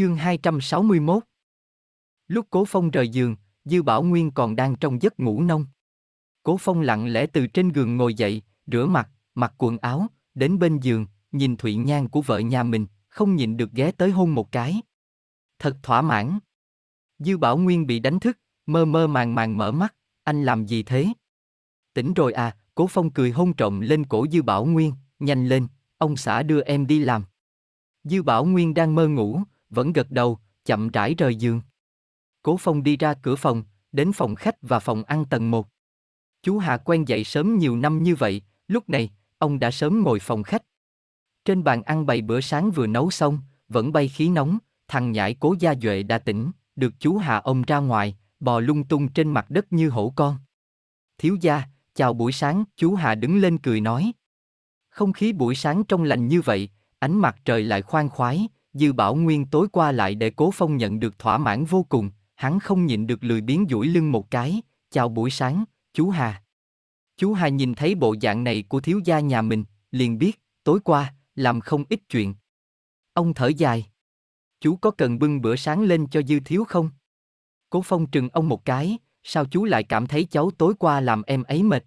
Chương 261 Lúc Cố Phong rời giường, Dư Bảo Nguyên còn đang trong giấc ngủ nông. Cố Phong lặng lẽ từ trên giường ngồi dậy, rửa mặt, mặc quần áo, đến bên giường, nhìn Thụy Nhan của vợ nhà mình, không nhịn được ghé tới hôn một cái. Thật thỏa mãn. Dư Bảo Nguyên bị đánh thức, mơ mơ màng màng mở mắt, anh làm gì thế? Tỉnh rồi à, Cố Phong cười hôn trộm lên cổ Dư Bảo Nguyên, nhanh lên, ông xã đưa em đi làm. Dư Bảo Nguyên đang mơ ngủ, vẫn gật đầu, chậm rãi rời giường. Cố Phong đi ra cửa phòng, đến phòng khách và phòng ăn tầng 1. Chú Hạ quen dậy sớm nhiều năm như vậy, lúc này, ông đã sớm ngồi phòng khách. Trên bàn ăn bày bữa sáng vừa nấu xong, vẫn bay khí nóng, thằng nhãi cố gia duệ đã tỉnh, được chú Hạ ông ra ngoài, bò lung tung trên mặt đất như hổ con. Thiếu gia, chào buổi sáng, chú Hạ đứng lên cười nói. Không khí buổi sáng trong lành như vậy, ánh mặt trời lại khoan khoái, dư bảo nguyên tối qua lại để cố phong nhận được thỏa mãn vô cùng, hắn không nhịn được lười biến duỗi lưng một cái, chào buổi sáng, chú Hà. Chú Hà nhìn thấy bộ dạng này của thiếu gia nhà mình, liền biết, tối qua, làm không ít chuyện. Ông thở dài. Chú có cần bưng bữa sáng lên cho dư thiếu không? Cố phong trừng ông một cái, sao chú lại cảm thấy cháu tối qua làm em ấy mệt?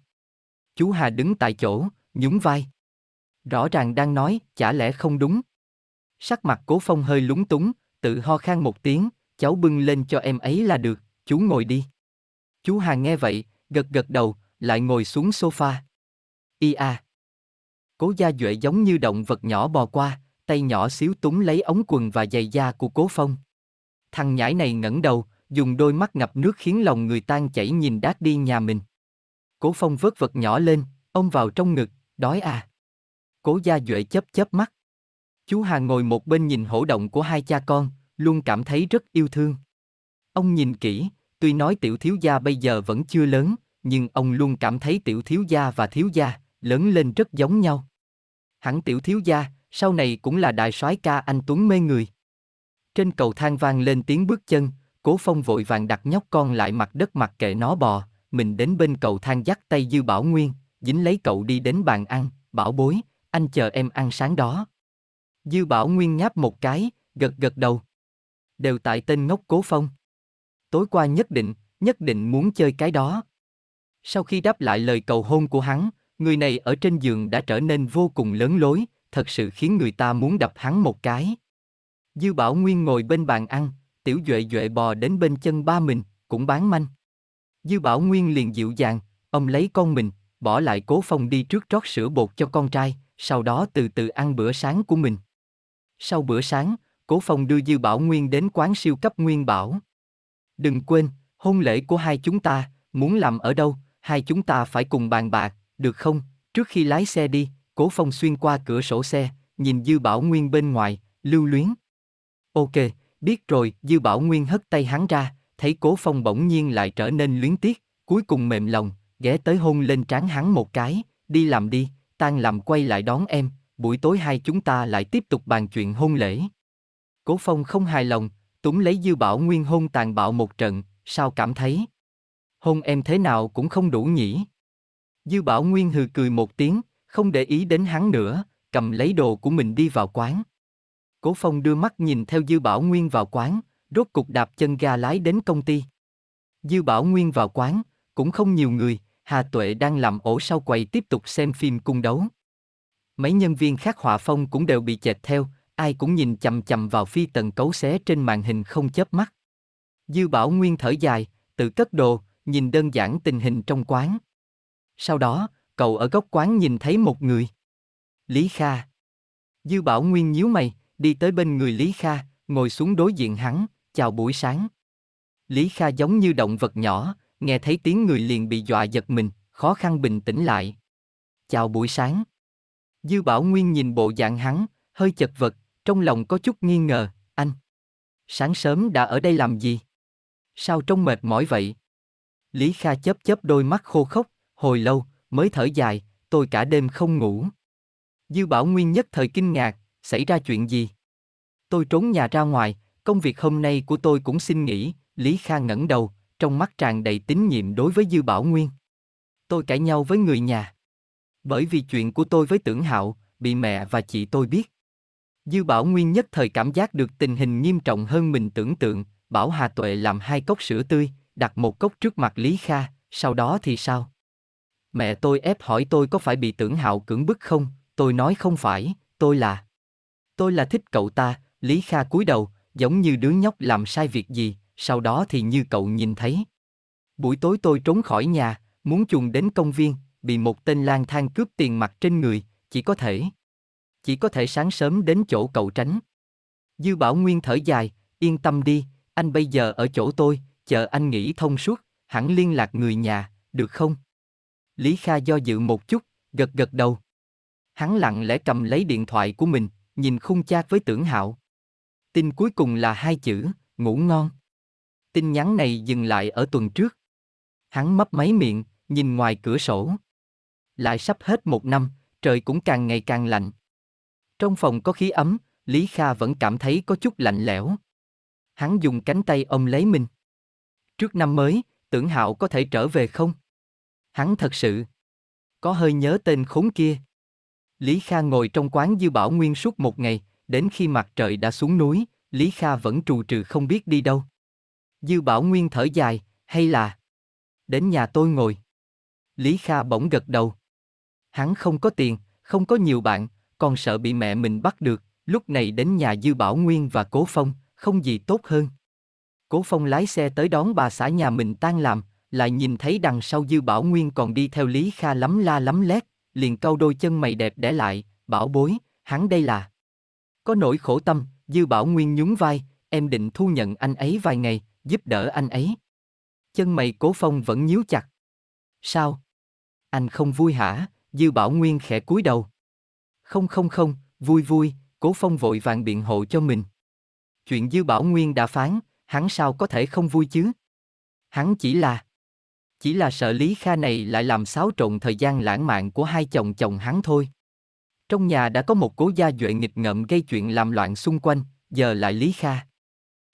Chú Hà đứng tại chỗ, nhún vai. Rõ ràng đang nói, chả lẽ không đúng. Sắc mặt cố phong hơi lúng túng, tự ho khan một tiếng, cháu bưng lên cho em ấy là được, chú ngồi đi. Chú Hà nghe vậy, gật gật đầu, lại ngồi xuống sofa. ia à. Cố gia duệ giống như động vật nhỏ bò qua, tay nhỏ xíu túng lấy ống quần và giày da của cố phong. Thằng nhãi này ngẩng đầu, dùng đôi mắt ngập nước khiến lòng người tan chảy nhìn đát đi nhà mình. Cố phong vớt vật nhỏ lên, ông vào trong ngực, đói à. Cố gia duệ chớp chớp mắt. Chú Hà ngồi một bên nhìn hổ động của hai cha con, luôn cảm thấy rất yêu thương. Ông nhìn kỹ, tuy nói tiểu thiếu gia bây giờ vẫn chưa lớn, nhưng ông luôn cảm thấy tiểu thiếu gia và thiếu gia lớn lên rất giống nhau. Hẳn tiểu thiếu gia, sau này cũng là đại soái ca anh Tuấn mê người. Trên cầu thang vang lên tiếng bước chân, Cố Phong vội vàng đặt nhóc con lại mặt đất mặc kệ nó bò, mình đến bên cầu thang dắt tay Dư Bảo Nguyên, dính lấy cậu đi đến bàn ăn, bảo bối, anh chờ em ăn sáng đó. Dư Bảo Nguyên ngáp một cái, gật gật đầu. Đều tại tên ngốc Cố Phong. Tối qua nhất định, nhất định muốn chơi cái đó. Sau khi đáp lại lời cầu hôn của hắn, người này ở trên giường đã trở nên vô cùng lớn lối, thật sự khiến người ta muốn đập hắn một cái. Dư Bảo Nguyên ngồi bên bàn ăn, Tiểu Duệ Duệ bò đến bên chân ba mình, cũng bán manh. Dư Bảo Nguyên liền dịu dàng, ông lấy con mình, bỏ lại Cố Phong đi trước trót sữa bột cho con trai, sau đó từ từ ăn bữa sáng của mình. Sau bữa sáng, Cố Phong đưa Dư Bảo Nguyên đến quán siêu cấp Nguyên Bảo. Đừng quên, hôn lễ của hai chúng ta, muốn làm ở đâu, hai chúng ta phải cùng bàn bạc, được không? Trước khi lái xe đi, Cố Phong xuyên qua cửa sổ xe, nhìn Dư Bảo Nguyên bên ngoài, lưu luyến. Ok, biết rồi, Dư Bảo Nguyên hất tay hắn ra, thấy Cố Phong bỗng nhiên lại trở nên luyến tiếc, cuối cùng mềm lòng, ghé tới hôn lên trán hắn một cái, đi làm đi, tan làm quay lại đón em, buổi tối hai chúng ta lại tiếp tục bàn chuyện hôn lễ. Cố Phong không hài lòng, túng lấy dư bảo nguyên hôn tàn bạo một trận, sao cảm thấy? Hôn em thế nào cũng không đủ nhỉ? Dư bảo nguyên hừ cười một tiếng, không để ý đến hắn nữa, cầm lấy đồ của mình đi vào quán. Cố Phong đưa mắt nhìn theo Dư Bảo Nguyên vào quán, rốt cục đạp chân ga lái đến công ty. Dư Bảo Nguyên vào quán, cũng không nhiều người, Hà Tuệ đang làm ổ sau quầy tiếp tục xem phim cung đấu. Mấy nhân viên khác họa phong cũng đều bị chệch theo, ai cũng nhìn chầm chầm vào phi tần cấu xé trên màn hình không chớp mắt. Dư Bảo Nguyên thở dài, tự cất đồ, nhìn đơn giản tình hình trong quán. Sau đó, cậu ở góc quán nhìn thấy một người. Lý Kha. Dư Bảo Nguyên nhíu mày, đi tới bên người Lý Kha, ngồi xuống đối diện hắn, chào buổi sáng. Lý Kha giống như động vật nhỏ, nghe thấy tiếng người liền bị dọa giật mình, khó khăn bình tĩnh lại. Chào buổi sáng. Dư Bảo Nguyên nhìn bộ dạng hắn, hơi chật vật, trong lòng có chút nghi ngờ, anh. Sáng sớm đã ở đây làm gì? Sao trông mệt mỏi vậy? Lý Kha chớp chớp đôi mắt khô khốc, hồi lâu, mới thở dài, tôi cả đêm không ngủ. Dư Bảo Nguyên nhất thời kinh ngạc, xảy ra chuyện gì? Tôi trốn nhà ra ngoài, công việc hôm nay của tôi cũng xin nghỉ, Lý Kha ngẩng đầu, trong mắt tràn đầy tín nhiệm đối với Dư Bảo Nguyên. Tôi cãi nhau với người nhà. Bởi vì chuyện của tôi với tưởng hạo, bị mẹ và chị tôi biết. Dư Bảo Nguyên nhất thời cảm giác được tình hình nghiêm trọng hơn mình tưởng tượng, bảo Hà Tuệ làm hai cốc sữa tươi, đặt một cốc trước mặt Lý Kha, sau đó thì sao? Mẹ tôi ép hỏi tôi có phải bị tưởng hạo cưỡng bức không, tôi nói không phải, tôi là... Tôi là thích cậu ta, Lý Kha cúi đầu, giống như đứa nhóc làm sai việc gì, sau đó thì như cậu nhìn thấy. Buổi tối tôi trốn khỏi nhà, muốn chuồn đến công viên, bị một tên lang thang cướp tiền mặt trên người, chỉ có thể. Chỉ có thể sáng sớm đến chỗ cậu tránh. Dư Bảo Nguyên thở dài, yên tâm đi, anh bây giờ ở chỗ tôi, chờ anh nghĩ thông suốt, hẳn liên lạc người nhà, được không? Lý Kha do dự một chút, gật gật đầu. Hắn lặng lẽ cầm lấy điện thoại của mình, nhìn khung chat với tưởng hạo. Tin cuối cùng là hai chữ, ngủ ngon. Tin nhắn này dừng lại ở tuần trước. Hắn mấp máy miệng, nhìn ngoài cửa sổ lại sắp hết một năm, trời cũng càng ngày càng lạnh. Trong phòng có khí ấm, Lý Kha vẫn cảm thấy có chút lạnh lẽo. Hắn dùng cánh tay ôm lấy mình. Trước năm mới, tưởng hạo có thể trở về không? Hắn thật sự có hơi nhớ tên khốn kia. Lý Kha ngồi trong quán dư bảo nguyên suốt một ngày, đến khi mặt trời đã xuống núi, Lý Kha vẫn trù trừ không biết đi đâu. Dư bảo nguyên thở dài, hay là đến nhà tôi ngồi. Lý Kha bỗng gật đầu hắn không có tiền, không có nhiều bạn, còn sợ bị mẹ mình bắt được, lúc này đến nhà Dư Bảo Nguyên và Cố Phong, không gì tốt hơn. Cố Phong lái xe tới đón bà xã nhà mình tan làm, lại nhìn thấy đằng sau Dư Bảo Nguyên còn đi theo Lý Kha lắm la lắm lét, liền cau đôi chân mày đẹp để lại, bảo bối, hắn đây là. Có nỗi khổ tâm, Dư Bảo Nguyên nhún vai, em định thu nhận anh ấy vài ngày, giúp đỡ anh ấy. Chân mày Cố Phong vẫn nhíu chặt. Sao? Anh không vui hả? Dư Bảo Nguyên khẽ cúi đầu. Không không không, vui vui, Cố Phong vội vàng biện hộ cho mình. Chuyện Dư Bảo Nguyên đã phán, hắn sao có thể không vui chứ? Hắn chỉ là... Chỉ là sợ Lý Kha này lại làm xáo trộn thời gian lãng mạn của hai chồng chồng hắn thôi. Trong nhà đã có một cố gia duệ nghịch ngợm gây chuyện làm loạn xung quanh, giờ lại Lý Kha.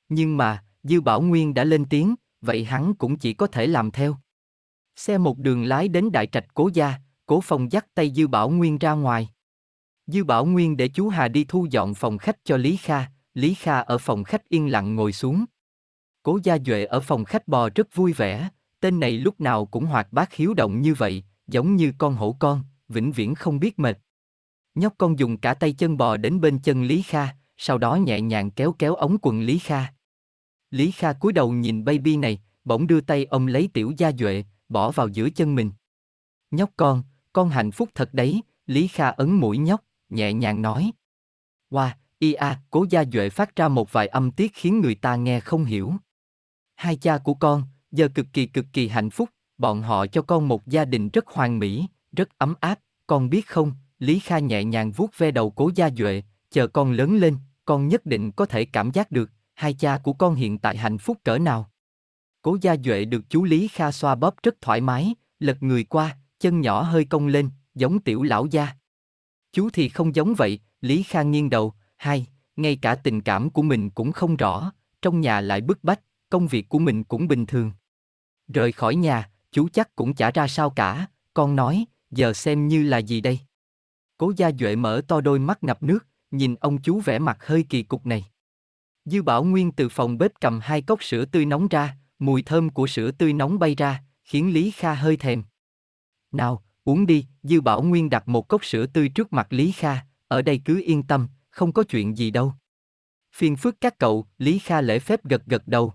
Nhưng mà, Dư Bảo Nguyên đã lên tiếng, vậy hắn cũng chỉ có thể làm theo. Xe một đường lái đến đại trạch cố gia, Cố Phong dắt tay Dư Bảo Nguyên ra ngoài. Dư Bảo Nguyên để chú Hà đi thu dọn phòng khách cho Lý Kha, Lý Kha ở phòng khách yên lặng ngồi xuống. Cố Gia Duệ ở phòng khách bò rất vui vẻ, tên này lúc nào cũng hoạt bát hiếu động như vậy, giống như con hổ con, vĩnh viễn không biết mệt. Nhóc con dùng cả tay chân bò đến bên chân Lý Kha, sau đó nhẹ nhàng kéo kéo ống quần Lý Kha. Lý Kha cúi đầu nhìn baby này, bỗng đưa tay ông lấy tiểu gia duệ, bỏ vào giữa chân mình. Nhóc con, con hạnh phúc thật đấy, Lý Kha ấn mũi nhóc, nhẹ nhàng nói. Wow, ia, cố gia Duệ phát ra một vài âm tiết khiến người ta nghe không hiểu. Hai cha của con, giờ cực kỳ cực kỳ hạnh phúc, bọn họ cho con một gia đình rất hoàn mỹ, rất ấm áp, con biết không, Lý Kha nhẹ nhàng vuốt ve đầu cố gia Duệ, chờ con lớn lên, con nhất định có thể cảm giác được, hai cha của con hiện tại hạnh phúc cỡ nào. Cố gia Duệ được chú Lý Kha xoa bóp rất thoải mái, lật người qua, chân nhỏ hơi cong lên, giống tiểu lão gia. Chú thì không giống vậy, Lý Khang nghiêng đầu, hai, ngay cả tình cảm của mình cũng không rõ, trong nhà lại bức bách, công việc của mình cũng bình thường. Rời khỏi nhà, chú chắc cũng chả ra sao cả, con nói, giờ xem như là gì đây. Cố gia Duệ mở to đôi mắt ngập nước, nhìn ông chú vẻ mặt hơi kỳ cục này. Dư Bảo Nguyên từ phòng bếp cầm hai cốc sữa tươi nóng ra, mùi thơm của sữa tươi nóng bay ra, khiến Lý Kha hơi thèm. Nào, uống đi, Dư Bảo Nguyên đặt một cốc sữa tươi trước mặt Lý Kha, ở đây cứ yên tâm, không có chuyện gì đâu. Phiền phức các cậu, Lý Kha lễ phép gật gật đầu.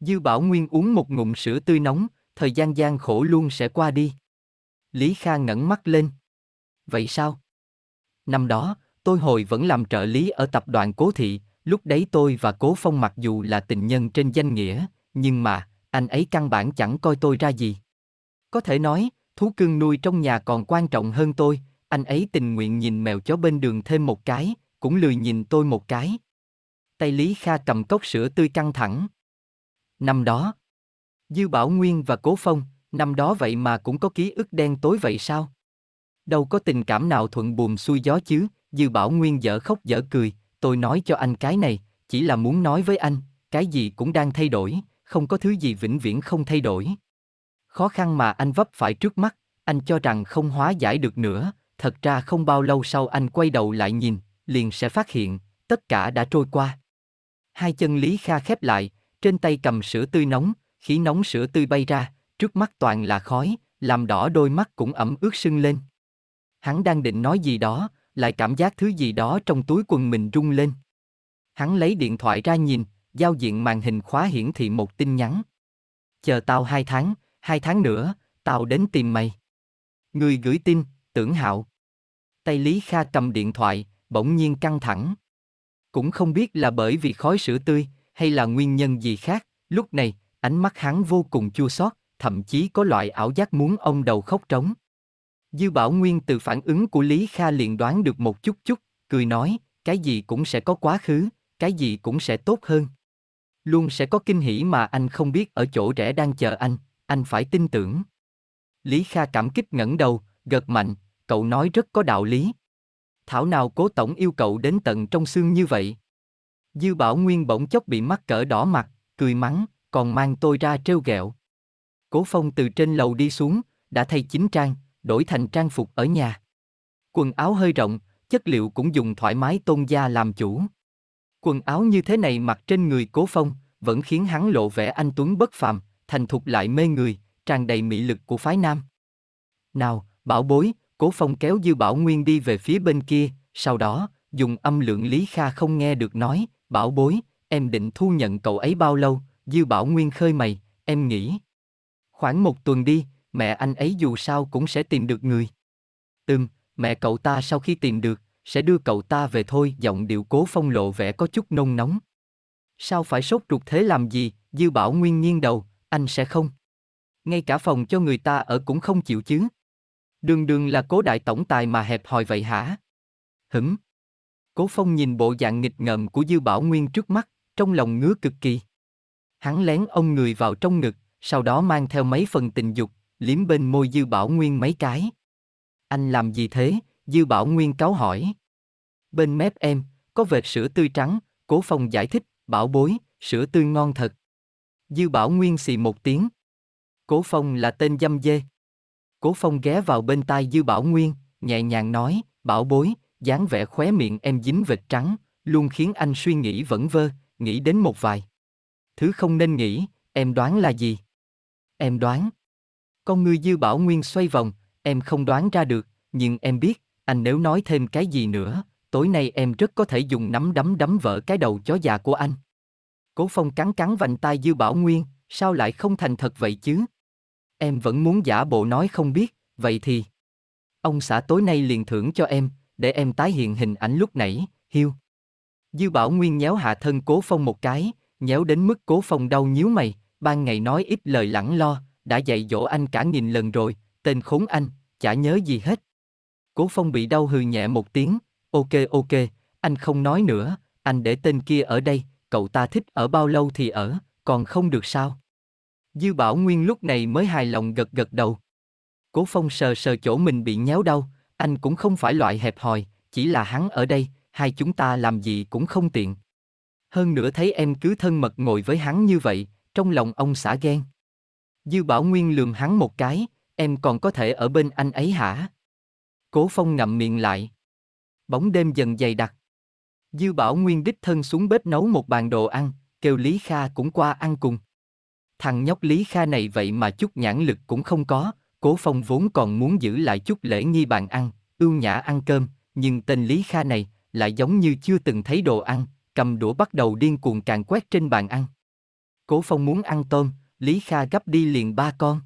Dư Bảo Nguyên uống một ngụm sữa tươi nóng, thời gian gian khổ luôn sẽ qua đi. Lý Kha ngẩng mắt lên. Vậy sao? Năm đó, tôi hồi vẫn làm trợ lý ở tập đoàn Cố Thị, lúc đấy tôi và Cố Phong mặc dù là tình nhân trên danh nghĩa, nhưng mà, anh ấy căn bản chẳng coi tôi ra gì. Có thể nói, thú cưng nuôi trong nhà còn quan trọng hơn tôi, anh ấy tình nguyện nhìn mèo chó bên đường thêm một cái, cũng lười nhìn tôi một cái. Tay Lý Kha cầm cốc sữa tươi căng thẳng. Năm đó, Dư Bảo Nguyên và Cố Phong, năm đó vậy mà cũng có ký ức đen tối vậy sao? Đâu có tình cảm nào thuận buồm xuôi gió chứ, Dư Bảo Nguyên dở khóc dở cười, tôi nói cho anh cái này, chỉ là muốn nói với anh, cái gì cũng đang thay đổi, không có thứ gì vĩnh viễn không thay đổi. Khó khăn mà anh vấp phải trước mắt, anh cho rằng không hóa giải được nữa, thật ra không bao lâu sau anh quay đầu lại nhìn, liền sẽ phát hiện, tất cả đã trôi qua. Hai chân Lý Kha khép lại, trên tay cầm sữa tươi nóng, khí nóng sữa tươi bay ra, trước mắt toàn là khói, làm đỏ đôi mắt cũng ẩm ướt sưng lên. Hắn đang định nói gì đó, lại cảm giác thứ gì đó trong túi quần mình rung lên. Hắn lấy điện thoại ra nhìn, giao diện màn hình khóa hiển thị một tin nhắn. Chờ tao hai tháng, hai tháng nữa, tao đến tìm mày. Người gửi tin, tưởng hạo. Tay Lý Kha cầm điện thoại, bỗng nhiên căng thẳng. Cũng không biết là bởi vì khói sữa tươi, hay là nguyên nhân gì khác, lúc này, ánh mắt hắn vô cùng chua xót, thậm chí có loại ảo giác muốn ông đầu khóc trống. Dư Bảo Nguyên từ phản ứng của Lý Kha liền đoán được một chút chút, cười nói, cái gì cũng sẽ có quá khứ, cái gì cũng sẽ tốt hơn. Luôn sẽ có kinh hỉ mà anh không biết ở chỗ rẽ đang chờ anh, anh phải tin tưởng. Lý Kha cảm kích ngẩng đầu, gật mạnh, cậu nói rất có đạo lý. Thảo nào cố tổng yêu cậu đến tận trong xương như vậy. Dư Bảo Nguyên bỗng chốc bị mắc cỡ đỏ mặt, cười mắng, còn mang tôi ra trêu ghẹo. Cố Phong từ trên lầu đi xuống, đã thay chính trang, đổi thành trang phục ở nhà. Quần áo hơi rộng, chất liệu cũng dùng thoải mái tôn da làm chủ. Quần áo như thế này mặc trên người Cố Phong, vẫn khiến hắn lộ vẻ anh tuấn bất phàm, thành thục lại mê người, tràn đầy mị lực của phái nam. Nào, bảo bối, cố phong kéo dư bảo nguyên đi về phía bên kia, sau đó, dùng âm lượng Lý Kha không nghe được nói, bảo bối, em định thu nhận cậu ấy bao lâu, dư bảo nguyên khơi mày, em nghĩ. Khoảng một tuần đi, mẹ anh ấy dù sao cũng sẽ tìm được người. Ừm, mẹ cậu ta sau khi tìm được, sẽ đưa cậu ta về thôi, giọng điệu cố phong lộ vẻ có chút nông nóng. Sao phải sốt ruột thế làm gì, dư bảo nguyên nghiêng đầu, anh sẽ không. Ngay cả phòng cho người ta ở cũng không chịu chứ. Đường đường là cố đại tổng tài mà hẹp hòi vậy hả? Hửm. Cố phong nhìn bộ dạng nghịch ngợm của Dư Bảo Nguyên trước mắt, trong lòng ngứa cực kỳ. Hắn lén ông người vào trong ngực, sau đó mang theo mấy phần tình dục, liếm bên môi Dư Bảo Nguyên mấy cái. Anh làm gì thế? Dư Bảo Nguyên cáo hỏi. Bên mép em, có vệt sữa tươi trắng, Cố Phong giải thích, bảo bối, sữa tươi ngon thật. Dư Bảo Nguyên xì một tiếng. Cố Phong là tên dâm dê. Cố Phong ghé vào bên tai Dư Bảo Nguyên, nhẹ nhàng nói, bảo bối, dáng vẻ khóe miệng em dính vệt trắng, luôn khiến anh suy nghĩ vẫn vơ, nghĩ đến một vài. Thứ không nên nghĩ, em đoán là gì? Em đoán. Con ngươi Dư Bảo Nguyên xoay vòng, em không đoán ra được, nhưng em biết, anh nếu nói thêm cái gì nữa, tối nay em rất có thể dùng nắm đấm đấm vỡ cái đầu chó già của anh. Cố Phong cắn cắn vành tai Dư Bảo Nguyên, sao lại không thành thật vậy chứ? Em vẫn muốn giả bộ nói không biết, vậy thì... Ông xã tối nay liền thưởng cho em, để em tái hiện hình ảnh lúc nãy, hiu. Dư Bảo Nguyên nhéo hạ thân Cố Phong một cái, nhéo đến mức Cố Phong đau nhíu mày, ban ngày nói ít lời lẳng lo, đã dạy dỗ anh cả nghìn lần rồi, tên khốn anh, chả nhớ gì hết. Cố Phong bị đau hừ nhẹ một tiếng, ok ok, anh không nói nữa, anh để tên kia ở đây, cậu ta thích ở bao lâu thì ở, còn không được sao? Dư Bảo Nguyên lúc này mới hài lòng gật gật đầu. Cố Phong sờ sờ chỗ mình bị nhéo đau, anh cũng không phải loại hẹp hòi, chỉ là hắn ở đây, hai chúng ta làm gì cũng không tiện. Hơn nữa thấy em cứ thân mật ngồi với hắn như vậy, trong lòng ông xả ghen. Dư Bảo Nguyên lườm hắn một cái, em còn có thể ở bên anh ấy hả? Cố Phong ngậm miệng lại. Bóng đêm dần dày đặc, Dư Bảo Nguyên đích thân xuống bếp nấu một bàn đồ ăn, kêu Lý Kha cũng qua ăn cùng. Thằng nhóc Lý Kha này vậy mà chút nhãn lực cũng không có, Cố Phong vốn còn muốn giữ lại chút lễ nghi bàn ăn, ưu nhã ăn cơm, nhưng tên Lý Kha này lại giống như chưa từng thấy đồ ăn, cầm đũa bắt đầu điên cuồng càn quét trên bàn ăn. Cố Phong muốn ăn tôm, Lý Kha gấp đi liền ba con.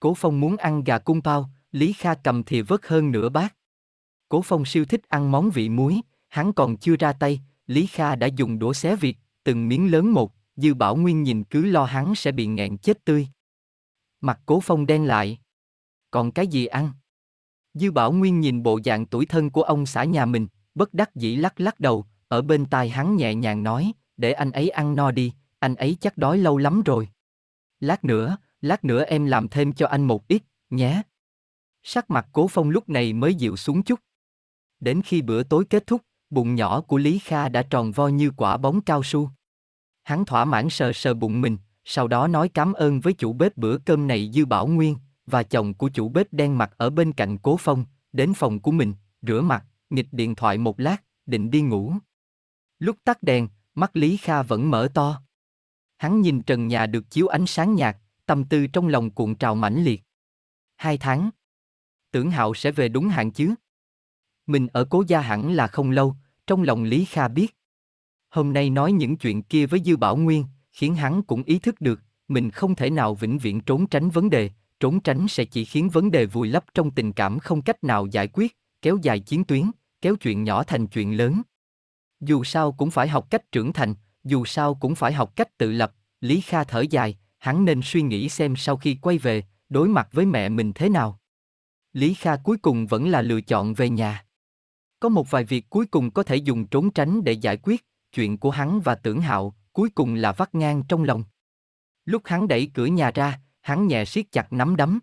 Cố Phong muốn ăn gà cung pao, Lý Kha cầm thì vớt hơn nửa bát. Cố Phong siêu thích ăn món vị muối, hắn còn chưa ra tay, Lý Kha đã dùng đũa xé việc, từng miếng lớn một, Dư Bảo Nguyên nhìn cứ lo hắn sẽ bị nghẹn chết tươi. Mặt cố phong đen lại. Còn cái gì ăn? Dư Bảo Nguyên nhìn bộ dạng tuổi thân của ông xã nhà mình, bất đắc dĩ lắc lắc đầu, ở bên tai hắn nhẹ nhàng nói, để anh ấy ăn no đi, anh ấy chắc đói lâu lắm rồi. Lát nữa, lát nữa em làm thêm cho anh một ít, nhé. Sắc mặt cố phong lúc này mới dịu xuống chút. Đến khi bữa tối kết thúc, Bụng nhỏ của Lý Kha đã tròn vo như quả bóng cao su. Hắn thỏa mãn sờ sờ bụng mình, sau đó nói cảm ơn với chủ bếp bữa cơm này Dư Bảo Nguyên và chồng của chủ bếp đen mặt ở bên cạnh Cố Phong, đến phòng của mình, rửa mặt, nghịch điện thoại một lát, định đi ngủ. Lúc tắt đèn, mắt Lý Kha vẫn mở to. Hắn nhìn trần nhà được chiếu ánh sáng nhạt, tâm tư trong lòng cuộn trào mãnh liệt. Hai tháng. Tưởng Hạo sẽ về đúng hạn chứ? Mình ở cố gia hẳn là không lâu, trong lòng Lý Kha biết. Hôm nay nói những chuyện kia với Dư Bảo Nguyên, khiến hắn cũng ý thức được, mình không thể nào vĩnh viễn trốn tránh vấn đề, trốn tránh sẽ chỉ khiến vấn đề vùi lấp trong tình cảm không cách nào giải quyết, kéo dài chiến tuyến, kéo chuyện nhỏ thành chuyện lớn. Dù sao cũng phải học cách trưởng thành, dù sao cũng phải học cách tự lập, Lý Kha thở dài, hắn nên suy nghĩ xem sau khi quay về, đối mặt với mẹ mình thế nào. Lý Kha cuối cùng vẫn là lựa chọn về nhà. Có một vài việc cuối cùng có thể dùng trốn tránh để giải quyết, chuyện của hắn và tưởng hạo, cuối cùng là vắt ngang trong lòng. Lúc hắn đẩy cửa nhà ra, hắn nhẹ siết chặt nắm đấm.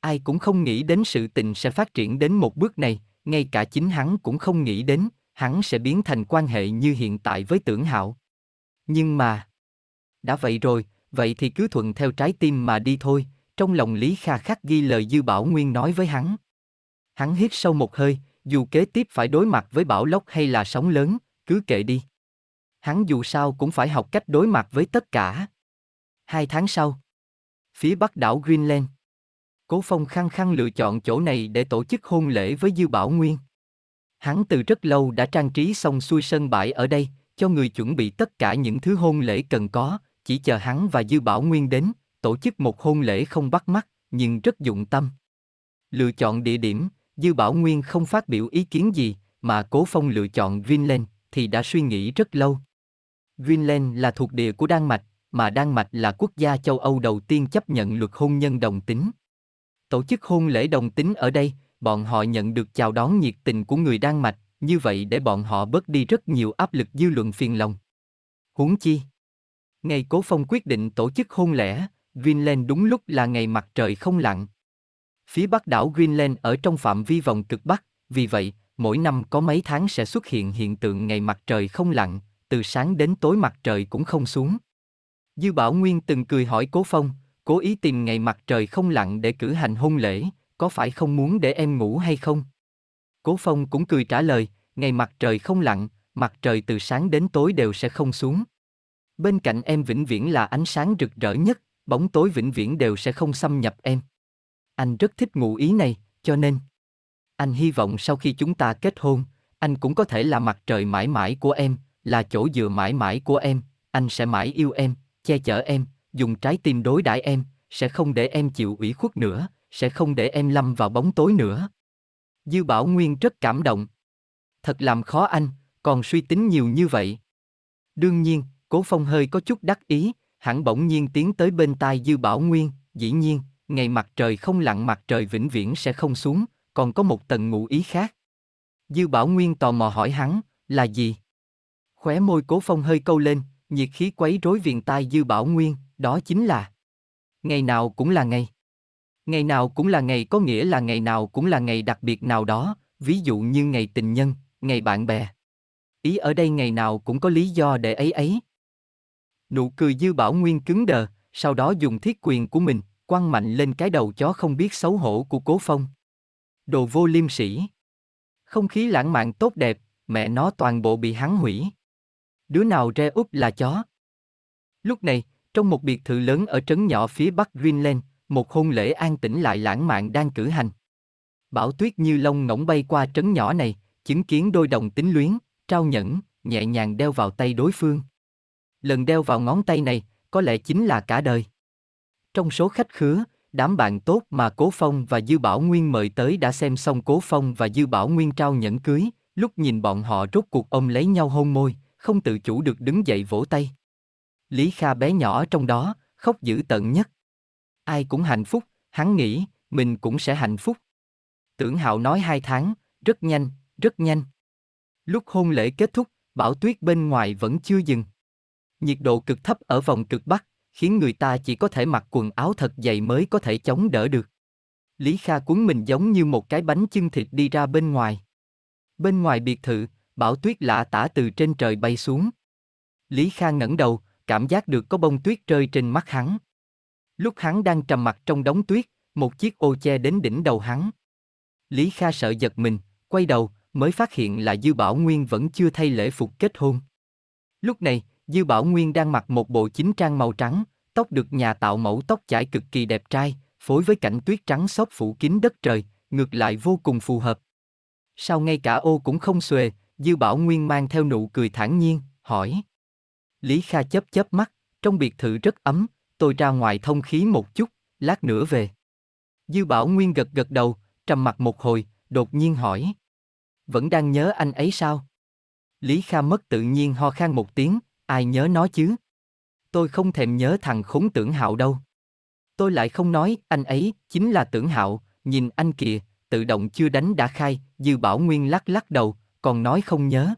Ai cũng không nghĩ đến sự tình sẽ phát triển đến một bước này, ngay cả chính hắn cũng không nghĩ đến, hắn sẽ biến thành quan hệ như hiện tại với tưởng hạo. Nhưng mà... Đã vậy rồi, vậy thì cứ thuận theo trái tim mà đi thôi, trong lòng Lý Kha khắc ghi lời Dư Bảo Nguyên nói với hắn. Hắn hít sâu một hơi, dù kế tiếp phải đối mặt với bão lốc hay là sóng lớn, cứ kệ đi. Hắn dù sao cũng phải học cách đối mặt với tất cả. Hai tháng sau, phía bắc đảo Greenland, Cố Phong khăng khăng lựa chọn chỗ này để tổ chức hôn lễ với Dư Bảo Nguyên. Hắn từ rất lâu đã trang trí xong xuôi sân bãi ở đây, cho người chuẩn bị tất cả những thứ hôn lễ cần có, chỉ chờ hắn và Dư Bảo Nguyên đến, tổ chức một hôn lễ không bắt mắt, nhưng rất dụng tâm. Lựa chọn địa điểm, Dư Bảo Nguyên không phát biểu ý kiến gì, mà Cố Phong lựa chọn Greenland thì đã suy nghĩ rất lâu. Greenland là thuộc địa của Đan Mạch, mà Đan Mạch là quốc gia châu Âu đầu tiên chấp nhận luật hôn nhân đồng tính. Tổ chức hôn lễ đồng tính ở đây, bọn họ nhận được chào đón nhiệt tình của người Đan Mạch, như vậy để bọn họ bớt đi rất nhiều áp lực dư luận phiền lòng. Huống chi, ngày Cố Phong quyết định tổ chức hôn lễ, Greenland đúng lúc là ngày mặt trời không lặn, Phía bắc đảo Greenland ở trong phạm vi vòng cực bắc, vì vậy, mỗi năm có mấy tháng sẽ xuất hiện hiện tượng ngày mặt trời không lặn, từ sáng đến tối mặt trời cũng không xuống. Dư Bảo Nguyên từng cười hỏi Cố Phong, cố ý tìm ngày mặt trời không lặn để cử hành hôn lễ, có phải không muốn để em ngủ hay không? Cố Phong cũng cười trả lời, ngày mặt trời không lặn, mặt trời từ sáng đến tối đều sẽ không xuống. Bên cạnh em vĩnh viễn là ánh sáng rực rỡ nhất, bóng tối vĩnh viễn đều sẽ không xâm nhập em. Anh rất thích ngụ ý này, cho nên anh hy vọng sau khi chúng ta kết hôn, anh cũng có thể là mặt trời mãi mãi của em, là chỗ dựa mãi mãi của em, anh sẽ mãi yêu em, che chở em, dùng trái tim đối đãi em, sẽ không để em chịu ủy khuất nữa, sẽ không để em lâm vào bóng tối nữa. Dư Bảo Nguyên rất cảm động. Thật làm khó anh, còn suy tính nhiều như vậy. Đương nhiên, Cố Phong hơi có chút đắc ý, hẳn bỗng nhiên tiến tới bên tai Dư Bảo Nguyên, dĩ nhiên, ngày mặt trời không lặn mặt trời vĩnh viễn sẽ không xuống, còn có một tầng ngụ ý khác. Dư Bảo Nguyên tò mò hỏi hắn, là gì? Khóe môi cố phong hơi câu lên, nhiệt khí quấy rối viền tai Dư Bảo Nguyên, đó chính là Ngày nào cũng là ngày. Ngày nào cũng là ngày có nghĩa là ngày nào cũng là ngày đặc biệt nào đó, ví dụ như ngày tình nhân, ngày bạn bè. Ý ở đây ngày nào cũng có lý do để ấy ấy. Nụ cười Dư Bảo Nguyên cứng đờ, sau đó dùng thiết quyền của mình, quăng mạnh lên cái đầu chó không biết xấu hổ của cố phong. Đồ vô liêm sỉ. Không khí lãng mạn tốt đẹp, mẹ nó toàn bộ bị hắn hủy. Đứa nào re úp là chó. Lúc này, trong một biệt thự lớn ở trấn nhỏ phía bắc Greenland, một hôn lễ an tĩnh lại lãng mạn đang cử hành. Bảo tuyết như lông ngỗng bay qua trấn nhỏ này, chứng kiến đôi đồng tính luyến, trao nhẫn, nhẹ nhàng đeo vào tay đối phương. Lần đeo vào ngón tay này, có lẽ chính là cả đời. Trong số khách khứa, đám bạn tốt mà Cố Phong và Dư Bảo Nguyên mời tới đã xem xong Cố Phong và Dư Bảo Nguyên trao nhẫn cưới, lúc nhìn bọn họ rốt cuộc ôm lấy nhau hôn môi, không tự chủ được đứng dậy vỗ tay. Lý Kha bé nhỏ trong đó, khóc dữ tận nhất. Ai cũng hạnh phúc, hắn nghĩ, mình cũng sẽ hạnh phúc. Tưởng Hạo nói hai tháng, rất nhanh, rất nhanh. Lúc hôn lễ kết thúc, bão tuyết bên ngoài vẫn chưa dừng. Nhiệt độ cực thấp ở vòng cực Bắc, khiến người ta chỉ có thể mặc quần áo thật dày mới có thể chống đỡ được. Lý Kha cuốn mình giống như một cái bánh chưng thịt đi ra bên ngoài. Bên ngoài biệt thự, bão tuyết lạ tả từ trên trời bay xuống. Lý Kha ngẩng đầu, cảm giác được có bông tuyết rơi trên mắt hắn. Lúc hắn đang trầm mặt trong đống tuyết, một chiếc ô che đến đỉnh đầu hắn. Lý Kha sợ giật mình, quay đầu, mới phát hiện là Dư Bảo Nguyên vẫn chưa thay lễ phục kết hôn. Lúc này, Dư Bảo Nguyên đang mặc một bộ chính trang màu trắng, tóc được nhà tạo mẫu tóc chải cực kỳ đẹp trai, phối với cảnh tuyết trắng xốp phủ kín đất trời, ngược lại vô cùng phù hợp. Sao ngay cả ô cũng không xuề, Dư Bảo Nguyên mang theo nụ cười thản nhiên, hỏi. Lý Kha chớp chớp mắt, trong biệt thự rất ấm, tôi ra ngoài thông khí một chút, lát nữa về. Dư Bảo Nguyên gật gật đầu, trầm mặt một hồi, đột nhiên hỏi. Vẫn đang nhớ anh ấy sao? Lý Kha mất tự nhiên ho khan một tiếng, Ai nhớ nó chứ? Tôi không thèm nhớ thằng khốn tưởng hạo đâu. Tôi lại không nói, anh ấy, chính là tưởng hạo, nhìn anh kìa, tự động chưa đánh đã khai, Dư Bảo Nguyên lắc lắc đầu, còn nói không nhớ.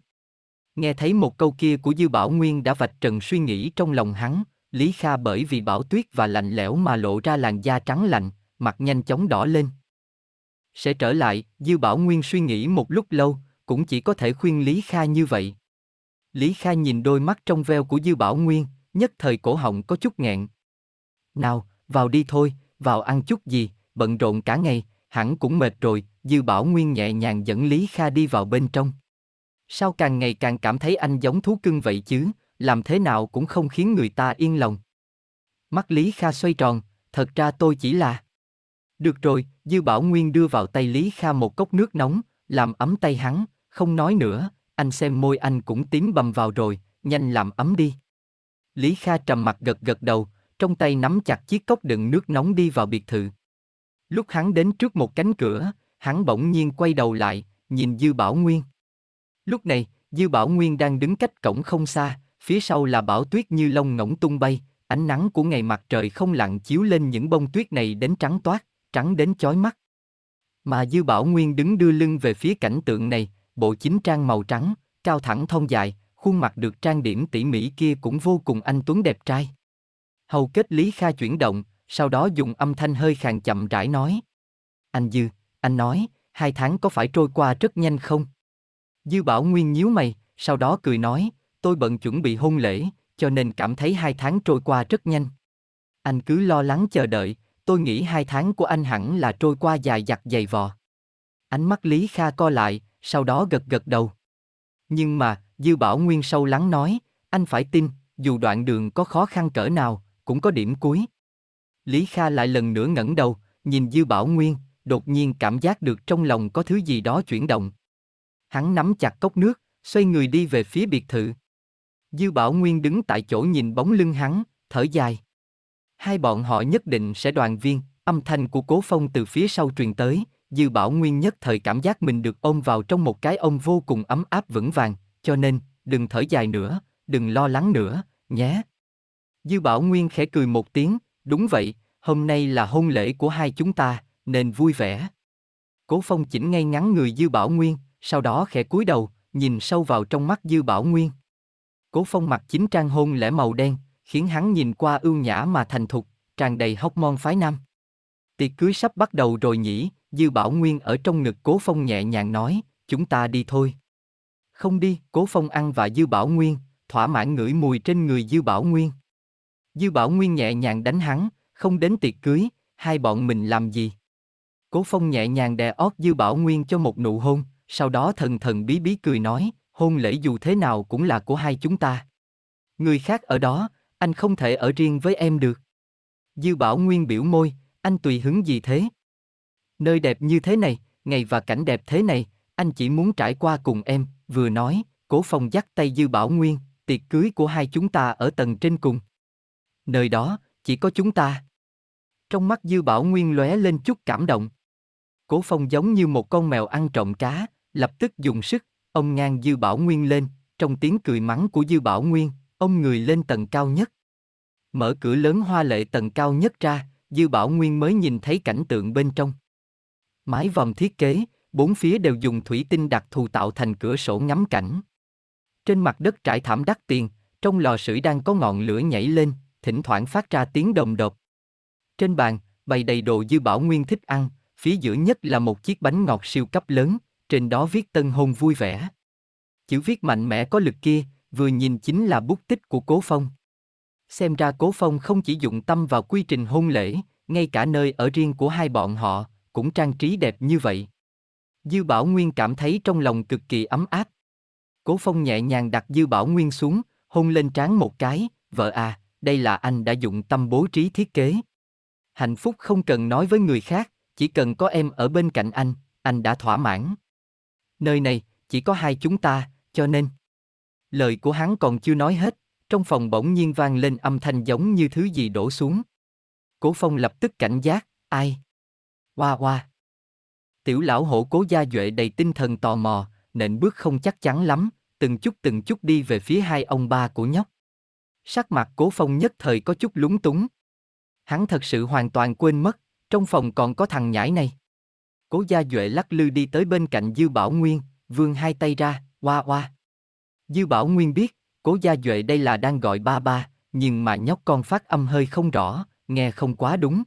Nghe thấy một câu kia của Dư Bảo Nguyên đã vạch trần suy nghĩ trong lòng hắn, Lý Kha bởi vì bảo tuyết và lạnh lẽo mà lộ ra làn da trắng lạnh, mặt nhanh chóng đỏ lên. Sẽ trở lại, Dư Bảo Nguyên suy nghĩ một lúc lâu, cũng chỉ có thể khuyên Lý Kha như vậy. Lý Kha nhìn đôi mắt trong veo của Dư Bảo Nguyên, nhất thời cổ họng có chút nghẹn. Nào, vào đi thôi, vào ăn chút gì, bận rộn cả ngày, hẳn cũng mệt rồi, Dư Bảo Nguyên nhẹ nhàng dẫn Lý Kha đi vào bên trong. Sao càng ngày càng cảm thấy anh giống thú cưng vậy chứ, làm thế nào cũng không khiến người ta yên lòng. Mắt Lý Kha xoay tròn, thật ra tôi chỉ là... Được rồi, Dư Bảo Nguyên đưa vào tay Lý Kha một cốc nước nóng, làm ấm tay hắn, không nói nữa, anh xem môi anh cũng tím bầm vào rồi, nhanh làm ấm đi. Lý Kha trầm mặt gật gật đầu, trong tay nắm chặt chiếc cốc đựng nước nóng đi vào biệt thự. Lúc hắn đến trước một cánh cửa, hắn bỗng nhiên quay đầu lại, nhìn Dư Bảo Nguyên. Lúc này, Dư Bảo Nguyên đang đứng cách cổng không xa, phía sau là bão tuyết như lông ngỗng tung bay, ánh nắng của ngày mặt trời không lặn chiếu lên những bông tuyết này đến trắng toát, trắng đến chói mắt. Mà Dư Bảo Nguyên đứng đưa lưng về phía cảnh tượng này, bộ chính trang màu trắng, cao thẳng thông dài, khuôn mặt được trang điểm tỉ mỉ kia cũng vô cùng anh tuấn đẹp trai. Hầu kết Lý Kha chuyển động, sau đó dùng âm thanh hơi khàn chậm rãi nói. Anh Dư, anh nói, hai tháng có phải trôi qua rất nhanh không? Dư Bảo Nguyên nhíu mày, sau đó cười nói, tôi bận chuẩn bị hôn lễ, cho nên cảm thấy hai tháng trôi qua rất nhanh. Anh cứ lo lắng chờ đợi, tôi nghĩ hai tháng của anh hẳn là trôi qua dài dặt dày vò. Ánh mắt Lý Kha co lại, sau đó gật gật đầu. Nhưng mà, Dư Bảo Nguyên sâu lắng nói, anh phải tin, dù đoạn đường có khó khăn cỡ nào, cũng có điểm cuối. Lý Kha lại lần nữa ngẩng đầu, nhìn Dư Bảo Nguyên, đột nhiên cảm giác được trong lòng có thứ gì đó chuyển động. Hắn nắm chặt cốc nước, xoay người đi về phía biệt thự. Dư Bảo Nguyên đứng tại chỗ nhìn bóng lưng hắn, thở dài. Hai bọn họ nhất định sẽ đoàn viên, âm thanh của Cố Phong từ phía sau truyền tới, Dư Bảo Nguyên nhất thời cảm giác mình được ôm vào trong một cái ôm vô cùng ấm áp vững vàng, cho nên, đừng thở dài nữa, đừng lo lắng nữa, nhé. Dư Bảo Nguyên khẽ cười một tiếng, đúng vậy, hôm nay là hôn lễ của hai chúng ta, nên vui vẻ. Cố Phong chỉnh ngay ngắn người Dư Bảo Nguyên, sau đó khẽ cúi đầu, nhìn sâu vào trong mắt Dư Bảo Nguyên. Cố Phong mặc chính trang hôn lễ màu đen, khiến hắn nhìn qua ưu nhã mà thành thục, tràn đầy hóc mon phái nam. Tiệc cưới sắp bắt đầu rồi nhỉ, Dư Bảo Nguyên ở trong ngực Cố Phong nhẹ nhàng nói, chúng ta đi thôi. Không đi, Cố Phong ăn và Dư Bảo Nguyên, thỏa mãn ngửi mùi trên người Dư Bảo Nguyên. Dư Bảo Nguyên nhẹ nhàng đánh hắn, không đến tiệc cưới, hai bọn mình làm gì? Cố Phong nhẹ nhàng đè ót Dư Bảo Nguyên cho một nụ hôn, sau đó thần thần bí bí cười nói, hôn lễ dù thế nào cũng là của hai chúng ta. Người khác ở đó, anh không thể ở riêng với em được. Dư Bảo Nguyên biểu môi, anh tùy hứng gì thế? Nơi đẹp như thế này, ngày và cảnh đẹp thế này, anh chỉ muốn trải qua cùng em, vừa nói, Cố Phong dắt tay Dư Bảo Nguyên, tiệc cưới của hai chúng ta ở tầng trên cùng. Nơi đó, chỉ có chúng ta. Trong mắt Dư Bảo Nguyên lóe lên chút cảm động. Cố Phong giống như một con mèo ăn trộm cá, lập tức dùng sức, ông ngang Dư Bảo Nguyên lên, trong tiếng cười mắng của Dư Bảo Nguyên, ông người lên tầng cao nhất. Mở cửa lớn hoa lệ tầng cao nhất ra, Dư Bảo Nguyên mới nhìn thấy cảnh tượng bên trong. Mái vòm thiết kế, bốn phía đều dùng thủy tinh đặc thù tạo thành cửa sổ ngắm cảnh. Trên mặt đất trải thảm đắt tiền, trong lò sưởi đang có ngọn lửa nhảy lên, thỉnh thoảng phát ra tiếng đồng đột. Trên bàn, bày đầy đồ dư bảo nguyên thích ăn, phía giữa nhất là một chiếc bánh ngọt siêu cấp lớn, trên đó viết tân hôn vui vẻ. Chữ viết mạnh mẽ có lực kia, vừa nhìn chính là bút tích của Cố Phong. Xem ra Cố Phong không chỉ dụng tâm vào quy trình hôn lễ, ngay cả nơi ở riêng của hai bọn họ, cũng trang trí đẹp như vậy. Dư Bảo Nguyên cảm thấy trong lòng cực kỳ ấm áp. Cố Phong nhẹ nhàng đặt Dư Bảo Nguyên xuống, hôn lên trán một cái, vợ à, đây là anh đã dụng tâm bố trí thiết kế. Hạnh phúc không cần nói với người khác, chỉ cần có em ở bên cạnh anh, anh đã thỏa mãn. Nơi này, chỉ có hai chúng ta, cho nên... Lời của hắn còn chưa nói hết, trong phòng bỗng nhiên vang lên âm thanh giống như thứ gì đổ xuống. Cố Phong lập tức cảnh giác, ai? Hoa hoa. Tiểu lão hổ cố gia duệ đầy tinh thần tò mò, nện bước không chắc chắn lắm, từng chút từng chút đi về phía hai ông ba của nhóc. Sắc mặt cố phong nhất thời có chút lúng túng. Hắn thật sự hoàn toàn quên mất, trong phòng còn có thằng nhãi này. Cố gia duệ lắc lư đi tới bên cạnh Dư Bảo Nguyên, vươn hai tay ra, oa oa. Dư Bảo Nguyên biết, cố gia duệ đây là đang gọi ba ba, nhưng mà nhóc con phát âm hơi không rõ, nghe không quá đúng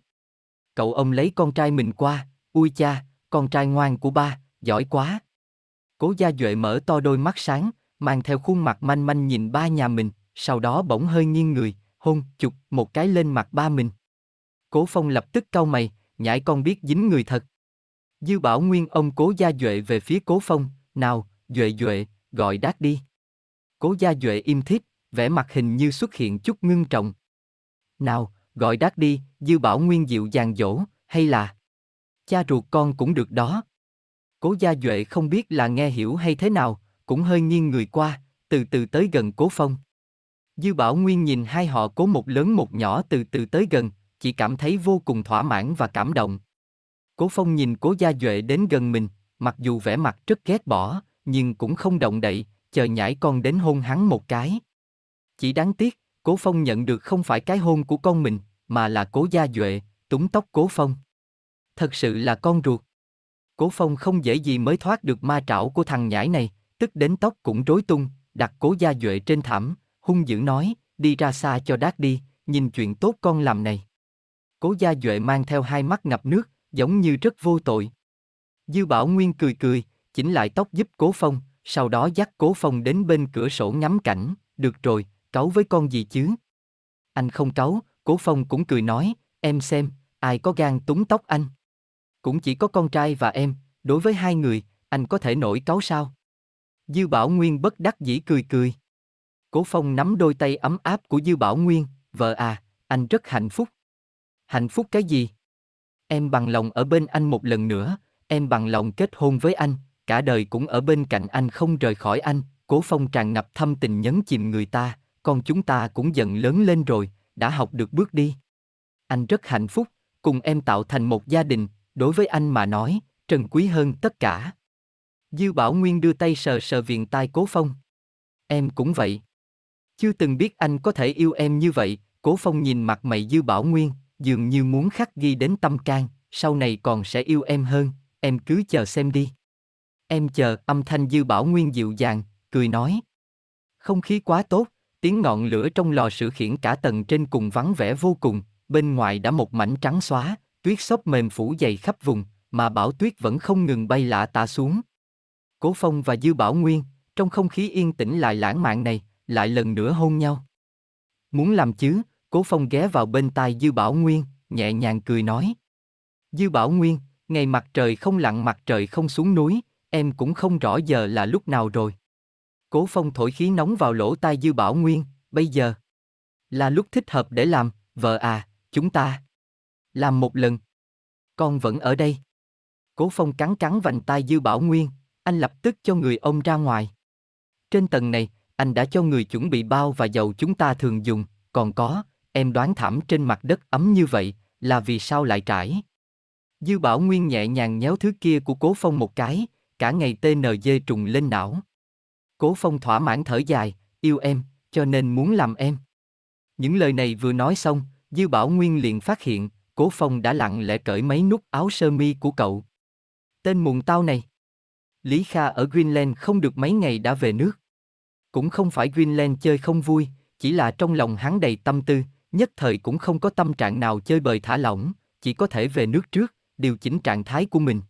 cậu ông lấy con trai mình qua, ui cha, con trai ngoan của ba, giỏi quá. Cố gia Duệ mở to đôi mắt sáng, mang theo khuôn mặt manh manh nhìn ba nhà mình, sau đó bỗng hơi nghiêng người, hôn, chụp một cái lên mặt ba mình. Cố phong lập tức cau mày, nhãi con biết dính người thật. Dư bảo nguyên ông cố gia Duệ về phía cố phong, nào, Duệ Duệ, gọi đát đi. Cố gia Duệ im thít, vẻ mặt hình như xuất hiện chút ngưng trọng. Nào, gọi đát đi, dư bảo nguyên dịu dàng dỗ, hay là cha ruột con cũng được đó. Cố gia Duệ không biết là nghe hiểu hay thế nào, cũng hơi nghiêng người qua, từ từ tới gần cố phong. Dư Bảo Nguyên nhìn hai họ cố một lớn một nhỏ từ từ tới gần, chỉ cảm thấy vô cùng thỏa mãn và cảm động. Cố phong nhìn cố gia Duệ đến gần mình, mặc dù vẻ mặt rất ghét bỏ, nhưng cũng không động đậy, chờ nhảy con đến hôn hắn một cái. Chỉ đáng tiếc, cố phong nhận được không phải cái hôn của con mình, mà là cố gia duệ, túng tóc cố phong. Thật sự là con ruột. Cố phong không dễ gì mới thoát được ma trảo của thằng nhãi này, tức đến tóc cũng rối tung, đặt cố gia duệ trên thảm, hung dữ nói, đi ra xa cho đát đi, nhìn chuyện tốt con làm này. Cố gia duệ mang theo hai mắt ngập nước, giống như rất vô tội. Dư bảo nguyên cười cười, chỉnh lại tóc giúp cố phong, sau đó dắt cố phong đến bên cửa sổ ngắm cảnh, được rồi, cáu với con gì chứ? Anh không cáu, Cố Phong cũng cười nói, em xem, ai có gan túng tóc anh. Cũng chỉ có con trai và em, đối với hai người, anh có thể nổi cáu sao? Dư Bảo Nguyên bất đắc dĩ cười cười. Cố Phong nắm đôi tay ấm áp của Dư Bảo Nguyên, vợ à, anh rất hạnh phúc. Hạnh phúc cái gì? Em bằng lòng ở bên anh một lần nữa, em bằng lòng kết hôn với anh, cả đời cũng ở bên cạnh anh không rời khỏi anh. Cố Phong tràn ngập thâm tình nhấn chìm người ta, con chúng ta cũng dần lớn lên rồi, đã học được bước đi. Anh rất hạnh phúc, cùng em tạo thành một gia đình, đối với anh mà nói, trân quý hơn tất cả. Dư Bảo Nguyên đưa tay sờ sờ viền tai Cố Phong. Em cũng vậy. Chưa từng biết anh có thể yêu em như vậy, Cố Phong nhìn mặt mày Dư Bảo Nguyên, dường như muốn khắc ghi đến tâm can, sau này còn sẽ yêu em hơn, em cứ chờ xem đi. Em chờ, âm thanh Dư Bảo Nguyên dịu dàng, cười nói. Không khí quá tốt, tiếng ngọn lửa trong lò sưởi khiển cả tầng trên cùng vắng vẻ vô cùng, bên ngoài đã một mảnh trắng xóa, tuyết xốp mềm phủ dày khắp vùng, mà bão tuyết vẫn không ngừng bay lạ tả xuống. Cố Phong và Dư Bảo Nguyên, trong không khí yên tĩnh lại lãng mạn này, lại lần nữa hôn nhau. Muốn làm chứ, Cố Phong ghé vào bên tai Dư Bảo Nguyên, nhẹ nhàng cười nói. Dư Bảo Nguyên, ngày mặt trời không lặn mặt trời không xuống núi, em cũng không rõ giờ là lúc nào rồi. Cố Phong thổi khí nóng vào lỗ tai Dư Bảo Nguyên, bây giờ là lúc thích hợp để làm, vợ à, chúng ta làm một lần. Con vẫn ở đây. Cố Phong cắn cắn vành tai Dư Bảo Nguyên, anh lập tức cho người ông ra ngoài. Trên tầng này, anh đã cho người chuẩn bị bao và dầu chúng ta thường dùng, còn có, em đoán thảm trên mặt đất ấm như vậy, là vì sao lại trải. Dư Bảo Nguyên nhẹ nhàng nhéo thứ kia của Cố Phong một cái, cả ngày tê TND trùng lên não. Cố Phong thỏa mãn thở dài, yêu em, cho nên muốn làm em. Những lời này vừa nói xong, Dư Bảo Nguyên liền phát hiện, Cố Phong đã lặng lẽ cởi mấy nút áo sơ mi của cậu. Tên mùng tao này. Lý Kha ở Greenland không được mấy ngày đã về nước. Cũng không phải Greenland chơi không vui, chỉ là trong lòng hắn đầy tâm tư, nhất thời cũng không có tâm trạng nào chơi bời thả lỏng, chỉ có thể về nước trước, điều chỉnh trạng thái của mình.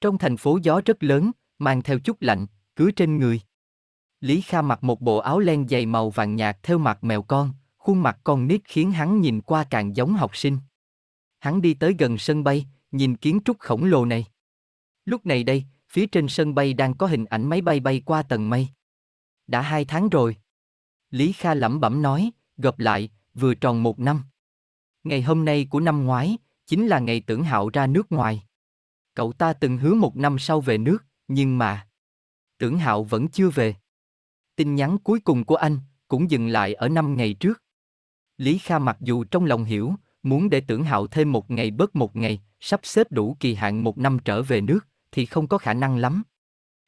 Trong thành phố gió rất lớn, mang theo chút lạnh, cứ trên người. Lý Kha mặc một bộ áo len dày màu vàng nhạt theo mặt mèo con, khuôn mặt con nít khiến hắn nhìn qua càng giống học sinh. Hắn đi tới gần sân bay, nhìn kiến trúc khổng lồ này. Lúc này đây, phía trên sân bay đang có hình ảnh máy bay bay qua tầng mây. Đã hai tháng rồi. Lý Kha lẩm bẩm nói, gặp lại, vừa tròn một năm. Ngày hôm nay của năm ngoái, chính là ngày tưởng hạo ra nước ngoài. Cậu ta từng hứa một năm sau về nước, nhưng mà... Tưởng hạo vẫn chưa về. Tin nhắn cuối cùng của anh cũng dừng lại ở năm ngày trước. Lý Kha mặc dù trong lòng hiểu, muốn để tưởng hạo thêm một ngày bớt một ngày, sắp xếp đủ kỳ hạn một năm trở về nước, thì không có khả năng lắm.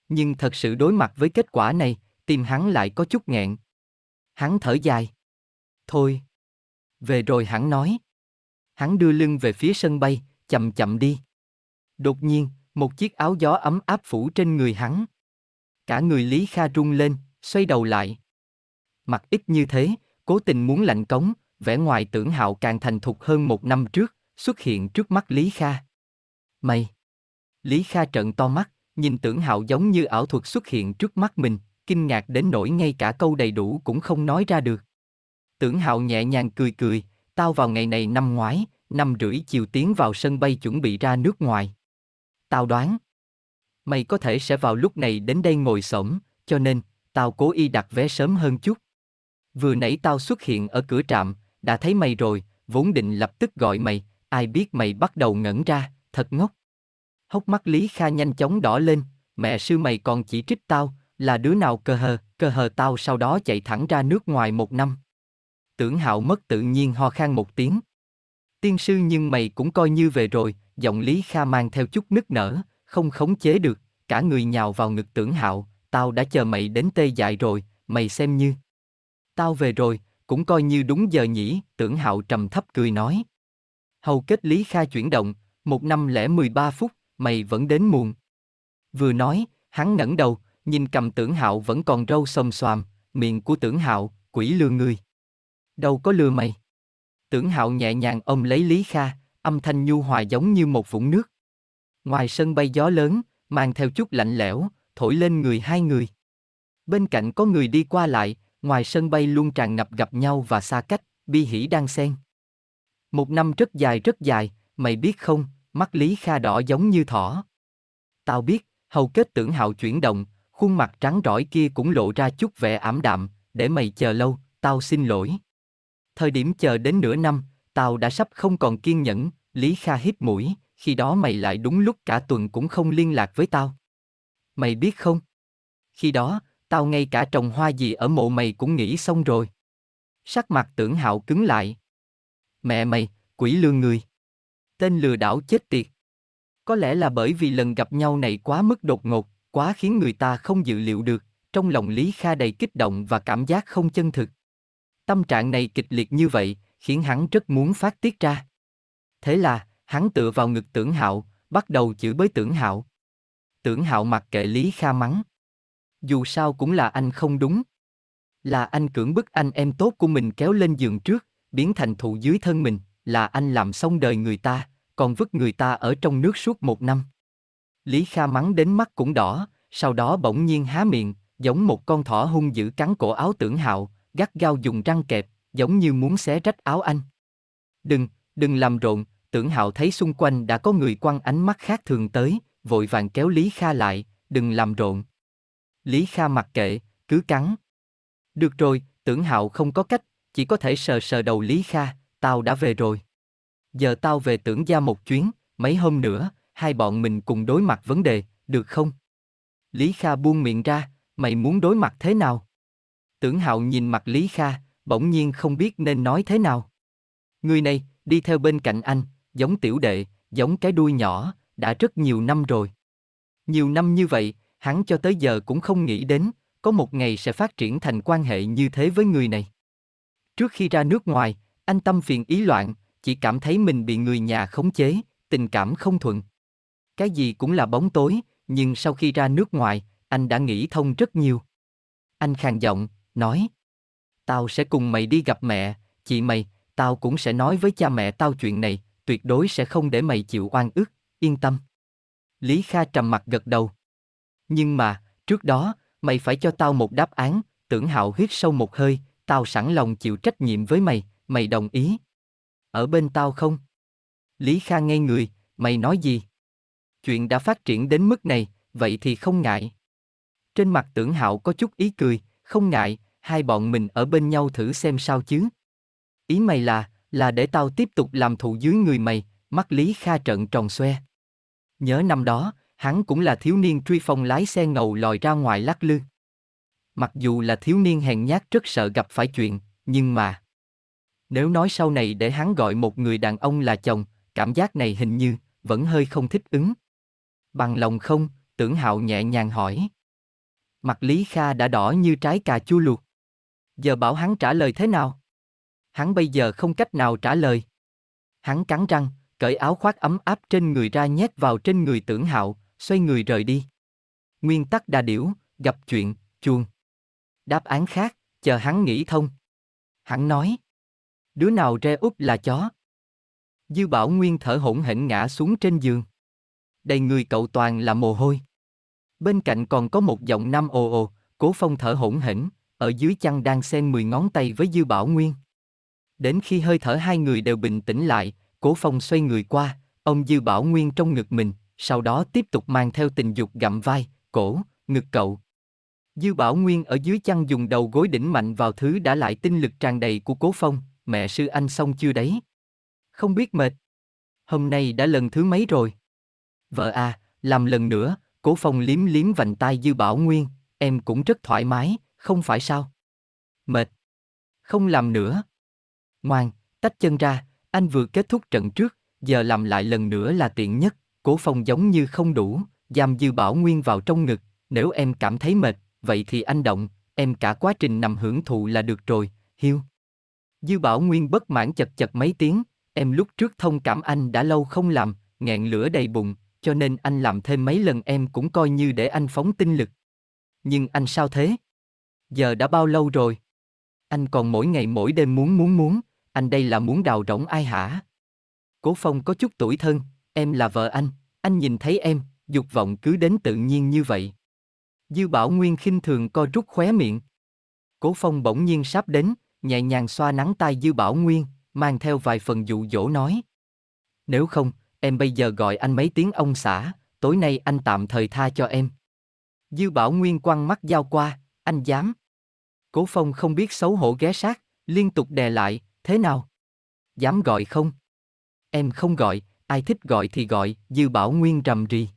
Nhưng thật sự đối mặt với kết quả này, tim hắn lại có chút nghẹn. Hắn thở dài. Thôi. Về rồi hắn nói. Hắn đưa lưng về phía sân bay, chậm chậm đi. Đột nhiên, một chiếc áo gió ấm áp phủ trên người hắn. Cả người Lý Kha rung lên, xoay đầu lại. Mặt ít như thế, cố tình muốn lạnh cống, vẻ ngoài tưởng hạo càng thành thục hơn một năm trước, xuất hiện trước mắt Lý Kha. Mày! Lý Kha trợn to mắt, nhìn tưởng hạo giống như ảo thuật xuất hiện trước mắt mình, kinh ngạc đến nỗi ngay cả câu đầy đủ cũng không nói ra được. Tưởng hạo nhẹ nhàng cười cười, tao vào ngày này năm ngoái, năm rưỡi chiều tiến vào sân bay chuẩn bị ra nước ngoài. Tao đoán, mày có thể sẽ vào lúc này đến đây ngồi xổm, cho nên Tao cố ý đặt vé sớm hơn chút. Vừa nãy tao xuất hiện ở cửa trạm, đã thấy mày rồi, vốn định lập tức gọi mày, ai biết mày bắt đầu ngẩn ra, thật ngốc. Hốc mắt Lý Kha nhanh chóng đỏ lên, mẹ sư mày còn chỉ trích tao, là đứa nào cơ hờ, cơ hờ tao sau đó chạy thẳng ra nước ngoài một năm. Tưởng hạo mất tự nhiên ho khan một tiếng. Tiên sư nhưng mày cũng coi như về rồi, giọng Lý Kha mang theo chút nức nở, không khống chế được, cả người nhào vào ngực tưởng hạo, tao đã chờ mày đến tê dại rồi, mày xem như. Tao về rồi, cũng coi như đúng giờ nhỉ, tưởng hạo trầm thấp cười nói. Hầu kết Lý Kha chuyển động, một năm lẻ mười ba phút, mày vẫn đến muộn. Vừa nói, hắn ngẩng đầu, nhìn cầm tưởng hạo vẫn còn râu xồm xoàm, miệng của tưởng hạo, quỷ lừa người. Đâu có lừa mày. Tưởng hạo nhẹ nhàng ôm lấy Lý Kha, âm thanh nhu hòa giống như một vũng nước. Ngoài sân bay gió lớn, mang theo chút lạnh lẽo, thổi lên người hai người. Bên cạnh có người đi qua lại, ngoài sân bay luôn tràn ngập gặp nhau và xa cách, bi hỉ đang xen. Một năm rất dài rất dài, mày biết không, mắt Lý Kha đỏ giống như thỏ. Tao biết, hầu kết tưởng hạo chuyển động, khuôn mặt trắng rõi kia cũng lộ ra chút vẻ ảm đạm, để mày chờ lâu, tao xin lỗi. Thời điểm chờ đến nửa năm, tao đã sắp không còn kiên nhẫn, Lý Kha hít mũi, khi đó mày lại đúng lúc cả tuần cũng không liên lạc với tao mày biết không? Khi đó, tao ngay cả trồng hoa gì ở mộ mày cũng nghĩ xong rồi. Sắc mặt tưởng hạo cứng lại. Mẹ mày, quỷ lương người. Tên lừa đảo chết tiệt. Có lẽ là bởi vì lần gặp nhau này quá mức đột ngột, quá khiến người ta không dự liệu được, trong lòng Lý Kha đầy kích động và cảm giác không chân thực. Tâm trạng này kịch liệt như vậy, khiến hắn rất muốn phát tiết ra. Thế là, hắn tựa vào ngực tưởng hạo, bắt đầu chửi bới tưởng hạo. Tưởng hạo mặc kệ Lý Kha mắng. Dù sao cũng là anh không đúng. Là anh cưỡng bức anh em tốt của mình kéo lên giường trước, biến thành thụ dưới thân mình, là anh làm xong đời người ta, còn vứt người ta ở trong nước suốt một năm. Lý Kha mắng đến mắt cũng đỏ, sau đó bỗng nhiên há miệng, giống một con thỏ hung dữ cắn cổ áo tưởng hạo, gắt gao dùng răng kẹp, giống như muốn xé rách áo anh. Đừng, đừng làm rộn, tưởng hạo thấy xung quanh đã có người quăng ánh mắt khác thường tới, vội vàng kéo Lý Kha lại, đừng làm rộn. Lý Kha mặc kệ, cứ cắn. Được rồi, tưởng hạo không có cách, chỉ có thể sờ sờ đầu Lý Kha, tao đã về rồi. Giờ tao về tưởng gia một chuyến, mấy hôm nữa, hai bọn mình cùng đối mặt vấn đề, được không? Lý Kha buông miệng ra, mày muốn đối mặt thế nào? Tưởng hạo nhìn mặt Lý Kha, bỗng nhiên không biết nên nói thế nào. Người này, đi theo bên cạnh anh, giống tiểu đệ, giống cái đuôi nhỏ, đã rất nhiều năm rồi. Nhiều năm như vậy, hắn cho tới giờ cũng không nghĩ đến, có một ngày sẽ phát triển thành quan hệ như thế với người này. Trước khi ra nước ngoài, anh tâm phiền ý loạn, chỉ cảm thấy mình bị người nhà khống chế, tình cảm không thuận. Cái gì cũng là bóng tối, nhưng sau khi ra nước ngoài, anh đã nghĩ thông rất nhiều. Anh khàn giọng, nói: "Tao sẽ cùng mày đi gặp mẹ, chị mày, tao cũng sẽ nói với cha mẹ tao chuyện này, tuyệt đối sẽ không để mày chịu oan ức." yên tâm. Lý Kha trầm mặt gật đầu. Nhưng mà, trước đó, mày phải cho tao một đáp án, tưởng hạo hít sâu một hơi, tao sẵn lòng chịu trách nhiệm với mày, mày đồng ý. Ở bên tao không? Lý Kha ngây người, mày nói gì? Chuyện đã phát triển đến mức này, vậy thì không ngại. Trên mặt tưởng hạo có chút ý cười, không ngại, hai bọn mình ở bên nhau thử xem sao chứ. Ý mày là, là để tao tiếp tục làm thụ dưới người mày, mắt Lý Kha trận tròn xoe. Nhớ năm đó, hắn cũng là thiếu niên truy phong lái xe ngầu lòi ra ngoài lắc lư. Mặc dù là thiếu niên hèn nhát rất sợ gặp phải chuyện, nhưng mà... Nếu nói sau này để hắn gọi một người đàn ông là chồng, cảm giác này hình như vẫn hơi không thích ứng. Bằng lòng không, tưởng hạo nhẹ nhàng hỏi. Mặt Lý Kha đã đỏ như trái cà chua luộc. Giờ bảo hắn trả lời thế nào? Hắn bây giờ không cách nào trả lời. Hắn cắn răng, cởi áo khoác ấm áp trên người ra nhét vào trên người tưởng hạo, xoay người rời đi. Nguyên tắc đà điểu, gặp chuyện, chuông. Đáp án khác, chờ hắn nghĩ thông. Hắn nói. Đứa nào re úp là chó. Dư bảo Nguyên thở hổn hển ngã xuống trên giường. Đầy người cậu toàn là mồ hôi. Bên cạnh còn có một giọng nam ồ ồ, cố phong thở hổn hển, ở dưới chăn đang xen mười ngón tay với Dư Bảo Nguyên. Đến khi hơi thở hai người đều bình tĩnh lại, Cố Phong xoay người qua, ông Dư Bảo Nguyên trong ngực mình, sau đó tiếp tục mang theo tình dục gặm vai, cổ, ngực cậu. Dư Bảo Nguyên ở dưới chăn dùng đầu gối đỉnh mạnh vào thứ đã lại tinh lực tràn đầy của Cố Phong, mẹ sư anh xong chưa đấy? Không biết mệt. Hôm nay đã lần thứ mấy rồi? Vợ à, làm lần nữa, Cố Phong liếm liếm vành tai Dư Bảo Nguyên, em cũng rất thoải mái, không phải sao? Mệt. Không làm nữa. Ngoan, tách chân ra, anh vừa kết thúc trận trước, giờ làm lại lần nữa là tiện nhất, Cố Phong giống như không đủ, giam dư bảo nguyên vào trong ngực, nếu em cảm thấy mệt, vậy thì anh động, em cả quá trình nằm hưởng thụ là được rồi, hiu. Dư bảo nguyên bất mãn chật chật mấy tiếng, em lúc trước thông cảm anh đã lâu không làm, nghẹn lửa đầy bụng, cho nên anh làm thêm mấy lần em cũng coi như để anh phóng tinh lực. Nhưng anh sao thế? Giờ đã bao lâu rồi? Anh còn mỗi ngày mỗi đêm muốn muốn muốn, anh đây là muốn đào rỗng ai hả? Cố Phong có chút tuổi thân, em là vợ anh, anh nhìn thấy em, dục vọng cứ đến tự nhiên như vậy. Dư Bảo Nguyên khinh thường co rút khóe miệng. Cố Phong bỗng nhiên sắp đến, nhẹ nhàng xoa nắng tay Dư Bảo Nguyên, mang theo vài phần dụ dỗ nói. Nếu không, em bây giờ gọi anh mấy tiếng ông xã, tối nay anh tạm thời tha cho em. Dư Bảo Nguyên quăng mắt giao qua, anh dám. Cố Phong không biết xấu hổ ghé sát, liên tục đè lại, thế nào? Dám gọi không? Em không gọi, ai thích gọi thì gọi, Dư Bảo Nguyên rầm rì.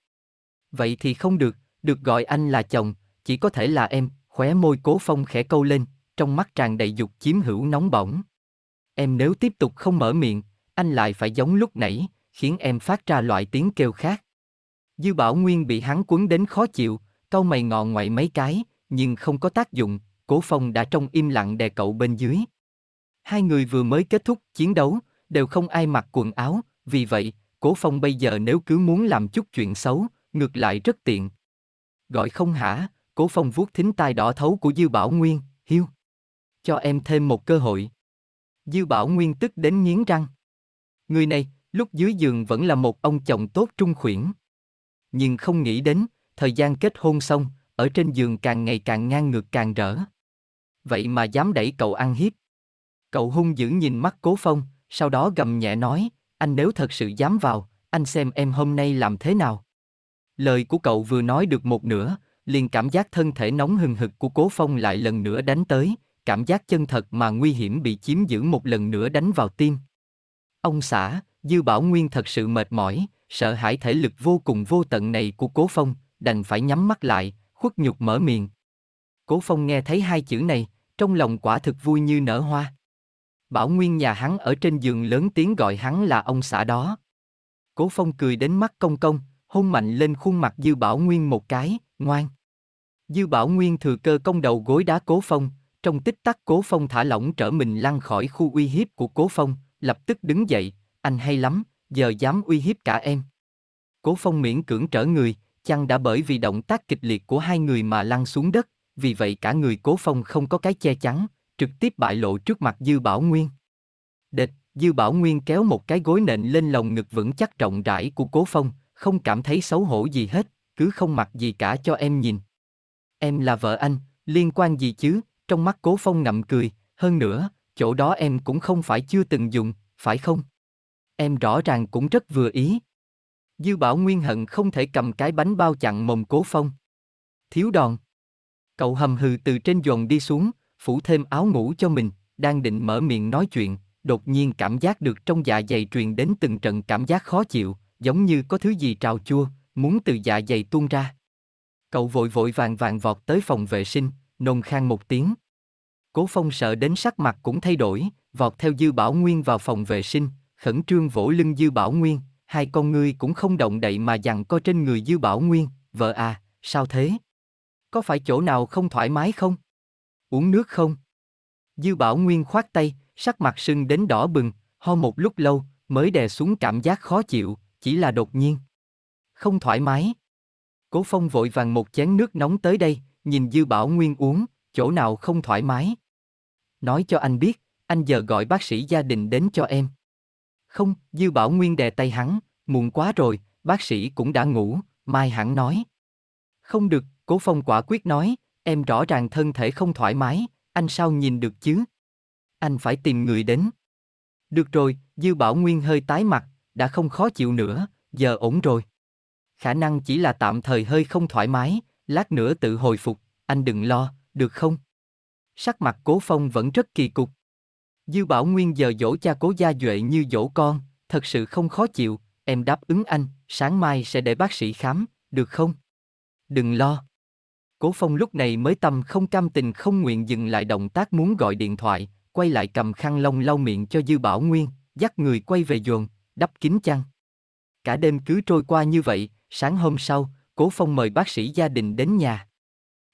Vậy thì không được, được gọi anh là chồng, chỉ có thể là em, khóe môi cố phong khẽ câu lên, trong mắt tràn đầy dục chiếm hữu nóng bỏng. Em nếu tiếp tục không mở miệng, anh lại phải giống lúc nãy, khiến em phát ra loại tiếng kêu khác. Dư Bảo Nguyên bị hắn quấn đến khó chịu, câu mày ngọ ngoại mấy cái, nhưng không có tác dụng, Cố Phong đã trong im lặng đè cậu bên dưới, Hai người vừa mới kết thúc chiến đấu, đều không ai mặc quần áo, vì vậy, Cố Phong bây giờ nếu cứ muốn làm chút chuyện xấu, ngược lại rất tiện. Gọi không hả, Cố Phong vuốt thính tai đỏ thấu của Dư Bảo Nguyên, hiu. Cho em thêm một cơ hội. Dư Bảo Nguyên tức đến nghiến răng. Người này, lúc dưới giường vẫn là một ông chồng tốt trung khuyển. Nhưng không nghĩ đến, thời gian kết hôn xong, ở trên giường càng ngày càng ngang ngược càng rỡ. Vậy mà dám đẩy cậu ăn hiếp. Cậu hung dữ nhìn mắt Cố Phong, sau đó gầm nhẹ nói, anh nếu thật sự dám vào, anh xem em hôm nay làm thế nào. Lời của cậu vừa nói được một nửa, liền cảm giác thân thể nóng hừng hực của Cố Phong lại lần nữa đánh tới, cảm giác chân thật mà nguy hiểm bị chiếm giữ một lần nữa đánh vào tim. Ông xã, Dư Bảo Nguyên thật sự mệt mỏi, sợ hãi thể lực vô cùng vô tận này của Cố Phong, đành phải nhắm mắt lại, khuất nhục mở miệng. Cố Phong nghe thấy hai chữ này, trong lòng quả thực vui như nở hoa. Bảo Nguyên nhà hắn ở trên giường lớn tiếng gọi hắn là ông xã đó. Cố Phong cười đến mắt công công, hôn mạnh lên khuôn mặt Dư Bảo Nguyên một cái, ngoan. Dư Bảo Nguyên thừa cơ công đầu gối đá Cố Phong, trong tích tắc Cố Phong thả lỏng trở mình lăn khỏi khu uy hiếp của Cố Phong, lập tức đứng dậy, anh hay lắm, giờ dám uy hiếp cả em. Cố Phong miễn cưỡng trở người, chăng đã bởi vì động tác kịch liệt của hai người mà lăn xuống đất, vì vậy cả người Cố Phong không có cái che chắn, trực tiếp bại lộ trước mặt Dư Bảo Nguyên. Địch, Dư Bảo Nguyên kéo một cái gối nện lên lồng ngực vững chắc rộng rãi của Cố Phong, không cảm thấy xấu hổ gì hết, cứ không mặc gì cả cho em nhìn. Em là vợ anh, liên quan gì chứ, trong mắt Cố Phong ngậm cười, hơn nữa, chỗ đó em cũng không phải chưa từng dùng, phải không? Em rõ ràng cũng rất vừa ý. Dư Bảo Nguyên hận không thể cầm cái bánh bao chặn mồm Cố Phong. Thiếu đòn. Cậu hầm hừ từ trên giòn đi xuống, phủ thêm áo ngủ cho mình, đang định mở miệng nói chuyện, đột nhiên cảm giác được trong dạ dày truyền đến từng trận cảm giác khó chịu, giống như có thứ gì trào chua, muốn từ dạ dày tuôn ra. Cậu vội vội vàng vàng vọt tới phòng vệ sinh, nôn khang một tiếng. Cố phong sợ đến sắc mặt cũng thay đổi, vọt theo Dư Bảo Nguyên vào phòng vệ sinh, khẩn trương vỗ lưng Dư Bảo Nguyên, hai con ngươi cũng không động đậy mà dằn co trên người Dư Bảo Nguyên, vợ à, sao thế? Có phải chỗ nào không thoải mái không? uống nước không? Dư Bảo Nguyên khoát tay, sắc mặt sưng đến đỏ bừng, ho một lúc lâu, mới đè xuống cảm giác khó chịu, chỉ là đột nhiên. Không thoải mái. Cố Phong vội vàng một chén nước nóng tới đây, nhìn Dư Bảo Nguyên uống, chỗ nào không thoải mái. Nói cho anh biết, anh giờ gọi bác sĩ gia đình đến cho em. Không, Dư Bảo Nguyên đè tay hắn, muộn quá rồi, bác sĩ cũng đã ngủ, Mai hẳn nói. Không được, Cố Phong quả quyết nói, Em rõ ràng thân thể không thoải mái, anh sao nhìn được chứ? Anh phải tìm người đến. Được rồi, Dư Bảo Nguyên hơi tái mặt, đã không khó chịu nữa, giờ ổn rồi. Khả năng chỉ là tạm thời hơi không thoải mái, lát nữa tự hồi phục, anh đừng lo, được không? Sắc mặt Cố Phong vẫn rất kỳ cục. Dư Bảo Nguyên giờ dỗ cha Cố Gia Duệ như dỗ con, thật sự không khó chịu, em đáp ứng anh, sáng mai sẽ để bác sĩ khám, được không? Đừng lo. Cố Phong lúc này mới tâm không cam tình không nguyện dừng lại động tác muốn gọi điện thoại, quay lại cầm khăn lông lau miệng cho Dư Bảo Nguyên, dắt người quay về giường, đắp kín chăn. Cả đêm cứ trôi qua như vậy, sáng hôm sau, Cố Phong mời bác sĩ gia đình đến nhà.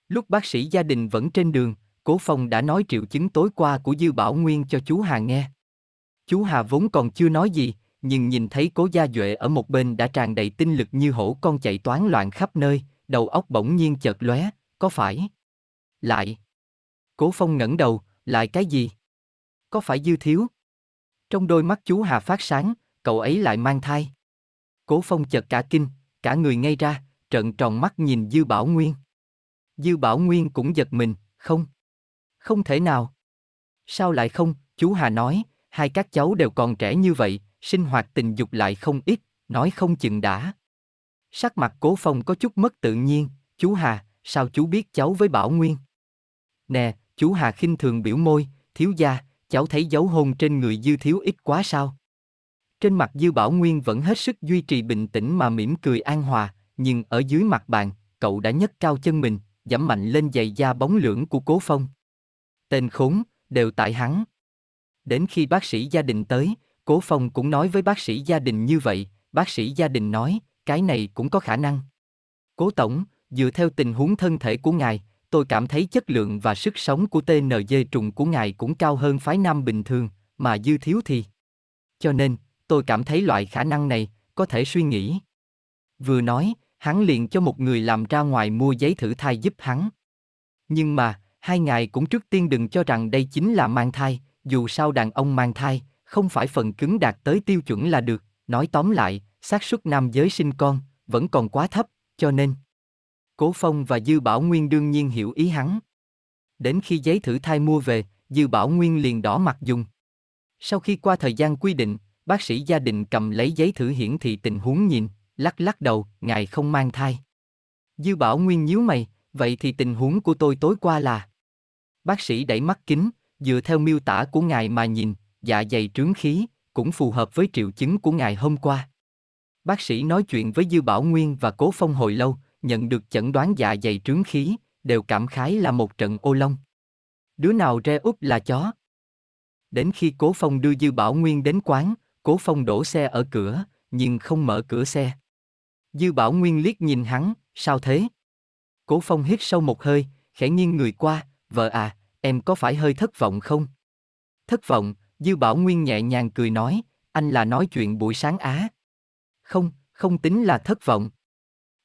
Lúc bác sĩ gia đình vẫn trên đường, Cố Phong đã nói triệu chứng tối qua của Dư Bảo Nguyên cho chú Hà nghe. Chú Hà vốn còn chưa nói gì, nhưng nhìn thấy Cố Gia Duệ ở một bên đã tràn đầy tinh lực như hổ con chạy toán loạn khắp nơi, đầu óc bỗng nhiên chợt lóe, có phải? Lại. Cố Phong ngẩng đầu, lại cái gì? Có phải dư thiếu? Trong đôi mắt chú Hà phát sáng, cậu ấy lại mang thai. Cố Phong chợt cả kinh, cả người ngay ra, trợn tròn mắt nhìn Dư Bảo Nguyên. Dư Bảo Nguyên cũng giật mình, không. Không thể nào. Sao lại không, chú Hà nói, hai các cháu đều còn trẻ như vậy, sinh hoạt tình dục lại không ít, nói không chừng đã. Sắc mặt Cố Phong có chút mất tự nhiên, chú Hà, sao chú biết cháu với Bảo Nguyên? Nè, chú Hà khinh thường biểu môi, thiếu gia, cháu thấy dấu hôn trên người dư thiếu ít quá sao? Trên mặt dư Bảo Nguyên vẫn hết sức duy trì bình tĩnh mà mỉm cười an hòa, nhưng ở dưới mặt bàn, cậu đã nhấc cao chân mình, giảm mạnh lên giày da bóng lưỡng của cố phong. Tên khốn, đều tại hắn. Đến khi bác sĩ gia đình tới, cố phong cũng nói với bác sĩ gia đình như vậy, bác sĩ gia đình nói, cái này cũng có khả năng. Cố tổng, Dựa theo tình huống thân thể của ngài, tôi cảm thấy chất lượng và sức sống của TNG trùng của ngài cũng cao hơn phái nam bình thường, mà dư thiếu thì. Cho nên, tôi cảm thấy loại khả năng này, có thể suy nghĩ. Vừa nói, hắn liền cho một người làm ra ngoài mua giấy thử thai giúp hắn. Nhưng mà, hai ngài cũng trước tiên đừng cho rằng đây chính là mang thai, dù sao đàn ông mang thai, không phải phần cứng đạt tới tiêu chuẩn là được, nói tóm lại, xác suất nam giới sinh con vẫn còn quá thấp, cho nên Cố Phong và Dư Bảo Nguyên đương nhiên hiểu ý hắn. Đến khi giấy thử thai mua về, Dư Bảo Nguyên liền đỏ mặt dùng. Sau khi qua thời gian quy định, bác sĩ gia đình cầm lấy giấy thử hiển thị tình huống nhìn, lắc lắc đầu, ngài không mang thai. Dư Bảo Nguyên nhíu mày, vậy thì tình huống của tôi tối qua là... Bác sĩ đẩy mắt kính, dựa theo miêu tả của ngài mà nhìn, dạ dày trướng khí, cũng phù hợp với triệu chứng của ngài hôm qua. Bác sĩ nói chuyện với Dư Bảo Nguyên và Cố Phong hồi lâu, nhận được chẩn đoán dạ dày trướng khí, đều cảm khái là một trận ô long. Đứa nào re úp là chó. Đến khi Cố Phong đưa Dư Bảo Nguyên đến quán, Cố Phong đổ xe ở cửa, nhưng không mở cửa xe. Dư Bảo Nguyên liếc nhìn hắn, sao thế? Cố Phong hít sâu một hơi, khẽ nghiêng người qua, vợ à, em có phải hơi thất vọng không? Thất vọng, Dư Bảo Nguyên nhẹ nhàng cười nói, anh là nói chuyện buổi sáng á. Không, không tính là thất vọng,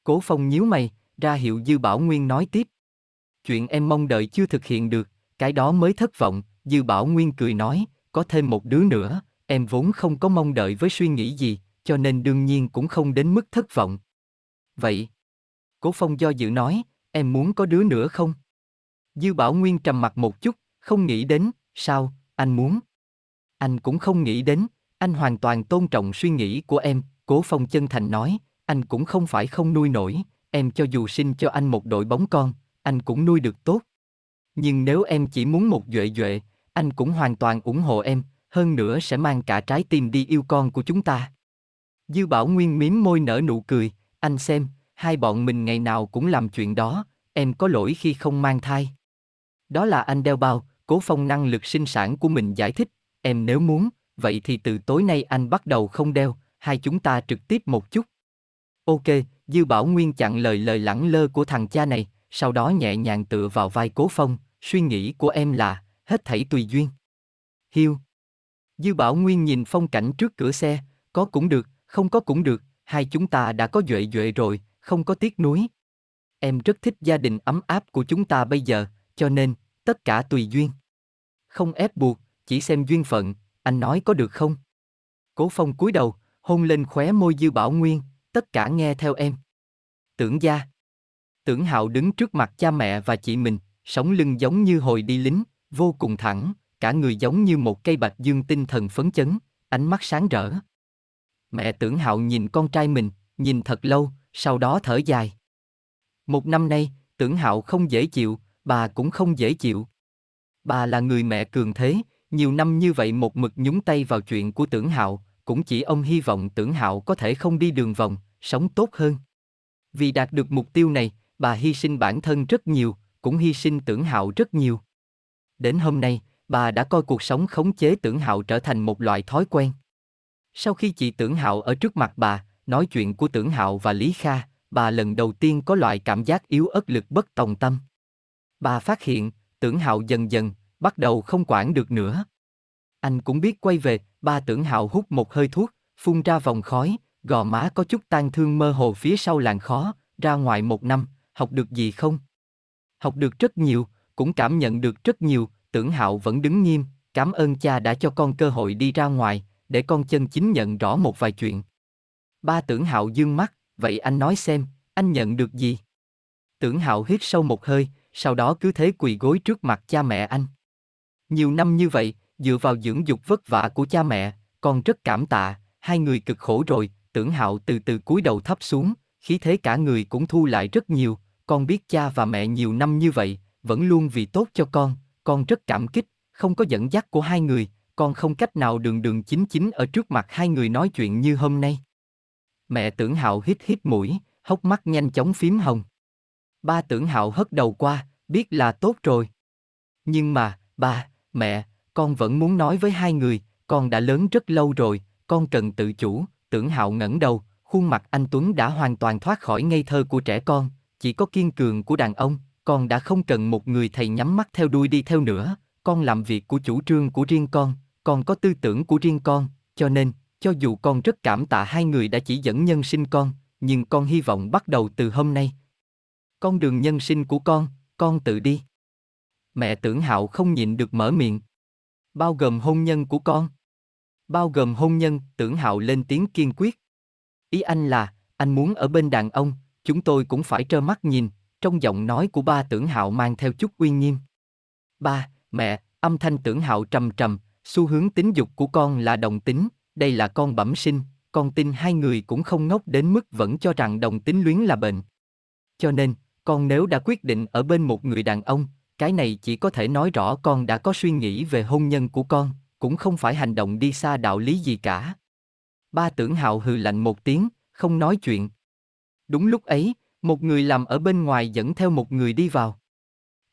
Cố Phong nhíu mày, ra hiệu Dư Bảo Nguyên nói tiếp. Chuyện em mong đợi chưa thực hiện được, cái đó mới thất vọng, Dư Bảo Nguyên cười nói, có thêm một đứa nữa, em vốn không có mong đợi với suy nghĩ gì, cho nên đương nhiên cũng không đến mức thất vọng. Vậy, Cố Phong do dự nói, em muốn có đứa nữa không? Dư Bảo Nguyên trầm mặt một chút, không nghĩ đến, sao, anh muốn. Anh cũng không nghĩ đến, anh hoàn toàn tôn trọng suy nghĩ của em, Cố Phong chân thành nói, anh cũng không phải không nuôi nổi, em cho dù sinh cho anh một đội bóng con, anh cũng nuôi được tốt. Nhưng nếu em chỉ muốn một duệ duệ, anh cũng hoàn toàn ủng hộ em, hơn nữa sẽ mang cả trái tim đi yêu con của chúng ta. Dư Bảo Nguyên mím môi nở nụ cười, anh xem, hai bọn mình ngày nào cũng làm chuyện đó, em có lỗi khi không mang thai. Đó là anh đeo bao, cố phong năng lực sinh sản của mình giải thích, em nếu muốn, vậy thì từ tối nay anh bắt đầu không đeo, hai chúng ta trực tiếp một chút. Ok, Dư Bảo Nguyên chặn lời lời lẳng lơ của thằng cha này, sau đó nhẹ nhàng tựa vào vai Cố Phong, suy nghĩ của em là, hết thảy tùy duyên. Hiu. Dư Bảo Nguyên nhìn phong cảnh trước cửa xe, có cũng được, không có cũng được, hai chúng ta đã có duệ duệ rồi, không có tiếc nuối. Em rất thích gia đình ấm áp của chúng ta bây giờ, cho nên, tất cả tùy duyên. Không ép buộc, chỉ xem duyên phận, anh nói có được không? Cố Phong cúi đầu, hôn lên khóe môi Dư Bảo Nguyên, tất cả nghe theo em. Tưởng gia. Tưởng hạo đứng trước mặt cha mẹ và chị mình, sống lưng giống như hồi đi lính, vô cùng thẳng, cả người giống như một cây bạch dương tinh thần phấn chấn, ánh mắt sáng rỡ. Mẹ tưởng hạo nhìn con trai mình, nhìn thật lâu, sau đó thở dài. Một năm nay, tưởng hạo không dễ chịu, bà cũng không dễ chịu. Bà là người mẹ cường thế, nhiều năm như vậy một mực nhúng tay vào chuyện của tưởng hạo, cũng chỉ ông hy vọng tưởng hạo có thể không đi đường vòng, sống tốt hơn. Vì đạt được mục tiêu này, bà hy sinh bản thân rất nhiều, cũng hy sinh tưởng hạo rất nhiều. Đến hôm nay, bà đã coi cuộc sống khống chế tưởng hạo trở thành một loại thói quen. Sau khi chị tưởng hạo ở trước mặt bà, nói chuyện của tưởng hạo và Lý Kha, bà lần đầu tiên có loại cảm giác yếu ớt lực bất tòng tâm. Bà phát hiện, tưởng hạo dần dần, bắt đầu không quản được nữa. Anh cũng biết quay về, Ba tưởng hạo hút một hơi thuốc, phun ra vòng khói, gò má có chút tan thương mơ hồ phía sau làng khó, ra ngoài một năm, học được gì không? Học được rất nhiều, cũng cảm nhận được rất nhiều, tưởng hạo vẫn đứng nghiêm, cảm ơn cha đã cho con cơ hội đi ra ngoài, để con chân chính nhận rõ một vài chuyện. Ba tưởng hạo dương mắt, vậy anh nói xem, anh nhận được gì? Tưởng hạo hít sâu một hơi, sau đó cứ thế quỳ gối trước mặt cha mẹ anh. Nhiều năm như vậy, dựa vào dưỡng dục vất vả của cha mẹ, con rất cảm tạ, hai người cực khổ rồi, tưởng hạo từ từ cúi đầu thấp xuống, khí thế cả người cũng thu lại rất nhiều, con biết cha và mẹ nhiều năm như vậy, vẫn luôn vì tốt cho con, con rất cảm kích, không có dẫn dắt của hai người, con không cách nào đường đường chính chính ở trước mặt hai người nói chuyện như hôm nay. Mẹ tưởng hạo hít hít mũi, hốc mắt nhanh chóng phím hồng. Ba tưởng hạo hất đầu qua, biết là tốt rồi. Nhưng mà, ba, mẹ, con vẫn muốn nói với hai người, con đã lớn rất lâu rồi, con cần tự chủ, tưởng hạo ngẩng đầu, khuôn mặt anh Tuấn đã hoàn toàn thoát khỏi ngây thơ của trẻ con, chỉ có kiên cường của đàn ông, con đã không cần một người thầy nhắm mắt theo đuôi đi theo nữa, con làm việc của chủ trương của riêng con, con có tư tưởng của riêng con, cho nên, cho dù con rất cảm tạ hai người đã chỉ dẫn nhân sinh con, nhưng con hy vọng bắt đầu từ hôm nay. Con đường nhân sinh của con, con tự đi. Mẹ tưởng hạo không nhịn được mở miệng bao gồm hôn nhân của con bao gồm hôn nhân tưởng hạo lên tiếng kiên quyết ý anh là anh muốn ở bên đàn ông chúng tôi cũng phải trơ mắt nhìn trong giọng nói của ba tưởng hạo mang theo chút uy nghiêm ba mẹ âm thanh tưởng hạo trầm trầm xu hướng tính dục của con là đồng tính đây là con bẩm sinh con tin hai người cũng không ngốc đến mức vẫn cho rằng đồng tính luyến là bệnh cho nên con nếu đã quyết định ở bên một người đàn ông cái này chỉ có thể nói rõ con đã có suy nghĩ về hôn nhân của con, cũng không phải hành động đi xa đạo lý gì cả. Ba tưởng hạo hừ lạnh một tiếng, không nói chuyện. Đúng lúc ấy, một người làm ở bên ngoài dẫn theo một người đi vào.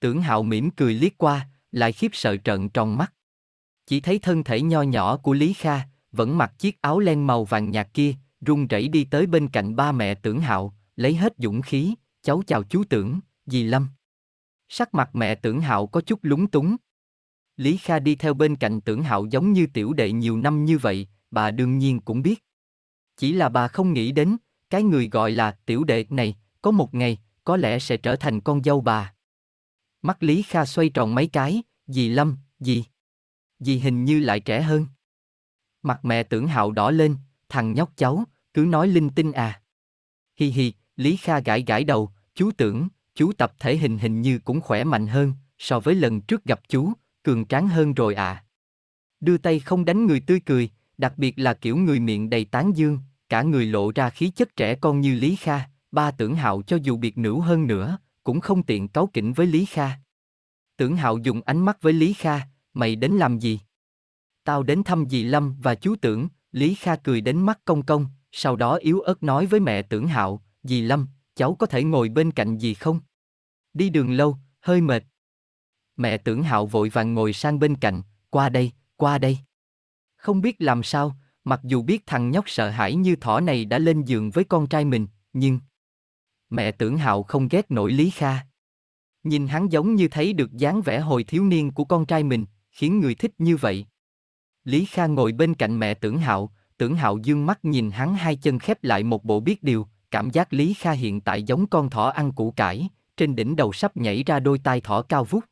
Tưởng hạo mỉm cười liếc qua, lại khiếp sợ trợn tròn mắt. Chỉ thấy thân thể nho nhỏ của Lý Kha, vẫn mặc chiếc áo len màu vàng nhạt kia, run rẩy đi tới bên cạnh ba mẹ tưởng hạo, lấy hết dũng khí, cháu chào chú tưởng, dì Lâm. Sắc mặt mẹ tưởng hạo có chút lúng túng. Lý Kha đi theo bên cạnh tưởng hạo giống như tiểu đệ nhiều năm như vậy, bà đương nhiên cũng biết. Chỉ là bà không nghĩ đến, cái người gọi là tiểu đệ này, có một ngày, có lẽ sẽ trở thành con dâu bà. Mắt Lý Kha xoay tròn mấy cái, dì Lâm, dì. Dì hình như lại trẻ hơn. Mặt mẹ tưởng hạo đỏ lên, thằng nhóc cháu, cứ nói linh tinh à. Hi hi, Lý Kha gãi gãi đầu, chú tưởng, chú tập thể hình hình như cũng khỏe mạnh hơn, so với lần trước gặp chú, cường tráng hơn rồi à. Đưa tay không đánh người tươi cười, đặc biệt là kiểu người miệng đầy tán dương, cả người lộ ra khí chất trẻ con như Lý Kha, ba tưởng hạo cho dù biệt nữ hơn nữa, cũng không tiện cáu kỉnh với Lý Kha. Tưởng hạo dùng ánh mắt với Lý Kha, mày đến làm gì? Tao đến thăm dì Lâm và chú tưởng, Lý Kha cười đến mắt công công, sau đó yếu ớt nói với mẹ tưởng hạo, dì Lâm, cháu có thể ngồi bên cạnh gì không? Đi đường lâu, hơi mệt. Mẹ tưởng hạo vội vàng ngồi sang bên cạnh, qua đây, qua đây. Không biết làm sao, mặc dù biết thằng nhóc sợ hãi như thỏ này đã lên giường với con trai mình, nhưng... Mẹ tưởng hạo không ghét nổi Lý Kha. Nhìn hắn giống như thấy được dáng vẻ hồi thiếu niên của con trai mình, khiến người thích như vậy. Lý Kha ngồi bên cạnh mẹ tưởng hạo, tưởng hạo dương mắt nhìn hắn hai chân khép lại một bộ biết điều, cảm giác Lý Kha hiện tại giống con thỏ ăn củ cải, trên đỉnh đầu sắp nhảy ra đôi tai thỏ cao vút.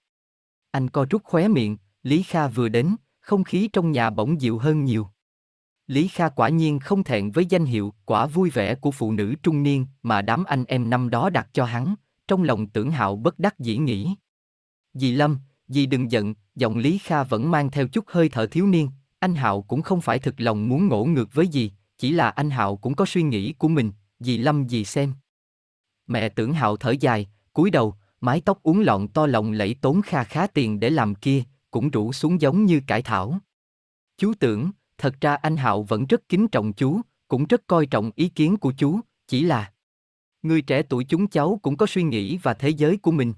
Anh co rút khóe miệng, Lý Kha vừa đến, không khí trong nhà bỗng dịu hơn nhiều. Lý Kha quả nhiên không thẹn với danh hiệu quả vui vẻ của phụ nữ trung niên mà đám anh em năm đó đặt cho hắn, trong lòng tưởng hạo bất đắc dĩ nghĩ. Dì Lâm, dì đừng giận, giọng Lý Kha vẫn mang theo chút hơi thở thiếu niên, anh Hạo cũng không phải thực lòng muốn ngỗ ngược với dì, chỉ là anh Hạo cũng có suy nghĩ của mình, dì Lâm dì xem. Mẹ tưởng hạo thở dài, cúi đầu, mái tóc uốn lọn to lộng lẫy tốn kha khá tiền để làm kia, cũng rủ xuống giống như cải thảo. Chú tưởng, thật ra anh Hạo vẫn rất kính trọng chú, cũng rất coi trọng ý kiến của chú, chỉ là người trẻ tuổi chúng cháu cũng có suy nghĩ và thế giới của mình.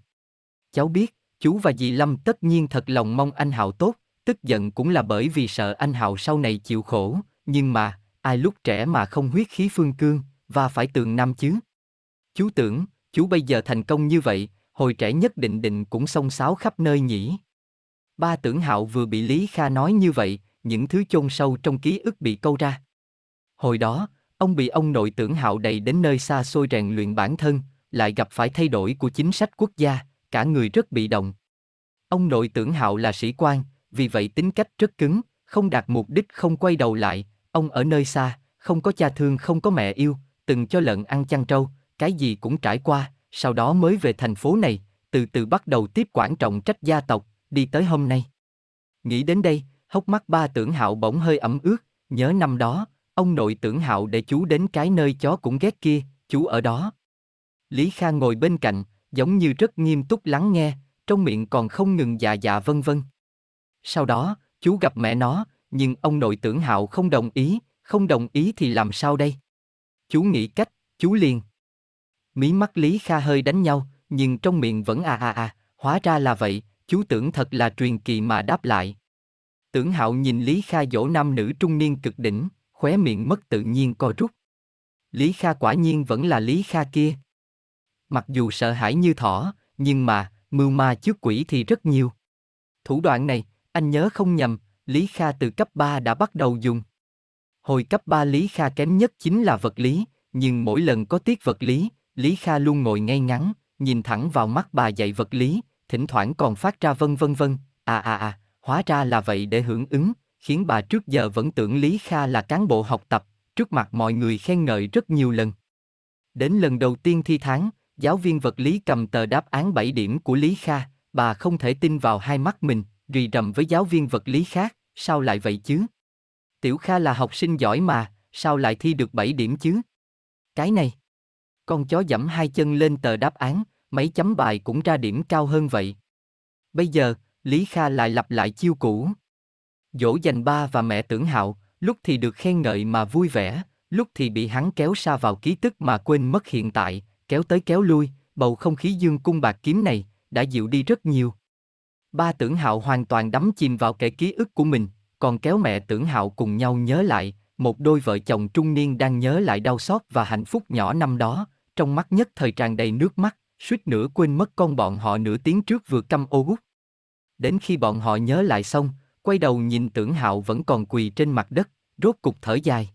Cháu biết, chú và dì Lâm tất nhiên thật lòng mong anh Hạo tốt, tức giận cũng là bởi vì sợ anh Hạo sau này chịu khổ, nhưng mà, ai lúc trẻ mà không huyết khí phương cương, và phải tường nam chứ. Chú tưởng, chú bây giờ thành công như vậy, hồi trẻ nhất định định cũng xông xáo khắp nơi nhỉ. Ba tưởng hạo vừa bị Lý Kha nói như vậy, những thứ chôn sâu trong ký ức bị câu ra. Hồi đó, ông bị ông nội tưởng hạo đầy đến nơi xa xôi rèn luyện bản thân, lại gặp phải thay đổi của chính sách quốc gia, cả người rất bị động. Ông nội tưởng hạo là sĩ quan, vì vậy tính cách rất cứng, không đạt mục đích không quay đầu lại, ông ở nơi xa, không có cha thương không có mẹ yêu, từng cho lợn ăn chăn trâu, cái gì cũng trải qua, sau đó mới về thành phố này, từ từ bắt đầu tiếp quản trọng trách gia tộc, đi tới hôm nay. Nghĩ đến đây, hốc mắt ba tưởng hạo bỗng hơi ẩm ướt, nhớ năm đó, ông nội tưởng hạo để chú đến cái nơi chó cũng ghét kia, chú ở đó. Lý Kha ngồi bên cạnh, giống như rất nghiêm túc lắng nghe, trong miệng còn không ngừng dạ dạ vân vân. Sau đó, chú gặp mẹ nó, nhưng ông nội tưởng hạo không đồng ý, không đồng ý thì làm sao đây? chú nghĩ cách, chú liền. Mí mắt Lý Kha hơi đánh nhau, nhưng trong miệng vẫn à à à, hóa ra là vậy, chú tưởng thật là truyền kỳ mà đáp lại. Tưởng hạo nhìn Lý Kha dỗ nam nữ trung niên cực đỉnh, khóe miệng mất tự nhiên co rút. Lý Kha quả nhiên vẫn là Lý Kha kia. Mặc dù sợ hãi như thỏ, nhưng mà, mưu ma trước quỷ thì rất nhiều. Thủ đoạn này, anh nhớ không nhầm, Lý Kha từ cấp 3 đã bắt đầu dùng. Hồi cấp 3 Lý Kha kém nhất chính là vật lý, nhưng mỗi lần có tiết vật lý, Lý Kha luôn ngồi ngay ngắn, nhìn thẳng vào mắt bà dạy vật lý, thỉnh thoảng còn phát ra vân vân vân, à à à, hóa ra là vậy để hưởng ứng, khiến bà trước giờ vẫn tưởng Lý Kha là cán bộ học tập, trước mặt mọi người khen ngợi rất nhiều lần. Đến lần đầu tiên thi tháng, giáo viên vật lý cầm tờ đáp án 7 điểm của Lý Kha, bà không thể tin vào hai mắt mình, rì rầm với giáo viên vật lý khác, sao lại vậy chứ? Tiểu Kha là học sinh giỏi mà, sao lại thi được 7 điểm chứ? Cái này. Con chó dẫm hai chân lên tờ đáp án, mấy chấm bài cũng ra điểm cao hơn vậy. Bây giờ, Lý Kha lại lặp lại chiêu cũ. Dỗ dành ba và mẹ tưởng hạo, lúc thì được khen ngợi mà vui vẻ, lúc thì bị hắn kéo xa vào ký tức mà quên mất hiện tại, kéo tới kéo lui, bầu không khí dương cung bạc kiếm này đã dịu đi rất nhiều. Ba tưởng hạo hoàn toàn đắm chìm vào kẻ ký ức của mình, còn kéo mẹ tưởng hạo cùng nhau nhớ lại, một đôi vợ chồng trung niên đang nhớ lại đau xót và hạnh phúc nhỏ năm đó, trong mắt nhất thời tràn đầy nước mắt, suýt nữa quên mất con bọn họ nửa tiếng trước vừa căm ô út. Đến khi bọn họ nhớ lại xong, quay đầu nhìn tưởng hạo vẫn còn quỳ trên mặt đất, rốt cục thở dài.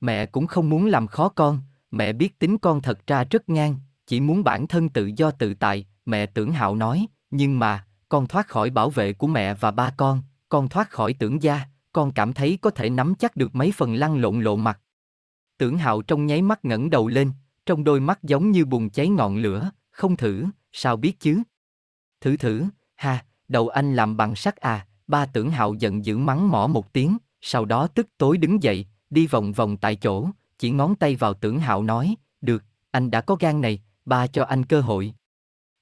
Mẹ cũng không muốn làm khó con, mẹ biết tính con thật ra rất ngang, chỉ muốn bản thân tự do tự tại, mẹ tưởng hạo nói, nhưng mà, con thoát khỏi bảo vệ của mẹ và ba con, con thoát khỏi tưởng gia, con cảm thấy có thể nắm chắc được mấy phần lăn lộn lộ mặt. Tưởng hạo trong nháy mắt ngẩng đầu lên, trong đôi mắt giống như bùng cháy ngọn lửa, không thử, sao biết chứ? Thử thử, ha, đầu anh làm bằng sắt à, ba tưởng hạo giận dữ mắng mỏ một tiếng, sau đó tức tối đứng dậy, đi vòng vòng tại chỗ, chỉ ngón tay vào tưởng hạo nói, được, anh đã có gan này, ba cho anh cơ hội.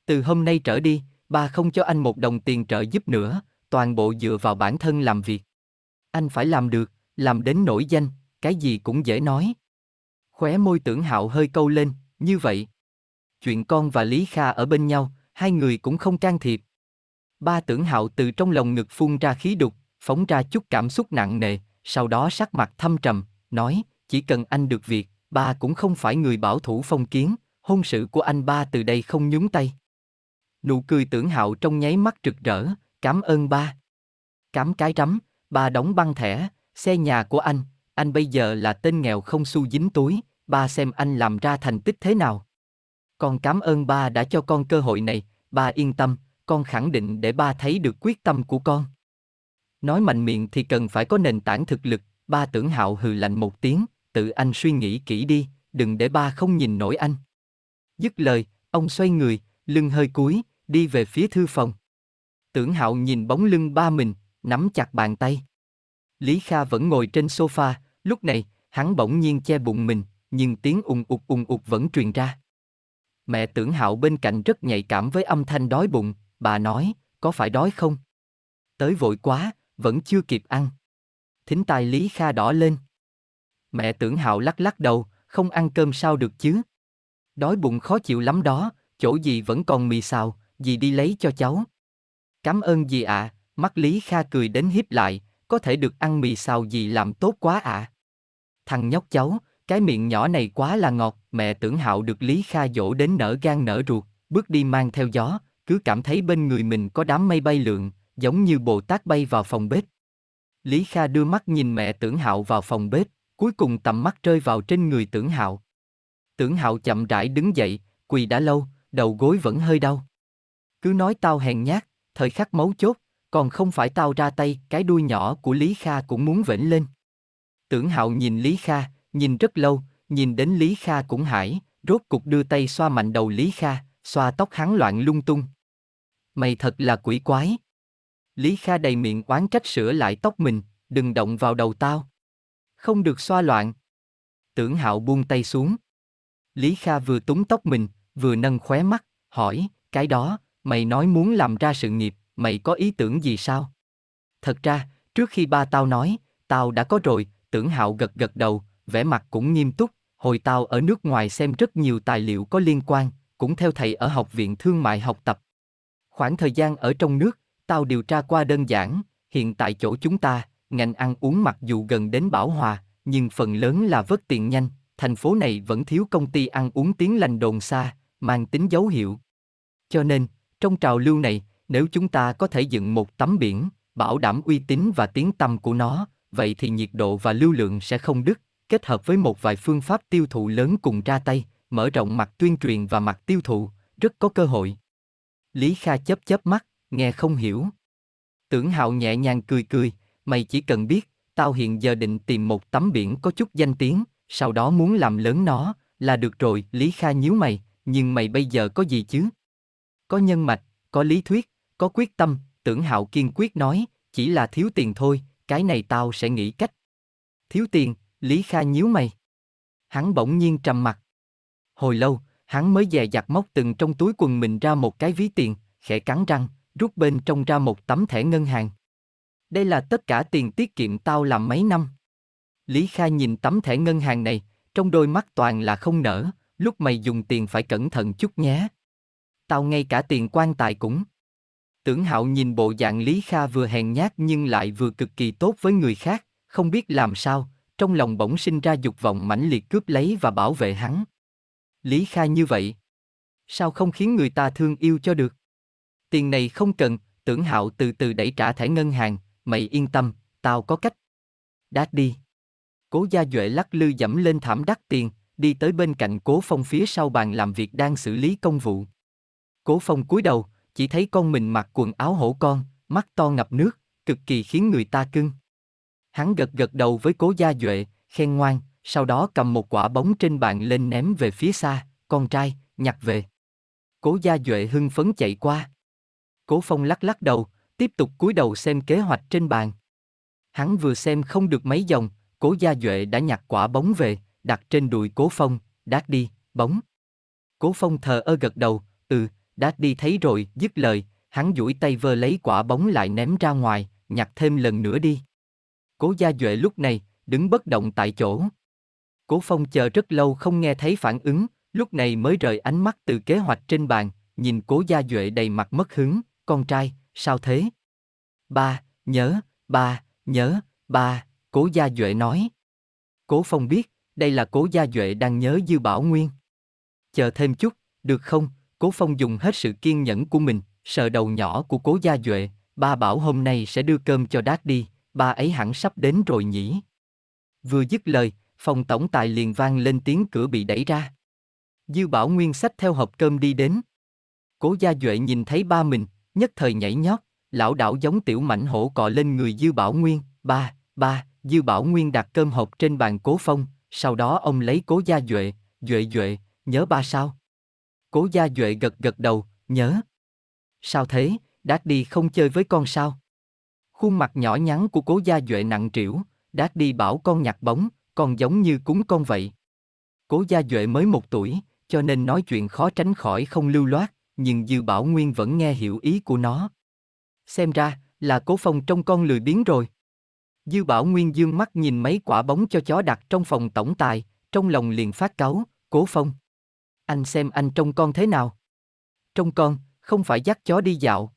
Từ hôm nay trở đi, ba không cho anh một đồng tiền trợ giúp nữa, toàn bộ dựa vào bản thân làm việc. Anh phải làm được, làm đến nổi danh, cái gì cũng dễ nói. Khóe môi tưởng hạo hơi câu lên, như vậy. Chuyện con và Lý Kha ở bên nhau, hai người cũng không can thiệp. Ba tưởng hạo từ trong lòng ngực phun ra khí đục, phóng ra chút cảm xúc nặng nề, sau đó sắc mặt thâm trầm, nói, chỉ cần anh được việc, ba cũng không phải người bảo thủ phong kiến, hôn sự của anh ba từ đây không nhúng tay. Nụ cười tưởng hạo trong nháy mắt rực rỡ, Cảm ơn ba. Cám cái rắm, ba đóng băng thẻ, xe nhà của anh, anh bây giờ là tên nghèo không xu dính túi, ba xem anh làm ra thành tích thế nào. Con cảm ơn ba đã cho con cơ hội này, ba yên tâm, con khẳng định để ba thấy được quyết tâm của con. Nói mạnh miệng thì cần phải có nền tảng thực lực, ba tưởng hạo hừ lạnh một tiếng, tự anh suy nghĩ kỹ đi, đừng để ba không nhìn nổi anh. Dứt lời, ông xoay người, lưng hơi cúi, đi về phía thư phòng. Tưởng Hạo nhìn bóng lưng ba mình, nắm chặt bàn tay. Lý Kha vẫn ngồi trên sofa, lúc này, hắn bỗng nhiên che bụng mình, nhưng tiếng ùng ục ùng ục vẫn truyền ra. Mẹ tưởng hạo bên cạnh rất nhạy cảm với âm thanh đói bụng, bà nói, có phải đói không? Tới vội quá, vẫn chưa kịp ăn. Thính tai Lý Kha đỏ lên. Mẹ tưởng hạo lắc lắc đầu, không ăn cơm sao được chứ? Đói bụng khó chịu lắm đó, chỗ gì vẫn còn mì xào, gì đi lấy cho cháu. Cảm ơn gì ạ, à? mắt Lý Kha cười đến hiếp lại, có thể được ăn mì xào gì làm tốt quá ạ. À? Thằng nhóc cháu, cái miệng nhỏ này quá là ngọt, mẹ tưởng hạo được Lý Kha dỗ đến nở gan nở ruột, bước đi mang theo gió, cứ cảm thấy bên người mình có đám mây bay lượn, giống như Bồ Tát bay vào phòng bếp. Lý Kha đưa mắt nhìn mẹ tưởng hạo vào phòng bếp, cuối cùng tầm mắt rơi vào trên người tưởng hạo. Tưởng hạo chậm rãi đứng dậy, quỳ đã lâu, đầu gối vẫn hơi đau. Cứ nói tao hèn nhát, thời khắc mấu chốt, còn không phải tao ra tay, cái đuôi nhỏ của Lý Kha cũng muốn vểnh lên. Tưởng Hạo nhìn Lý Kha, nhìn rất lâu, nhìn đến Lý Kha cũng hải, rốt cục đưa tay xoa mạnh đầu Lý Kha, xoa tóc hắn loạn lung tung. Mày thật là quỷ quái. Lý Kha đầy miệng oán trách sửa lại tóc mình, đừng động vào đầu tao. Không được xoa loạn. Tưởng Hạo buông tay xuống. Lý Kha vừa túng tóc mình, vừa nâng khóe mắt, hỏi, cái đó, mày nói muốn làm ra sự nghiệp, mày có ý tưởng gì sao? Thật ra, trước khi ba tao nói, tao đã có rồi, tưởng hạo gật gật đầu, vẻ mặt cũng nghiêm túc, hồi tao ở nước ngoài xem rất nhiều tài liệu có liên quan, cũng theo thầy ở học viện thương mại học tập. Khoảng thời gian ở trong nước, tao điều tra qua đơn giản, hiện tại chỗ chúng ta, ngành ăn uống mặc dù gần đến bảo hòa, nhưng phần lớn là vất tiền nhanh, thành phố này vẫn thiếu công ty ăn uống tiếng lành đồn xa, mang tính dấu hiệu. Cho nên, trong trào lưu này, nếu chúng ta có thể dựng một tấm biển, bảo đảm uy tín và tiếng tăm của nó, vậy thì nhiệt độ và lưu lượng sẽ không đứt, kết hợp với một vài phương pháp tiêu thụ lớn cùng ra tay, mở rộng mặt tuyên truyền và mặt tiêu thụ, rất có cơ hội. Lý Kha chớp chớp mắt, nghe không hiểu. Tưởng Hạo nhẹ nhàng cười cười, mày chỉ cần biết, tao hiện giờ định tìm một tấm biển có chút danh tiếng, sau đó muốn làm lớn nó, là được rồi. Lý Kha nhíu mày, nhưng mày bây giờ có gì chứ? có nhân mạch, có lý thuyết, có quyết tâm, tưởng hạo kiên quyết nói, chỉ là thiếu tiền thôi, cái này tao sẽ nghĩ cách. Thiếu tiền, Lý Kha nhíu mày. Hắn bỗng nhiên trầm mặt. Hồi lâu, hắn mới dè dặt móc từng trong túi quần mình ra một cái ví tiền, khẽ cắn răng, rút bên trong ra một tấm thẻ ngân hàng. Đây là tất cả tiền tiết kiệm tao làm mấy năm. Lý Kha nhìn tấm thẻ ngân hàng này, trong đôi mắt toàn là không nở, lúc mày dùng tiền phải cẩn thận chút nhé tao ngay cả tiền quan tài cũng. Tưởng hạo nhìn bộ dạng Lý Kha vừa hèn nhát nhưng lại vừa cực kỳ tốt với người khác, không biết làm sao, trong lòng bỗng sinh ra dục vọng mãnh liệt cướp lấy và bảo vệ hắn. Lý Kha như vậy, sao không khiến người ta thương yêu cho được? Tiền này không cần, tưởng hạo từ từ đẩy trả thẻ ngân hàng, mày yên tâm, tao có cách. Đát đi. Cố gia Duệ lắc lư dẫm lên thảm đắt tiền, đi tới bên cạnh cố phong phía sau bàn làm việc đang xử lý công vụ. Cố phong cúi đầu, chỉ thấy con mình mặc quần áo hổ con, mắt to ngập nước, cực kỳ khiến người ta cưng. Hắn gật gật đầu với cố gia Duệ, khen ngoan, sau đó cầm một quả bóng trên bàn lên ném về phía xa, con trai, nhặt về. Cố gia Duệ hưng phấn chạy qua. Cố phong lắc lắc đầu, tiếp tục cúi đầu xem kế hoạch trên bàn. Hắn vừa xem không được mấy dòng, cố gia Duệ đã nhặt quả bóng về, đặt trên đùi cố phong, đát đi, bóng. Cố phong thờ ơ gật đầu, ừ, Daddy thấy rồi, dứt lời, hắn duỗi tay vơ lấy quả bóng lại ném ra ngoài, nhặt thêm lần nữa đi. Cố Gia Duệ lúc này, đứng bất động tại chỗ. Cố Phong chờ rất lâu không nghe thấy phản ứng, lúc này mới rời ánh mắt từ kế hoạch trên bàn, nhìn Cố Gia Duệ đầy mặt mất hứng, con trai, sao thế? Ba, nhớ, ba, nhớ, ba, Cố Gia Duệ nói. Cố Phong biết, đây là Cố Gia Duệ đang nhớ Dư Bảo Nguyên. Chờ thêm chút, được không? Cố Phong dùng hết sự kiên nhẫn của mình, sờ đầu nhỏ của Cố Gia Duệ, ba bảo hôm nay sẽ đưa cơm cho Đát đi, ba ấy hẳn sắp đến rồi nhỉ. Vừa dứt lời, phòng tổng tài liền vang lên tiếng cửa bị đẩy ra. Dư Bảo Nguyên sách theo hộp cơm đi đến. Cố Gia Duệ nhìn thấy ba mình, nhất thời nhảy nhót, lão đảo giống tiểu mảnh hổ cọ lên người Dư Bảo Nguyên, ba, ba, Dư Bảo Nguyên đặt cơm hộp trên bàn Cố Phong, sau đó ông lấy Cố Gia Duệ, Duệ Duệ, nhớ ba sao, Cố Gia Duệ gật gật đầu, nhớ. Sao thế, Đát đi không chơi với con sao? Khuôn mặt nhỏ nhắn của Cố Gia Duệ nặng trĩu, Đát đi bảo con nhặt bóng, con giống như cúng con vậy. Cố Gia Duệ mới một tuổi, cho nên nói chuyện khó tránh khỏi không lưu loát, nhưng Dư Bảo Nguyên vẫn nghe hiểu ý của nó. Xem ra, là Cố Phong trong con lười biếng rồi. Dư Bảo Nguyên dương mắt nhìn mấy quả bóng cho chó đặt trong phòng tổng tài, trong lòng liền phát cáu, Cố Phong, anh xem anh trông con thế nào? Trông con, không phải dắt chó đi dạo.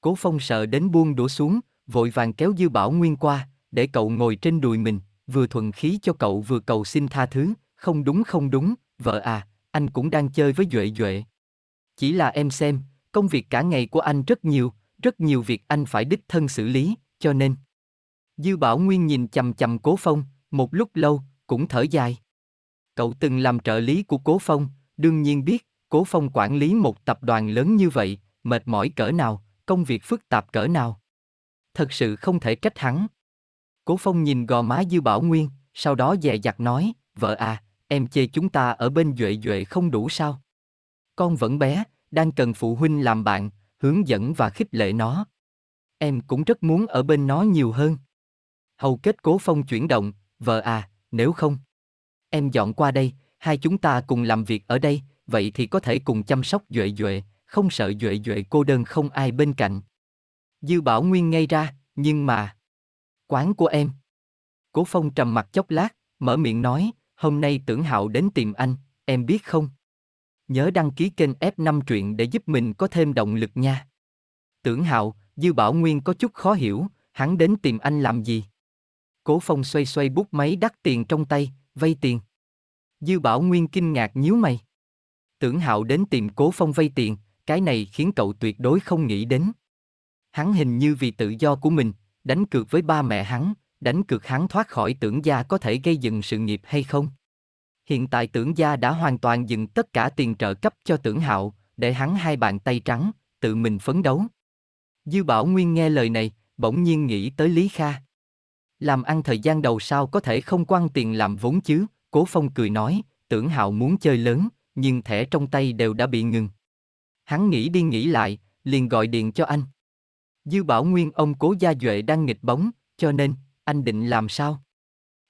Cố phong sợ đến buông đổ xuống, vội vàng kéo Dư Bảo Nguyên qua, để cậu ngồi trên đùi mình, vừa thuận khí cho cậu vừa cầu xin tha thứ, không đúng không đúng, vợ à, anh cũng đang chơi với Duệ Duệ. Chỉ là em xem, công việc cả ngày của anh rất nhiều, rất nhiều việc anh phải đích thân xử lý, cho nên. Dư Bảo Nguyên nhìn chầm chầm Cố Phong, một lúc lâu, cũng thở dài. Cậu từng làm trợ lý của Cố Phong, Đương nhiên biết, Cố Phong quản lý một tập đoàn lớn như vậy, mệt mỏi cỡ nào, công việc phức tạp cỡ nào. Thật sự không thể trách hắn. Cố Phong nhìn gò má Dư Bảo Nguyên, sau đó dè dặt nói, vợ à, em chê chúng ta ở bên Duệ Duệ không đủ sao? Con vẫn bé, đang cần phụ huynh làm bạn, hướng dẫn và khích lệ nó. Em cũng rất muốn ở bên nó nhiều hơn. Hầu kết Cố Phong chuyển động, vợ à, nếu không, em dọn qua đây, hai chúng ta cùng làm việc ở đây, vậy thì có thể cùng chăm sóc Duệ Duệ, không sợ Duệ Duệ cô đơn không ai bên cạnh. Dư Bảo Nguyên ngay ra, nhưng mà... Quán của em. Cố Phong trầm mặt chốc lát, mở miệng nói, hôm nay tưởng hạo đến tìm anh, em biết không? Nhớ đăng ký kênh F5 truyện để giúp mình có thêm động lực nha. Tưởng hạo, Dư Bảo Nguyên có chút khó hiểu, hắn đến tìm anh làm gì? Cố Phong xoay xoay bút máy đắt tiền trong tay, vay tiền. Dư Bảo Nguyên kinh ngạc nhíu mày. Tưởng Hạo đến tìm Cố Phong vay tiền, cái này khiến cậu tuyệt đối không nghĩ đến. Hắn hình như vì tự do của mình, đánh cược với ba mẹ hắn, đánh cược hắn thoát khỏi tưởng gia có thể gây dựng sự nghiệp hay không. Hiện tại tưởng gia đã hoàn toàn dừng tất cả tiền trợ cấp cho tưởng hạo, để hắn hai bàn tay trắng, tự mình phấn đấu. Dư Bảo Nguyên nghe lời này, bỗng nhiên nghĩ tới Lý Kha. Làm ăn thời gian đầu sao có thể không quan tiền làm vốn chứ, Cố Phong cười nói, tưởng Hạo muốn chơi lớn, nhưng thẻ trong tay đều đã bị ngừng. Hắn nghĩ đi nghĩ lại, liền gọi điện cho anh. Dư bảo nguyên ông cố gia duệ đang nghịch bóng, cho nên, anh định làm sao?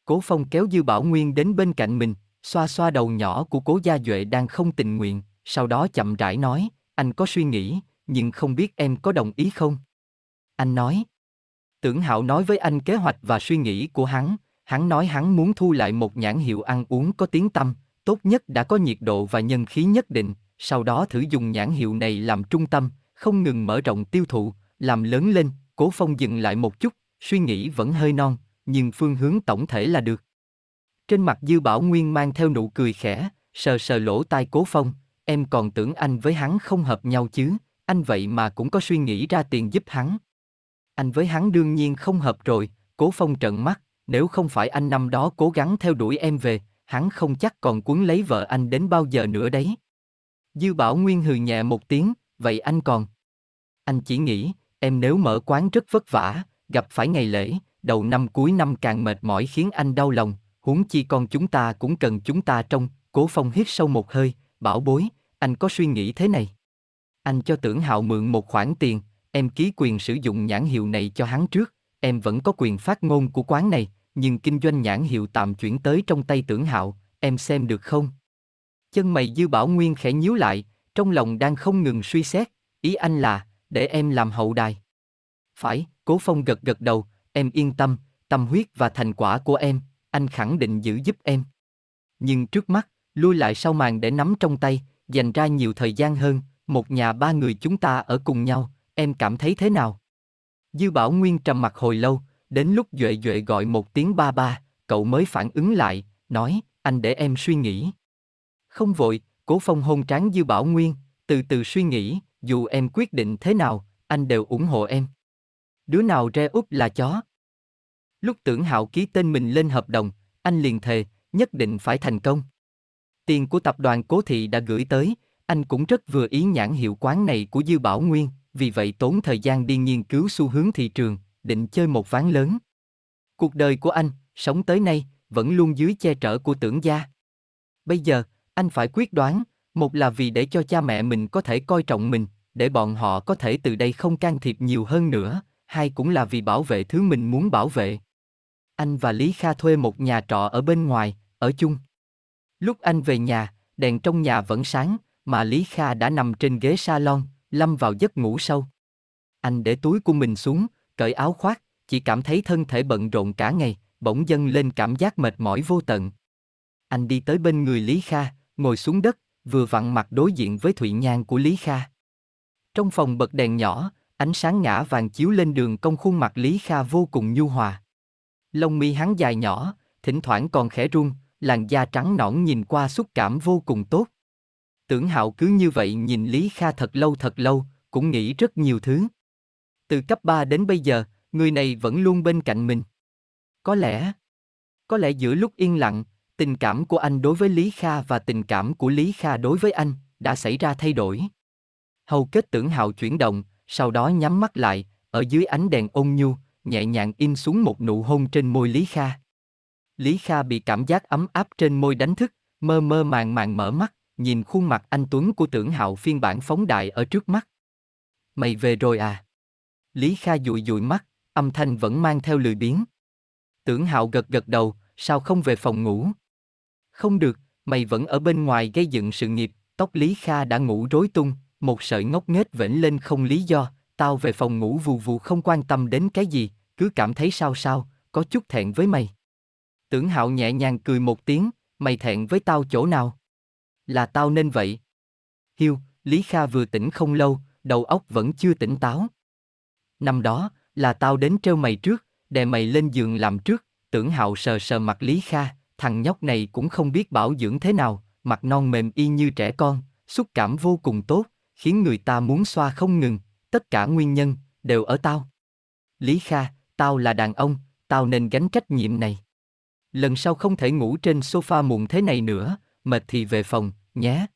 Cố Phong kéo Dư Bảo Nguyên đến bên cạnh mình, xoa xoa đầu nhỏ của cố gia duệ đang không tình nguyện, sau đó chậm rãi nói, anh có suy nghĩ, nhưng không biết em có đồng ý không? Anh nói. Tưởng Hạo nói với anh kế hoạch và suy nghĩ của hắn, Hắn nói hắn muốn thu lại một nhãn hiệu ăn uống có tiếng tâm tốt nhất đã có nhiệt độ và nhân khí nhất định, sau đó thử dùng nhãn hiệu này làm trung tâm, không ngừng mở rộng tiêu thụ, làm lớn lên, cố phong dừng lại một chút, suy nghĩ vẫn hơi non, nhưng phương hướng tổng thể là được. Trên mặt Dư Bảo Nguyên mang theo nụ cười khẽ, sờ sờ lỗ tai cố phong, em còn tưởng anh với hắn không hợp nhau chứ, anh vậy mà cũng có suy nghĩ ra tiền giúp hắn. Anh với hắn đương nhiên không hợp rồi, cố phong trận mắt, nếu không phải anh năm đó cố gắng theo đuổi em về, hắn không chắc còn cuốn lấy vợ anh đến bao giờ nữa đấy. Dư Bảo Nguyên hừ nhẹ một tiếng, vậy anh còn. Anh chỉ nghĩ, em nếu mở quán rất vất vả, gặp phải ngày lễ, đầu năm cuối năm càng mệt mỏi khiến anh đau lòng, huống chi con chúng ta cũng cần chúng ta trông. cố phong hít sâu một hơi, bảo bối, anh có suy nghĩ thế này. Anh cho tưởng hạo mượn một khoản tiền, em ký quyền sử dụng nhãn hiệu này cho hắn trước, em vẫn có quyền phát ngôn của quán này, nhưng kinh doanh nhãn hiệu tạm chuyển tới trong tay tưởng hạo, em xem được không? Chân mày dư bảo nguyên khẽ nhíu lại, trong lòng đang không ngừng suy xét, ý anh là, để em làm hậu đài. Phải, cố phong gật gật đầu, em yên tâm, tâm huyết và thành quả của em, anh khẳng định giữ giúp em. Nhưng trước mắt, lui lại sau màn để nắm trong tay, dành ra nhiều thời gian hơn, một nhà ba người chúng ta ở cùng nhau, em cảm thấy thế nào? Dư Bảo Nguyên trầm mặt hồi lâu, đến lúc Duệ Duệ gọi một tiếng ba ba, cậu mới phản ứng lại, nói, anh để em suy nghĩ. Không vội, Cố Phong hôn tráng Dư Bảo Nguyên, từ từ suy nghĩ, dù em quyết định thế nào, anh đều ủng hộ em. Đứa nào re úp là chó. Lúc tưởng hạo ký tên mình lên hợp đồng, anh liền thề, nhất định phải thành công. Tiền của tập đoàn Cố Thị đã gửi tới, anh cũng rất vừa ý nhãn hiệu quán này của Dư Bảo Nguyên, vì vậy tốn thời gian đi nghiên cứu xu hướng thị trường, định chơi một ván lớn. Cuộc đời của anh, sống tới nay, vẫn luôn dưới che trở của tưởng gia. Bây giờ, anh phải quyết đoán, một là vì để cho cha mẹ mình có thể coi trọng mình, để bọn họ có thể từ đây không can thiệp nhiều hơn nữa, hai cũng là vì bảo vệ thứ mình muốn bảo vệ. Anh và Lý Kha thuê một nhà trọ ở bên ngoài, ở chung. Lúc anh về nhà, đèn trong nhà vẫn sáng, mà Lý Kha đã nằm trên ghế salon, lâm vào giấc ngủ sâu. Anh để túi của mình xuống, cởi áo khoác, chỉ cảm thấy thân thể bận rộn cả ngày, bỗng dâng lên cảm giác mệt mỏi vô tận. Anh đi tới bên người Lý Kha, ngồi xuống đất, vừa vặn mặt đối diện với thụy nhan của Lý Kha. Trong phòng bật đèn nhỏ, ánh sáng ngã vàng chiếu lên đường cong khuôn mặt Lý Kha vô cùng nhu hòa. Lông mi hắn dài nhỏ, thỉnh thoảng còn khẽ run, làn da trắng nõn nhìn qua xúc cảm vô cùng tốt. Tưởng hạo cứ như vậy nhìn Lý Kha thật lâu thật lâu, cũng nghĩ rất nhiều thứ. Từ cấp 3 đến bây giờ, người này vẫn luôn bên cạnh mình. Có lẽ, có lẽ giữa lúc yên lặng, tình cảm của anh đối với Lý Kha và tình cảm của Lý Kha đối với anh đã xảy ra thay đổi. Hầu kết tưởng hạo chuyển động, sau đó nhắm mắt lại, ở dưới ánh đèn ôn nhu, nhẹ nhàng in xuống một nụ hôn trên môi Lý Kha. Lý Kha bị cảm giác ấm áp trên môi đánh thức, mơ mơ màng màng mở mắt, nhìn khuôn mặt anh Tuấn của tưởng hạo phiên bản phóng đại ở trước mắt. Mày về rồi à? Lý Kha dụi dụi mắt, âm thanh vẫn mang theo lười biếng. Tưởng hạo gật gật đầu, sao không về phòng ngủ? Không được, mày vẫn ở bên ngoài gây dựng sự nghiệp, tóc Lý Kha đã ngủ rối tung, một sợi ngốc nghếch vẫn lên không lý do, tao về phòng ngủ vù vù không quan tâm đến cái gì, cứ cảm thấy sao sao, có chút thẹn với mày. Tưởng hạo nhẹ nhàng cười một tiếng, mày thẹn với tao chỗ nào? Là tao nên vậy. Hiu, Lý Kha vừa tỉnh không lâu, đầu óc vẫn chưa tỉnh táo. Năm đó, là tao đến treo mày trước, đè mày lên giường làm trước, tưởng hạo sờ sờ mặt Lý Kha, thằng nhóc này cũng không biết bảo dưỡng thế nào, mặt non mềm y như trẻ con, xúc cảm vô cùng tốt, khiến người ta muốn xoa không ngừng, tất cả nguyên nhân, đều ở tao. Lý Kha, tao là đàn ông, tao nên gánh trách nhiệm này. Lần sau không thể ngủ trên sofa muộn thế này nữa, mệt thì về phòng, nhé.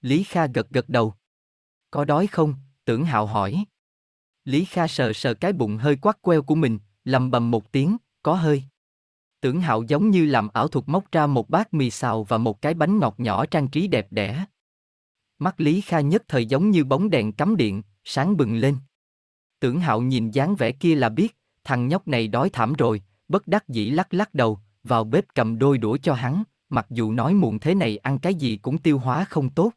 Lý Kha gật gật đầu. Có đói không? Tưởng Hạo hỏi. Lý Kha sờ sờ cái bụng hơi quắc queo của mình, lầm bầm một tiếng, có hơi. Tưởng Hạo giống như làm ảo thuật móc ra một bát mì xào và một cái bánh ngọt nhỏ trang trí đẹp đẽ. Mắt Lý Kha nhất thời giống như bóng đèn cắm điện, sáng bừng lên. Tưởng Hạo nhìn dáng vẻ kia là biết, thằng nhóc này đói thảm rồi, bất đắc dĩ lắc lắc đầu, vào bếp cầm đôi đũa cho hắn, mặc dù nói muộn thế này ăn cái gì cũng tiêu hóa không tốt.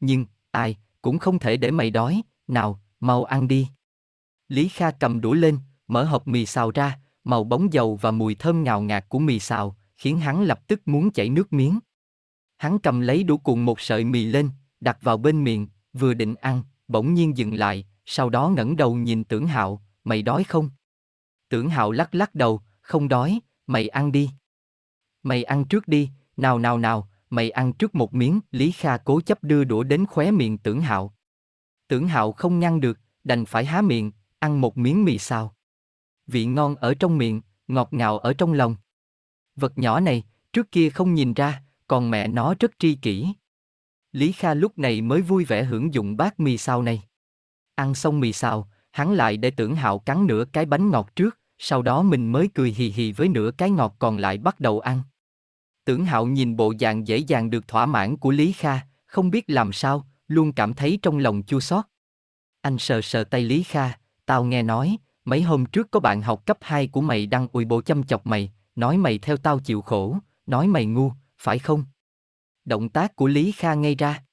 Nhưng, ai, cũng không thể để mày đói, nào, mau ăn đi. Lý Kha cầm đũa lên, mở hộp mì xào ra, màu bóng dầu và mùi thơm ngào ngạt của mì xào, khiến hắn lập tức muốn chảy nước miếng. Hắn cầm lấy đũa cuộn một sợi mì lên, đặt vào bên miệng, vừa định ăn, bỗng nhiên dừng lại, sau đó ngẩng đầu nhìn tưởng hạo, mày đói không? Tưởng hạo lắc lắc đầu, không đói, mày ăn đi. Mày ăn trước đi, nào nào nào, mày ăn trước một miếng, Lý Kha cố chấp đưa đũa đến khóe miệng tưởng hạo. Tưởng hạo không ngăn được, đành phải há miệng, ăn một miếng mì xào. Vị ngon ở trong miệng, ngọt ngào ở trong lòng. Vật nhỏ này, trước kia không nhìn ra, còn mẹ nó rất tri kỷ. Lý Kha lúc này mới vui vẻ hưởng dụng bát mì xào này. Ăn xong mì xào, hắn lại để tưởng hạo cắn nửa cái bánh ngọt trước sau đó mình mới cười hì hì với nửa cái ngọt còn lại bắt đầu ăn. Tưởng hạo nhìn bộ dạng dễ dàng được thỏa mãn của Lý Kha, không biết làm sao, luôn cảm thấy trong lòng chua xót. Anh sờ sờ tay Lý Kha, tao nghe nói, mấy hôm trước có bạn học cấp 2 của mày đăng ui bộ chăm chọc mày, nói mày theo tao chịu khổ, nói mày ngu, phải không? Động tác của Lý Kha ngay ra.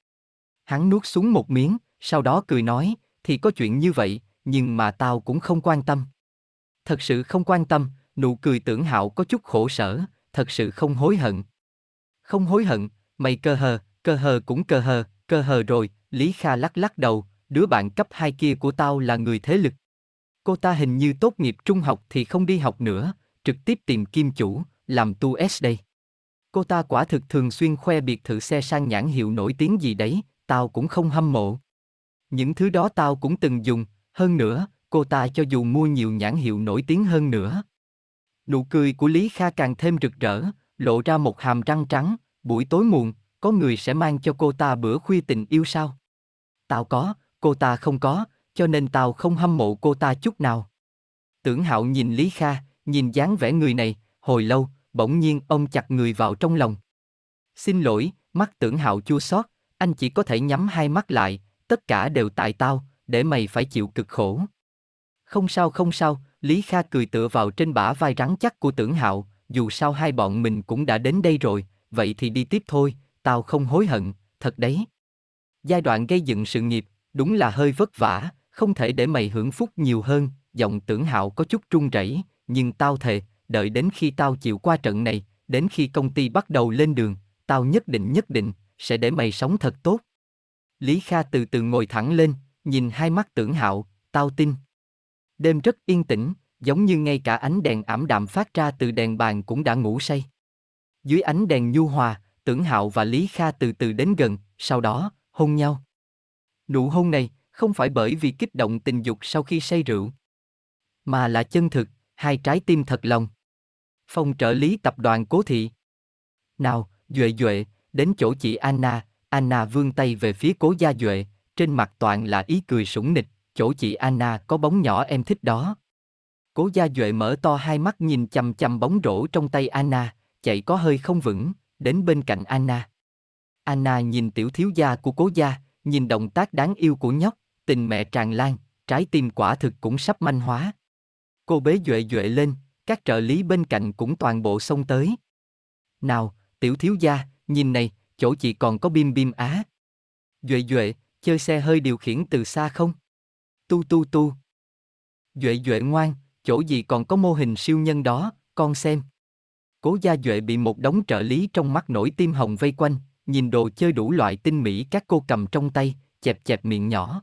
Hắn nuốt xuống một miếng, sau đó cười nói, thì có chuyện như vậy, nhưng mà tao cũng không quan tâm thật sự không quan tâm, nụ cười tưởng hạo có chút khổ sở, thật sự không hối hận. Không hối hận, mày cơ hờ, cơ hờ cũng cơ hờ, cơ hờ rồi, Lý Kha lắc lắc đầu, đứa bạn cấp 2 kia của tao là người thế lực. Cô ta hình như tốt nghiệp trung học thì không đi học nữa, trực tiếp tìm kim chủ, làm tu S đây. Cô ta quả thực thường xuyên khoe biệt thự xe sang nhãn hiệu nổi tiếng gì đấy, tao cũng không hâm mộ. Những thứ đó tao cũng từng dùng, hơn nữa, cô ta cho dù mua nhiều nhãn hiệu nổi tiếng hơn nữa. Nụ cười của Lý Kha càng thêm rực rỡ, lộ ra một hàm răng trắng, buổi tối muộn, có người sẽ mang cho cô ta bữa khuya tình yêu sao? Tao có, cô ta không có, cho nên tao không hâm mộ cô ta chút nào. Tưởng hạo nhìn Lý Kha, nhìn dáng vẻ người này, hồi lâu, bỗng nhiên ông chặt người vào trong lòng. Xin lỗi, mắt tưởng hạo chua xót, anh chỉ có thể nhắm hai mắt lại, tất cả đều tại tao, để mày phải chịu cực khổ. Không sao không sao, Lý Kha cười tựa vào trên bả vai rắn chắc của tưởng hạo, dù sao hai bọn mình cũng đã đến đây rồi, vậy thì đi tiếp thôi, tao không hối hận, thật đấy. Giai đoạn gây dựng sự nghiệp, đúng là hơi vất vả, không thể để mày hưởng phúc nhiều hơn, giọng tưởng hạo có chút trung rẩy, nhưng tao thề, đợi đến khi tao chịu qua trận này, đến khi công ty bắt đầu lên đường, tao nhất định nhất định, sẽ để mày sống thật tốt. Lý Kha từ từ ngồi thẳng lên, nhìn hai mắt tưởng hạo, tao tin. Đêm rất yên tĩnh, giống như ngay cả ánh đèn ảm đạm phát ra từ đèn bàn cũng đã ngủ say. Dưới ánh đèn nhu hòa, Tưởng Hạo và Lý Kha từ từ đến gần, sau đó, hôn nhau. Nụ hôn này không phải bởi vì kích động tình dục sau khi say rượu, mà là chân thực, hai trái tim thật lòng. Phòng trợ lý tập đoàn Cố Thị. Nào, Duệ Duệ, đến chỗ chị Anna, Anna vươn tay về phía Cố Gia Duệ, trên mặt toàn là ý cười sủng nịch chỗ chị Anna có bóng nhỏ em thích đó. Cố Gia Duệ mở to hai mắt nhìn chằm chằm bóng rổ trong tay Anna, chạy có hơi không vững, đến bên cạnh Anna. Anna nhìn tiểu thiếu gia của Cố Gia, nhìn động tác đáng yêu của nhóc, tình mẹ tràn lan, trái tim quả thực cũng sắp manh hóa. Cô bế Duệ Duệ lên, các trợ lý bên cạnh cũng toàn bộ xông tới. Nào, tiểu thiếu gia, nhìn này, chỗ chị còn có bim bim á. Duệ Duệ, chơi xe hơi điều khiển từ xa không? Tu tu tu. Duệ duệ ngoan, chỗ gì còn có mô hình siêu nhân đó, con xem. Cố gia duệ bị một đống trợ lý trong mắt nổi tim hồng vây quanh, nhìn đồ chơi đủ loại tinh mỹ các cô cầm trong tay, chẹp chẹp miệng nhỏ.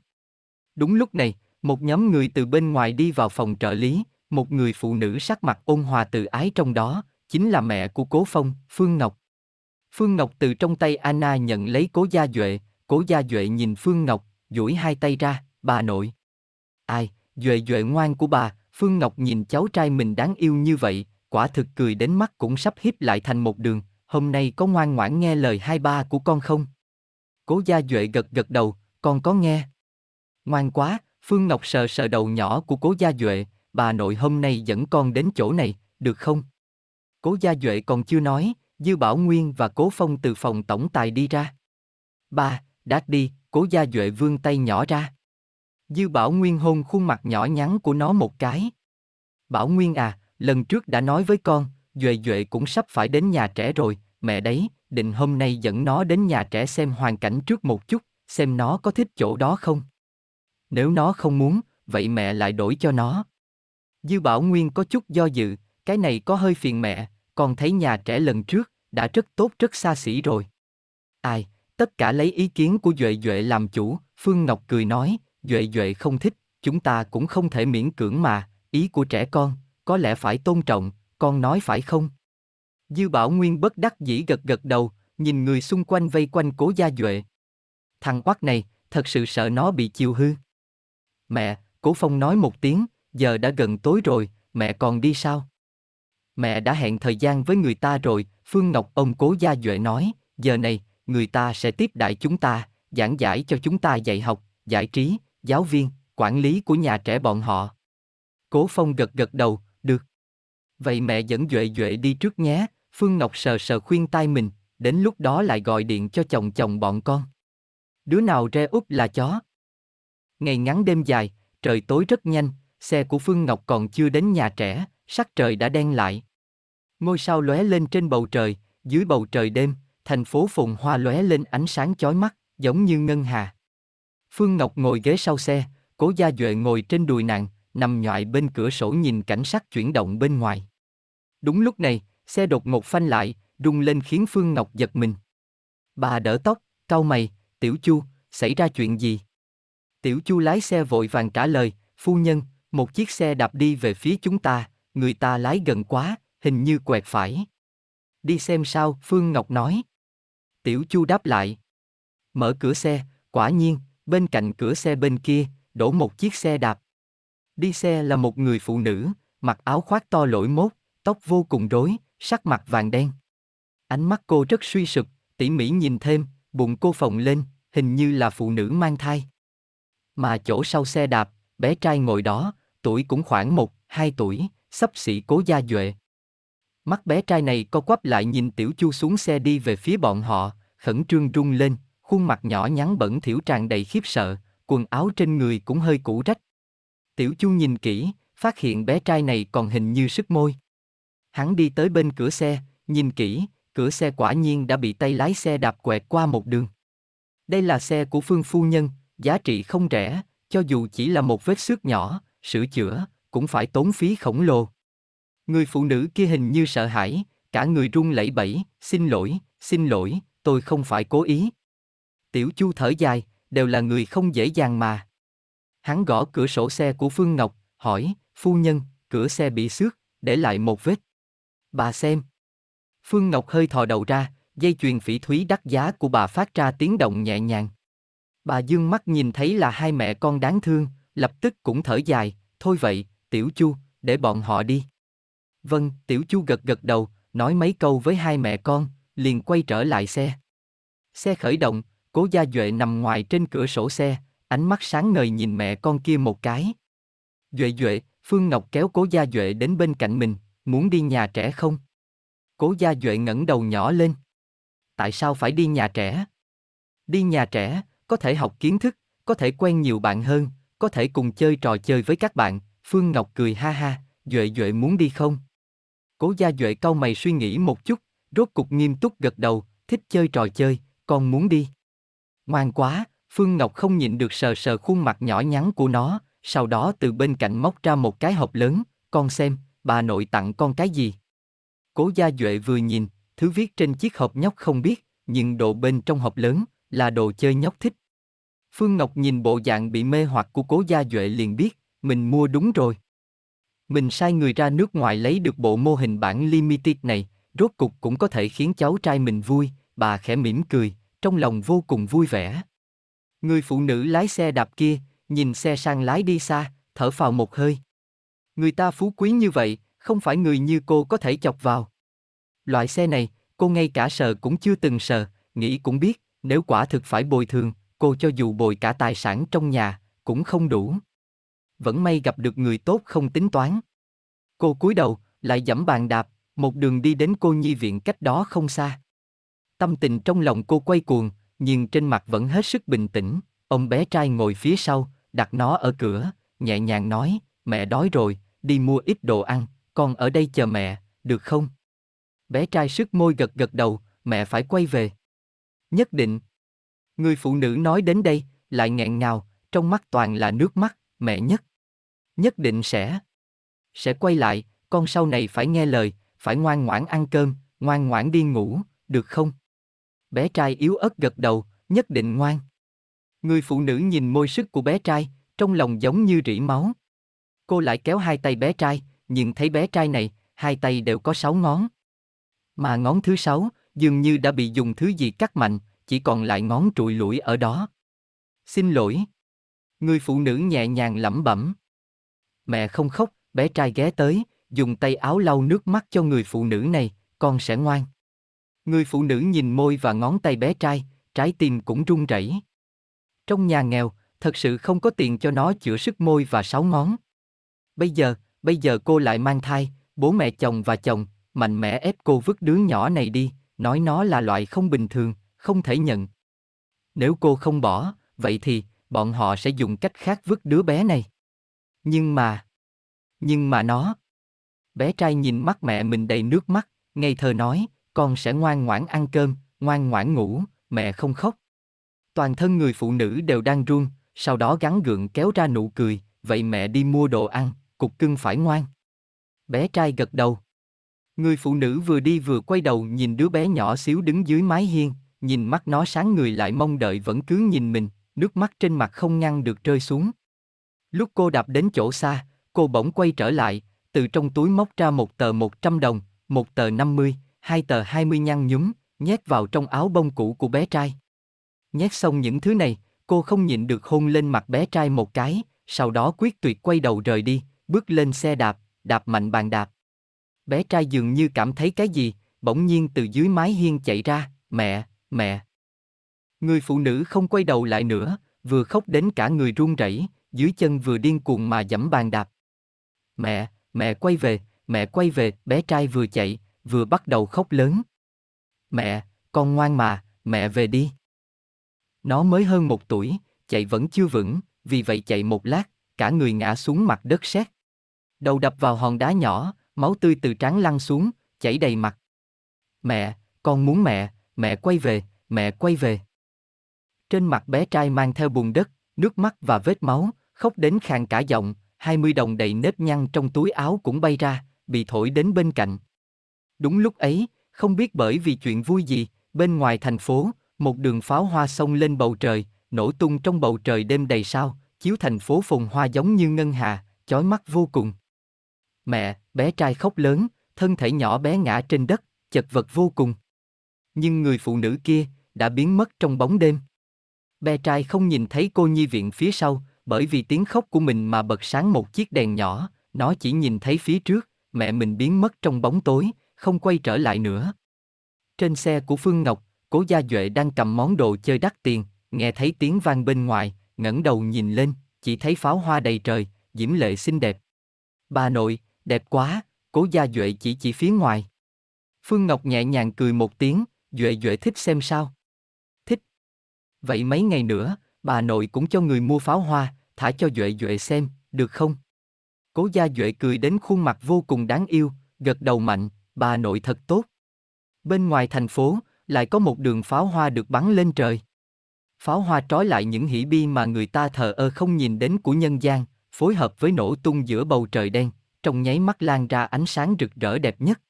Đúng lúc này, một nhóm người từ bên ngoài đi vào phòng trợ lý, một người phụ nữ sắc mặt ôn hòa từ ái trong đó, chính là mẹ của Cố Phong, Phương Ngọc. Phương Ngọc từ trong tay Anna nhận lấy Cố Gia Duệ, Cố Gia Duệ nhìn Phương Ngọc, duỗi hai tay ra, bà nội. Ai, duệ duệ ngoan của bà, Phương Ngọc nhìn cháu trai mình đáng yêu như vậy, quả thực cười đến mắt cũng sắp hiếp lại thành một đường, hôm nay có ngoan ngoãn nghe lời hai ba của con không? Cố gia duệ gật gật đầu, con có nghe. Ngoan quá, Phương Ngọc sờ sờ đầu nhỏ của cố gia duệ, bà nội hôm nay dẫn con đến chỗ này, được không? Cố gia duệ còn chưa nói, Dư Bảo Nguyên và Cố Phong từ phòng tổng tài đi ra. Ba, đã đi, cố gia duệ vươn tay nhỏ ra. Dư Bảo Nguyên hôn khuôn mặt nhỏ nhắn của nó một cái. Bảo Nguyên à, lần trước đã nói với con, Duệ Duệ cũng sắp phải đến nhà trẻ rồi, mẹ đấy, định hôm nay dẫn nó đến nhà trẻ xem hoàn cảnh trước một chút, xem nó có thích chỗ đó không. Nếu nó không muốn, vậy mẹ lại đổi cho nó. Dư Bảo Nguyên có chút do dự, cái này có hơi phiền mẹ, con thấy nhà trẻ lần trước, đã rất tốt rất xa xỉ rồi. Ai, tất cả lấy ý kiến của Duệ Duệ làm chủ, Phương Ngọc cười nói, Duệ Duệ không thích, chúng ta cũng không thể miễn cưỡng mà, ý của trẻ con, có lẽ phải tôn trọng, con nói phải không? Dư Bảo Nguyên bất đắc dĩ gật gật đầu, nhìn người xung quanh vây quanh cố gia Duệ. Thằng quắc này, thật sự sợ nó bị chiều hư. Mẹ, cố phong nói một tiếng, giờ đã gần tối rồi, mẹ còn đi sao? Mẹ đã hẹn thời gian với người ta rồi, Phương Ngọc ông cố gia Duệ nói, giờ này, người ta sẽ tiếp đại chúng ta, giảng giải cho chúng ta dạy học, giải trí, giáo viên, quản lý của nhà trẻ bọn họ. Cố Phong gật gật đầu, được. Vậy mẹ dẫn Duệ Duệ đi trước nhé, Phương Ngọc sờ sờ khuyên tai mình, đến lúc đó lại gọi điện cho chồng chồng bọn con. Đứa nào re úp là chó. Ngày ngắn đêm dài, trời tối rất nhanh, xe của Phương Ngọc còn chưa đến nhà trẻ, sắc trời đã đen lại. Ngôi sao lóe lên trên bầu trời, dưới bầu trời đêm, thành phố phồn hoa lóe lên ánh sáng chói mắt, giống như ngân hà. Phương Ngọc ngồi ghế sau xe, cố gia Duệ ngồi trên đùi nàng, nằm nhọại bên cửa sổ nhìn cảnh sắc chuyển động bên ngoài. Đúng lúc này, xe đột ngột phanh lại, rung lên khiến Phương Ngọc giật mình. Bà đỡ tóc, cau mày, tiểu chu, xảy ra chuyện gì? Tiểu chu lái xe vội vàng trả lời, phu nhân, một chiếc xe đạp đi về phía chúng ta, người ta lái gần quá, hình như quẹt phải. Đi xem sao, Phương Ngọc nói. Tiểu chu đáp lại. Mở cửa xe, quả nhiên, bên cạnh cửa xe bên kia, đổ một chiếc xe đạp. Đi xe là một người phụ nữ, mặc áo khoác to lỗi mốt, tóc vô cùng rối, sắc mặt vàng đen. Ánh mắt cô rất suy sụp, tỉ mỉ nhìn thêm, bụng cô phồng lên, hình như là phụ nữ mang thai. Mà chỗ sau xe đạp, bé trai ngồi đó, tuổi cũng khoảng một, hai tuổi, sắp xỉ cố gia duệ. Mắt bé trai này co quắp lại nhìn tiểu chu xuống xe đi về phía bọn họ, khẩn trương rung lên, khuôn mặt nhỏ nhắn bẩn thỉu tràn đầy khiếp sợ, quần áo trên người cũng hơi cũ rách. Tiểu Chu nhìn kỹ, phát hiện bé trai này còn hình như sức môi. Hắn đi tới bên cửa xe, nhìn kỹ, cửa xe quả nhiên đã bị tay lái xe đạp quẹt qua một đường. Đây là xe của Phương Phu Nhân, giá trị không rẻ, cho dù chỉ là một vết xước nhỏ, sửa chữa, cũng phải tốn phí khổng lồ. Người phụ nữ kia hình như sợ hãi, cả người run lẩy bẩy, xin lỗi, xin lỗi, tôi không phải cố ý. Tiểu Chu thở dài, đều là người không dễ dàng mà. Hắn gõ cửa sổ xe của Phương Ngọc, hỏi, phu nhân, cửa xe bị xước, để lại một vết. Bà xem. Phương Ngọc hơi thò đầu ra, dây chuyền phỉ thúy đắt giá của bà phát ra tiếng động nhẹ nhàng. Bà dương mắt nhìn thấy là hai mẹ con đáng thương, lập tức cũng thở dài, thôi vậy, Tiểu Chu, để bọn họ đi. Vâng, Tiểu Chu gật gật đầu, nói mấy câu với hai mẹ con, liền quay trở lại xe. Xe khởi động, Cố Gia Duệ nằm ngoài trên cửa sổ xe, ánh mắt sáng ngời nhìn mẹ con kia một cái. Duệ Duệ, Phương Ngọc kéo Cố Gia Duệ đến bên cạnh mình, muốn đi nhà trẻ không? Cố Gia Duệ ngẩng đầu nhỏ lên. Tại sao phải đi nhà trẻ? Đi nhà trẻ, có thể học kiến thức, có thể quen nhiều bạn hơn, có thể cùng chơi trò chơi với các bạn. Phương Ngọc cười ha ha, Duệ Duệ muốn đi không? Cố Gia Duệ cau mày suy nghĩ một chút, rốt cục nghiêm túc gật đầu, thích chơi trò chơi, con muốn đi. Ngoan quá, Phương Ngọc không nhịn được sờ sờ khuôn mặt nhỏ nhắn của nó, sau đó từ bên cạnh móc ra một cái hộp lớn, con xem, bà nội tặng con cái gì. Cố gia Duệ vừa nhìn, thứ viết trên chiếc hộp nhóc không biết, nhưng đồ bên trong hộp lớn, là đồ chơi nhóc thích. Phương Ngọc nhìn bộ dạng bị mê hoặc của cố gia Duệ liền biết, mình mua đúng rồi. Mình sai người ra nước ngoài lấy được bộ mô hình bản Limited này, rốt cục cũng có thể khiến cháu trai mình vui, bà khẽ mỉm cười, trong lòng vô cùng vui vẻ. Người phụ nữ lái xe đạp kia, nhìn xe sang lái đi xa, thở phào một hơi. Người ta phú quý như vậy, không phải người như cô có thể chọc vào. Loại xe này, cô ngay cả sợ cũng chưa từng sợ, nghĩ cũng biết, nếu quả thực phải bồi thường, cô cho dù bồi cả tài sản trong nhà, cũng không đủ. Vẫn may gặp được người tốt không tính toán. Cô cúi đầu, lại dẫm bàn đạp, một đường đi đến cô nhi viện cách đó không xa. Tâm tình trong lòng cô quay cuồng, nhưng trên mặt vẫn hết sức bình tĩnh. Ông bé trai ngồi phía sau, đặt nó ở cửa, nhẹ nhàng nói, mẹ đói rồi, đi mua ít đồ ăn, con ở đây chờ mẹ, được không? Bé trai sức môi gật gật đầu, mẹ phải quay về. Nhất định. Người phụ nữ nói đến đây, lại nghẹn ngào, trong mắt toàn là nước mắt, mẹ nhất. Nhất định sẽ. Sẽ quay lại, con sau này phải nghe lời, phải ngoan ngoãn ăn cơm, ngoan ngoãn đi ngủ, được không? Bé trai yếu ớt gật đầu, nhất định ngoan. Người phụ nữ nhìn môi sức của bé trai, trong lòng giống như rỉ máu. Cô lại kéo hai tay bé trai, nhưng thấy bé trai này, hai tay đều có sáu ngón. Mà ngón thứ sáu, dường như đã bị dùng thứ gì cắt mạnh, chỉ còn lại ngón trụi lũi ở đó. Xin lỗi. Người phụ nữ nhẹ nhàng lẩm bẩm. Mẹ không khóc, bé trai ghé tới, dùng tay áo lau nước mắt cho người phụ nữ này, con sẽ ngoan. Người phụ nữ nhìn môi và ngón tay bé trai, trái tim cũng run rẩy. Trong nhà nghèo, thật sự không có tiền cho nó chữa sức môi và sáu ngón. Bây giờ, bây giờ cô lại mang thai, bố mẹ chồng và chồng, mạnh mẽ ép cô vứt đứa nhỏ này đi, nói nó là loại không bình thường, không thể nhận. Nếu cô không bỏ, vậy thì, bọn họ sẽ dùng cách khác vứt đứa bé này. Nhưng mà... Nhưng mà nó... Bé trai nhìn mắt mẹ mình đầy nước mắt, ngây thơ nói, con sẽ ngoan ngoãn ăn cơm, ngoan ngoãn ngủ, mẹ không khóc. Toàn thân người phụ nữ đều đang run, sau đó gắn gượng kéo ra nụ cười, vậy mẹ đi mua đồ ăn, cục cưng phải ngoan. Bé trai gật đầu. Người phụ nữ vừa đi vừa quay đầu nhìn đứa bé nhỏ xíu đứng dưới mái hiên, nhìn mắt nó sáng người lại mong đợi vẫn cứ nhìn mình, nước mắt trên mặt không ngăn được rơi xuống. Lúc cô đạp đến chỗ xa, cô bỗng quay trở lại, từ trong túi móc ra một tờ 100 đồng, một tờ 50, hai tờ 20 nhăn nhúm, nhét vào trong áo bông cũ của bé trai. Nhét xong những thứ này, cô không nhịn được hôn lên mặt bé trai một cái, sau đó quyết tuyệt quay đầu rời đi, bước lên xe đạp, đạp mạnh bàn đạp. Bé trai dường như cảm thấy cái gì, bỗng nhiên từ dưới mái hiên chạy ra, mẹ, mẹ. Người phụ nữ không quay đầu lại nữa, vừa khóc đến cả người run rẩy, dưới chân vừa điên cuồng mà dẫm bàn đạp. Mẹ, mẹ quay về, mẹ quay về, bé trai vừa chạy, vừa bắt đầu khóc lớn. Mẹ, con ngoan mà, mẹ về đi. Nó mới hơn một tuổi, chạy vẫn chưa vững, vì vậy chạy một lát, cả người ngã xuống mặt đất sét. Đầu đập vào hòn đá nhỏ, máu tươi từ trán lăn xuống, chảy đầy mặt. Mẹ, con muốn mẹ, mẹ quay về, mẹ quay về. Trên mặt bé trai mang theo bùn đất, nước mắt và vết máu, khóc đến khàn cả giọng, 20 đồng đầy nếp nhăn trong túi áo cũng bay ra, bị thổi đến bên cạnh. Đúng lúc ấy, không biết bởi vì chuyện vui gì, bên ngoài thành phố, một đường pháo hoa sông lên bầu trời, nổ tung trong bầu trời đêm đầy sao, chiếu thành phố phồn hoa giống như ngân hà, chói mắt vô cùng. Mẹ, bé trai khóc lớn, thân thể nhỏ bé ngã trên đất, chật vật vô cùng. Nhưng người phụ nữ kia đã biến mất trong bóng đêm. Bé trai không nhìn thấy cô nhi viện phía sau, bởi vì tiếng khóc của mình mà bật sáng một chiếc đèn nhỏ, nó chỉ nhìn thấy phía trước, mẹ mình biến mất trong bóng tối, không quay trở lại nữa. Trên xe của Phương Ngọc, Cố Gia Duệ đang cầm món đồ chơi đắt tiền, nghe thấy tiếng vang bên ngoài, ngẩng đầu nhìn lên, chỉ thấy pháo hoa đầy trời, diễm lệ xinh đẹp. Bà nội, đẹp quá, Cố Gia Duệ chỉ chỉ phía ngoài. Phương Ngọc nhẹ nhàng cười một tiếng, Duệ Duệ thích xem sao. Thích. Vậy mấy ngày nữa, bà nội cũng cho người mua pháo hoa, thả cho Duệ Duệ xem, được không? Cố Gia Duệ cười đến khuôn mặt vô cùng đáng yêu, gật đầu mạnh, bà nội thật tốt. Bên ngoài thành phố, lại có một đường pháo hoa được bắn lên trời. Pháo hoa trói lại những hỉ bi mà người ta thờ ơ không nhìn đến của nhân gian, phối hợp với nổ tung giữa bầu trời đen, trong nháy mắt lan ra ánh sáng rực rỡ đẹp nhất.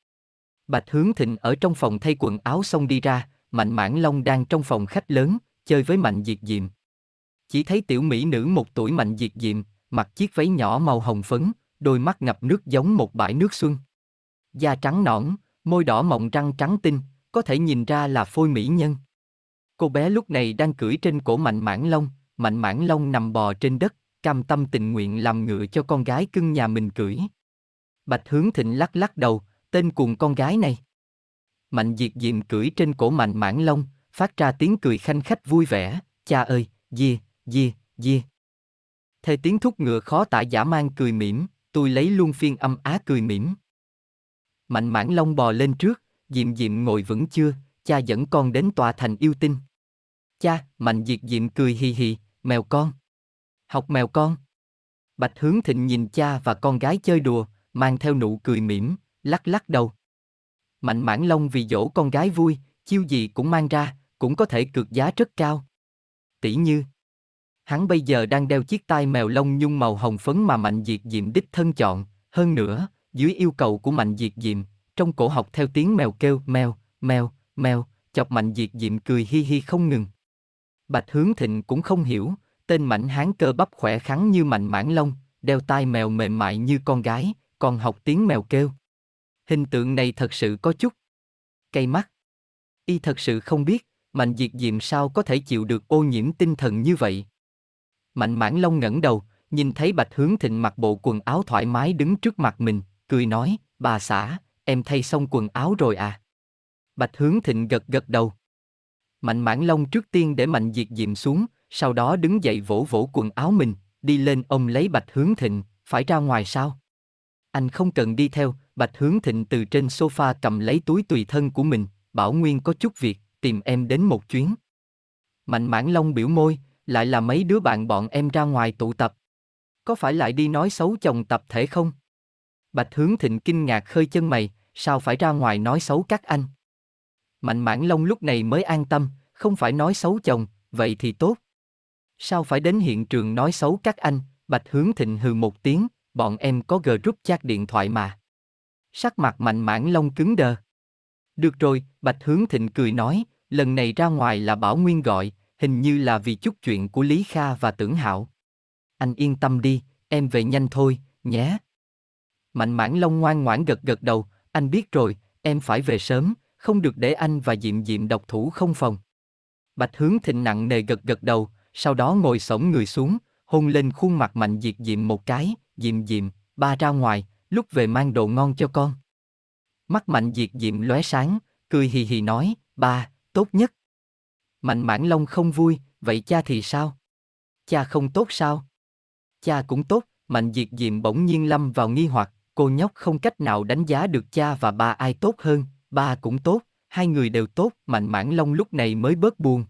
Bạch Hướng Thịnh ở trong phòng thay quần áo xong đi ra, Mạnh Mãn Long đang trong phòng khách lớn, chơi với Mạnh Diệt Diệm. Chỉ thấy tiểu mỹ nữ một tuổi Mạnh Diệt Diệm, mặc chiếc váy nhỏ màu hồng phấn, đôi mắt ngập nước giống một bãi nước xuân da trắng nõn, môi đỏ mọng răng trắng tinh, có thể nhìn ra là phôi mỹ nhân. Cô bé lúc này đang cưỡi trên cổ Mạnh Mãn Long, Mạnh Mãn Long nằm bò trên đất, cam tâm tình nguyện làm ngựa cho con gái cưng nhà mình cưỡi. Bạch Hướng Thịnh lắc lắc đầu, tên cuồng con gái này. Mạnh Diệt Diệm cưỡi trên cổ Mạnh Mãn Long, phát ra tiếng cười khanh khách vui vẻ, cha ơi, dì, dì, dì. thê tiếng thúc ngựa khó tả giả mang cười mỉm, tôi lấy luôn phiên âm á cười mỉm. Mạnh mãn long bò lên trước, Diệm Diệm ngồi vững chưa, cha dẫn con đến tòa thành yêu tinh. Cha, Mạnh Diệt Diệm cười hì hì, mèo con. Học mèo con. Bạch Hướng Thịnh nhìn cha và con gái chơi đùa, mang theo nụ cười mỉm, lắc lắc đầu. Mạnh mãn long vì dỗ con gái vui, chiêu gì cũng mang ra, cũng có thể cược giá rất cao. Tỷ như, hắn bây giờ đang đeo chiếc tai mèo lông nhung màu hồng phấn mà Mạnh Diệt Diệm đích thân chọn, hơn nữa, dưới yêu cầu của Mạnh Diệt Diệm, trong cổ học theo tiếng mèo kêu mèo, mèo, mèo, chọc Mạnh Diệt Diệm cười hi hi không ngừng. Bạch Hướng Thịnh cũng không hiểu, tên mảnh hán cơ bắp khỏe khắn như mạnh mãn lông, đeo tai mèo mềm mại như con gái, còn học tiếng mèo kêu. Hình tượng này thật sự có chút cây mắt. Y thật sự không biết, Mạnh Diệt Diệm sao có thể chịu được ô nhiễm tinh thần như vậy. Mạnh mãn long ngẩng đầu, nhìn thấy Bạch Hướng Thịnh mặc bộ quần áo thoải mái đứng trước mặt mình, cười nói, bà xã, em thay xong quần áo rồi à? Bạch Hướng Thịnh gật gật đầu. Mạnh Mãn Long trước tiên để Mạnh Diệt Diệm xuống, sau đó đứng dậy vỗ vỗ quần áo mình, đi lên ông lấy Bạch Hướng Thịnh, phải ra ngoài sao? Anh không cần đi theo, Bạch Hướng Thịnh từ trên sofa cầm lấy túi tùy thân của mình, bảo Nguyên có chút việc, tìm em đến một chuyến. Mạnh Mãn Long biểu môi, lại là mấy đứa bạn bọn em ra ngoài tụ tập. Có phải lại đi nói xấu chồng tập thể không? Bạch Hướng Thịnh kinh ngạc khơi chân mày, sao phải ra ngoài nói xấu các anh? Mạnh Mãn Long lúc này mới an tâm, không phải nói xấu chồng, vậy thì tốt. Sao phải đến hiện trường nói xấu các anh? Bạch Hướng Thịnh hừ một tiếng, bọn em có group chat điện thoại mà. Sắc mặt Mạnh Mãn Long cứng đờ. Được rồi, Bạch Hướng Thịnh cười nói, lần này ra ngoài là Bảo Nguyên gọi, hình như là vì chút chuyện của Lý Kha và Tưởng Hạo. Anh yên tâm đi, em về nhanh thôi, nhé, Mạnh mãn lông ngoan ngoãn gật gật đầu, anh biết rồi, em phải về sớm, không được để anh và Diệm Diệm độc thủ không phòng. Bạch Hướng Thịnh nặng nề gật gật đầu, sau đó ngồi sổng người xuống, hôn lên khuôn mặt Mạnh diệt Diệm một cái, Diệm Diệm, ba ra ngoài, lúc về mang đồ ngon cho con. Mắt Mạnh diệt Diệm lóe sáng, cười hì hì nói, ba, tốt nhất. Mạnh mãn lông không vui, vậy cha thì sao? Cha không tốt sao? Cha cũng tốt, Mạnh diệt Diệm bỗng nhiên lâm vào nghi hoặc, cô nhóc không cách nào đánh giá được cha và ba ai tốt hơn, ba cũng tốt, hai người đều tốt, mạnh mãn long lúc này mới bớt buồn.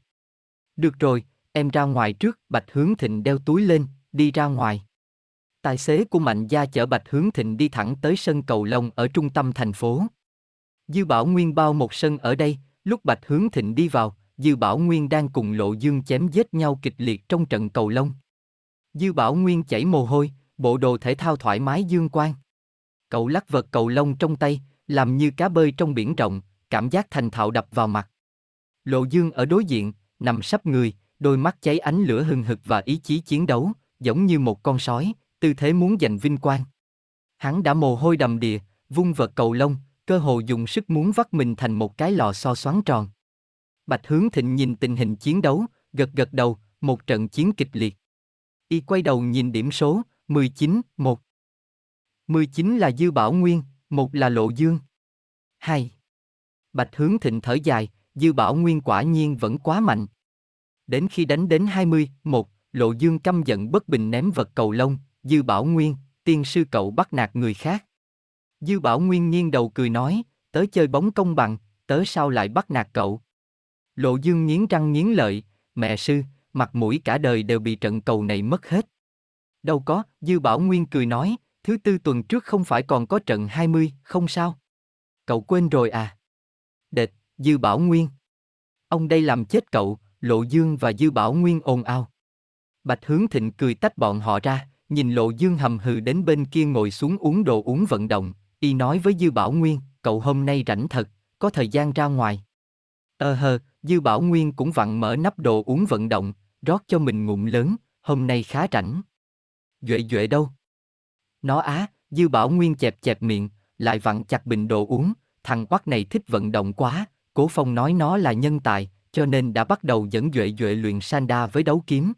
Được rồi, em ra ngoài trước, Bạch Hướng Thịnh đeo túi lên, đi ra ngoài. Tài xế của Mạnh Gia chở Bạch Hướng Thịnh đi thẳng tới sân cầu lông ở trung tâm thành phố. Dư Bảo Nguyên bao một sân ở đây, lúc Bạch Hướng Thịnh đi vào, Dư Bảo Nguyên đang cùng Lộ Dương chém giết nhau kịch liệt trong trận cầu lông. Dư Bảo Nguyên chảy mồ hôi, bộ đồ thể thao thoải mái dương quang. Cậu lắc vật cầu lông trong tay, làm như cá bơi trong biển rộng, cảm giác thành thạo đập vào mặt. Lộ Dương ở đối diện, nằm sắp người, đôi mắt cháy ánh lửa hừng hực và ý chí chiến đấu, giống như một con sói, tư thế muốn giành vinh quang. Hắn đã mồ hôi đầm đìa, vung vật cầu lông, cơ hồ dùng sức muốn vắt mình thành một cái lò xo xoắn tròn. Bạch Hướng Thịnh nhìn tình hình chiến đấu, gật gật đầu, một trận chiến kịch liệt. Y quay đầu nhìn điểm số, 19-1. 19 là Dư Bảo Nguyên, một là Lộ Dương. hai Bạch Hướng Thịnh thở dài, Dư Bảo Nguyên quả nhiên vẫn quá mạnh. Đến khi đánh đến 20, một Lộ Dương căm giận bất bình ném vật cầu lông, Dư Bảo Nguyên, tiên sư cậu bắt nạt người khác. Dư Bảo Nguyên nghiêng đầu cười nói, tớ chơi bóng công bằng, tớ sao lại bắt nạt cậu. Lộ Dương nghiến răng nghiến lợi, mẹ sư, mặt mũi cả đời đều bị trận cầu này mất hết. Đâu có, Dư Bảo Nguyên cười nói, Thứ tư tuần trước không phải còn có trận 20, không sao? Cậu quên rồi à? Địch, Dư Bảo Nguyên. Ông đây làm chết cậu, Lộ Dương và Dư Bảo Nguyên ồn ào. Bạch Hướng Thịnh cười tách bọn họ ra, nhìn Lộ Dương hầm hừ đến bên kia ngồi xuống uống đồ uống vận động, y nói với Dư Bảo Nguyên, cậu hôm nay rảnh thật, có thời gian ra ngoài. Ờ hờ, Dư Bảo Nguyên cũng vặn mở nắp đồ uống vận động, rót cho mình ngụm lớn, hôm nay khá rảnh. Duệ Duệ đâu? Nó á, Dư Bảo Nguyên chẹp chẹp miệng, lại vặn chặt bình đồ uống, thằng quắc này thích vận động quá, Cố Phong nói nó là nhân tài, cho nên đã bắt đầu dẫn duệ duệ luyện sanda với đấu kiếm.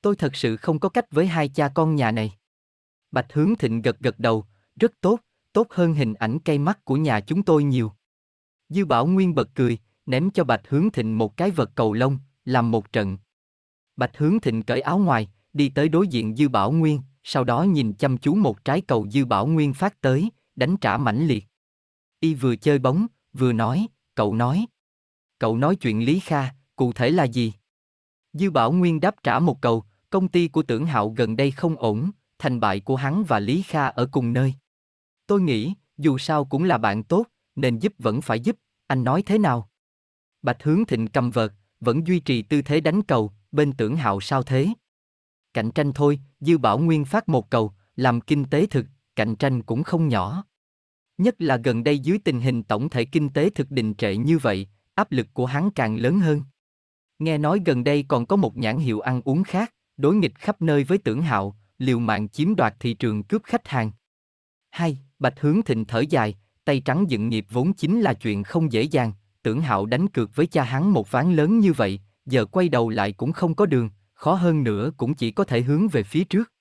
Tôi thật sự không có cách với hai cha con nhà này. Bạch Hướng Thịnh gật gật đầu, rất tốt, tốt hơn hình ảnh cây mắt của nhà chúng tôi nhiều. Dư Bảo Nguyên bật cười, ném cho Bạch Hướng Thịnh một cái vật cầu lông, làm một trận. Bạch Hướng Thịnh cởi áo ngoài, đi tới đối diện Dư Bảo Nguyên, sau đó nhìn chăm chú một trái cầu dư bảo nguyên phát tới, đánh trả mãnh liệt. Y vừa chơi bóng, vừa nói, cậu nói. Cậu nói chuyện Lý Kha, cụ thể là gì? Dư Bảo Nguyên đáp trả một cầu, công ty của tưởng hạo gần đây không ổn, thành bại của hắn và Lý Kha ở cùng nơi. Tôi nghĩ, dù sao cũng là bạn tốt, nên giúp vẫn phải giúp, anh nói thế nào? Bạch Hướng Thịnh cầm vợt, vẫn duy trì tư thế đánh cầu, bên tưởng hạo sao thế? Cạnh tranh thôi, Dư Bảo Nguyên phát một cầu, làm kinh tế thực, cạnh tranh cũng không nhỏ. Nhất là gần đây dưới tình hình tổng thể kinh tế thực đình trệ như vậy, áp lực của hắn càng lớn hơn. Nghe nói gần đây còn có một nhãn hiệu ăn uống khác, đối nghịch khắp nơi với tưởng hạo, liều mạng chiếm đoạt thị trường cướp khách hàng. Hai, Bạch Hướng Thịnh thở dài, tay trắng dựng nghiệp vốn chính là chuyện không dễ dàng, tưởng hạo đánh cược với cha hắn một ván lớn như vậy, giờ quay đầu lại cũng không có đường, khó hơn nữa cũng chỉ có thể hướng về phía trước.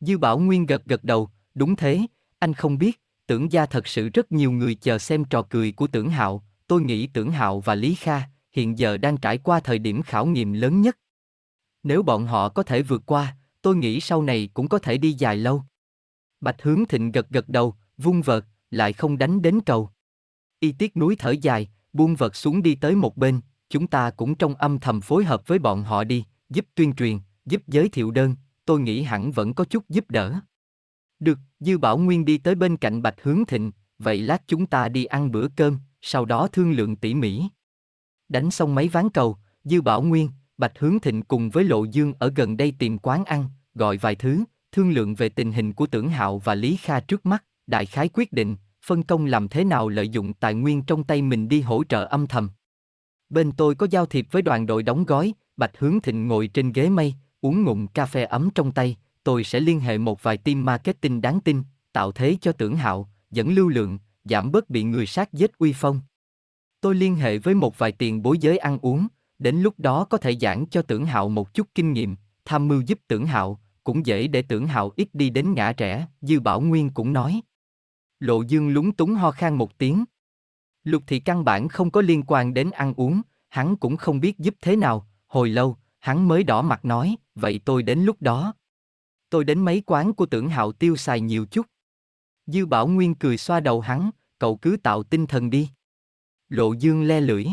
Dư Bảo Nguyên gật gật đầu, đúng thế, anh không biết, tưởng gia thật sự rất nhiều người chờ xem trò cười của tưởng hạo, tôi nghĩ tưởng hạo và Lý Kha hiện giờ đang trải qua thời điểm khảo nghiệm lớn nhất. Nếu bọn họ có thể vượt qua, tôi nghĩ sau này cũng có thể đi dài lâu. Bạch Hướng Thịnh gật gật đầu, vung vợt, lại không đánh đến cầu. Y tiết núi thở dài, buông vật xuống đi tới một bên, chúng ta cũng trong âm thầm phối hợp với bọn họ đi, giúp tuyên truyền, giúp giới thiệu đơn, tôi nghĩ hẳn vẫn có chút giúp đỡ. Được, Dư Bảo Nguyên đi tới bên cạnh Bạch Hướng Thịnh, vậy lát chúng ta đi ăn bữa cơm, sau đó thương lượng tỉ mỉ. Đánh xong mấy ván cầu, Dư Bảo Nguyên, Bạch Hướng Thịnh cùng với Lộ Dương ở gần đây tìm quán ăn, gọi vài thứ, thương lượng về tình hình của Tưởng Hạo và Lý Kha trước mắt, đại khái quyết định, phân công làm thế nào lợi dụng tài nguyên trong tay mình đi hỗ trợ âm thầm. Bên tôi có giao thiệp với đoàn đội đóng gói, Bạch Hướng Thịnh ngồi trên ghế mây, uống ngụm cà phê ấm trong tay, tôi sẽ liên hệ một vài team marketing đáng tin, tạo thế cho tưởng hạo, dẫn lưu lượng, giảm bớt bị người sát giết uy phong. Tôi liên hệ với một vài tiền bối giới ăn uống, đến lúc đó có thể giảng cho tưởng hạo một chút kinh nghiệm, tham mưu giúp tưởng hạo, cũng dễ để tưởng hạo ít đi đến ngã trẻ. Dư Bảo Nguyên cũng nói. Lộ Dương lúng túng ho khan một tiếng. Lục Thị căn bản không có liên quan đến ăn uống, hắn cũng không biết giúp thế nào, Hồi lâu, hắn mới đỏ mặt nói, vậy tôi đến lúc đó. Tôi đến mấy quán của tưởng hạo tiêu xài nhiều chút. Dư Bảo Nguyên cười xoa đầu hắn, cậu cứ tạo tinh thần đi. Lộ Dương le lưỡi.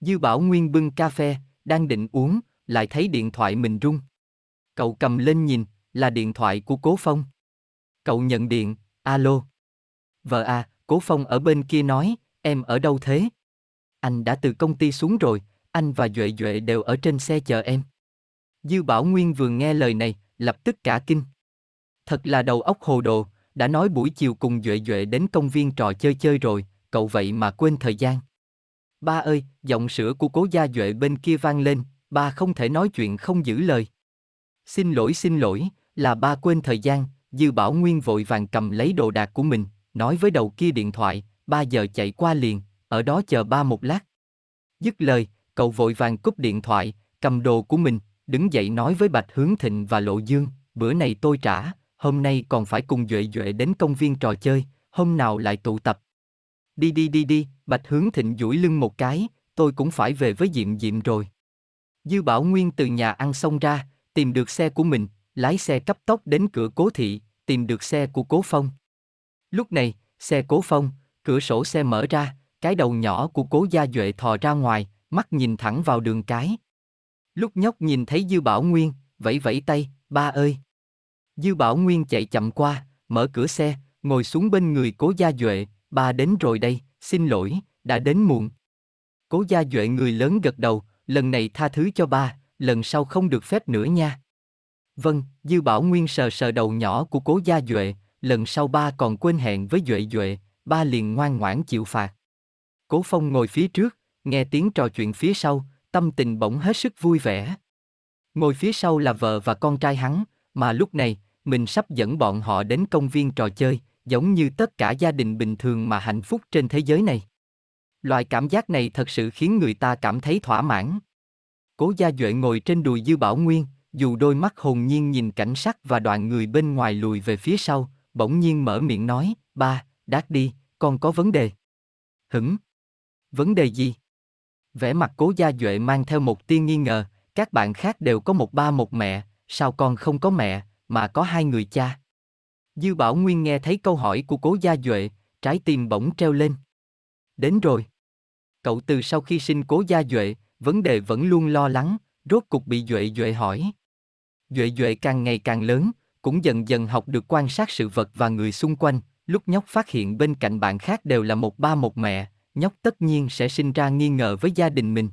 Dư Bảo Nguyên bưng cà phê, đang định uống, lại thấy điện thoại mình rung. Cậu cầm lên nhìn, là điện thoại của Cố Phong. Cậu nhận điện, alo. Vợ à, Cố Phong ở bên kia nói, em ở đâu thế? Anh đã từ công ty xuống rồi, anh và Duệ Duệ đều ở trên xe chờ em. Dư Bảo Nguyên vừa nghe lời này, lập tức cả kinh. Thật là đầu óc hồ đồ, đã nói buổi chiều cùng Duệ Duệ đến công viên trò chơi chơi rồi, cậu vậy mà quên thời gian. Ba ơi, giọng sữa của cố gia Duệ bên kia vang lên, ba không thể nói chuyện không giữ lời. Xin lỗi xin lỗi, là ba quên thời gian, Dư Bảo Nguyên vội vàng cầm lấy đồ đạc của mình, nói với đầu kia điện thoại, ba giờ chạy qua liền, ở đó chờ ba một lát. Dứt lời, Cậu vội vàng cúp điện thoại, cầm đồ của mình, đứng dậy nói với Bạch Hướng Thịnh và Lộ Dương, bữa này tôi trả, hôm nay còn phải cùng Duệ Duệ đến công viên trò chơi, hôm nào lại tụ tập. Đi đi đi đi, Bạch Hướng Thịnh duỗi lưng một cái, tôi cũng phải về với Diệm Diệm rồi. Dư Bảo Nguyên từ nhà ăn xong ra, tìm được xe của mình, lái xe cấp tốc đến cửa cố thị, tìm được xe của cố phong. Lúc này, xe cố phong, cửa sổ xe mở ra, cái đầu nhỏ của cố gia Duệ thò ra ngoài, mắt nhìn thẳng vào đường cái. Lúc nhóc nhìn thấy Dư Bảo Nguyên, vẫy vẫy tay, ba ơi. Dư Bảo Nguyên chạy chậm qua, mở cửa xe, ngồi xuống bên người cố gia Duệ, ba đến rồi đây, xin lỗi, đã đến muộn. Cố gia Duệ người lớn gật đầu, lần này tha thứ cho ba, lần sau không được phép nữa nha. Vâng, Dư Bảo Nguyên sờ sờ đầu nhỏ của cố gia Duệ, lần sau ba còn quên hẹn với Duệ Duệ, ba liền ngoan ngoãn chịu phạt. Cố Phong ngồi phía trước, nghe tiếng trò chuyện phía sau, tâm tình bỗng hết sức vui vẻ. Ngồi phía sau là vợ và con trai hắn, mà lúc này, mình sắp dẫn bọn họ đến công viên trò chơi, giống như tất cả gia đình bình thường mà hạnh phúc trên thế giới này. Loại cảm giác này thật sự khiến người ta cảm thấy thỏa mãn. Cố Gia Duệ ngồi trên đùi Dư Bảo Nguyên, dù đôi mắt hồn nhiên nhìn cảnh sắc và đoàn người bên ngoài lùi về phía sau, bỗng nhiên mở miệng nói, ba, đát đi, con có vấn đề. Hửng. Vấn đề gì? vẻ mặt cố gia duệ mang theo một tia nghi ngờ các bạn khác đều có một ba một mẹ sao con không có mẹ mà có hai người cha dư bảo nguyên nghe thấy câu hỏi của cố gia duệ trái tim bỗng treo lên đến rồi cậu từ sau khi sinh cố gia duệ vấn đề vẫn luôn lo lắng rốt cục bị duệ duệ hỏi duệ duệ càng ngày càng lớn cũng dần dần học được quan sát sự vật và người xung quanh lúc nhóc phát hiện bên cạnh bạn khác đều là một ba một mẹ nhóc tất nhiên sẽ sinh ra nghi ngờ với gia đình mình.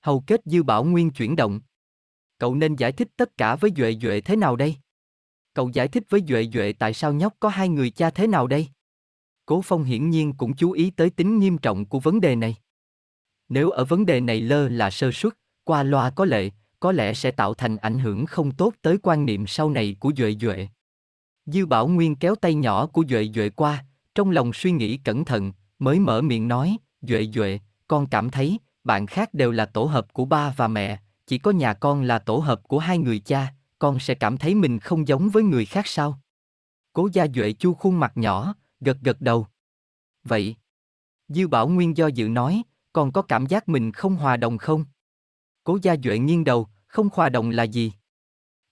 Hầu kết dư bảo nguyên chuyển động. Cậu nên giải thích tất cả với Duệ Duệ thế nào đây? Cậu giải thích với Duệ Duệ tại sao nhóc có hai người cha thế nào đây? Cố Phong hiển nhiên cũng chú ý tới tính nghiêm trọng của vấn đề này. Nếu ở vấn đề này lơ là sơ suất, qua loa có lệ, có lẽ sẽ tạo thành ảnh hưởng không tốt tới quan niệm sau này của Duệ Duệ. Dư Bảo Nguyên kéo tay nhỏ của Duệ Duệ qua, trong lòng suy nghĩ cẩn thận, mới mở miệng nói, Duệ Duệ, con cảm thấy, bạn khác đều là tổ hợp của ba và mẹ, chỉ có nhà con là tổ hợp của hai người cha, con sẽ cảm thấy mình không giống với người khác sao? Cố gia Duệ chu khuôn mặt nhỏ, gật gật đầu. Vậy, Diêu Bảo Nguyên do dự nói, con có cảm giác mình không hòa đồng không? Cố gia Duệ nghiêng đầu, không hòa đồng là gì?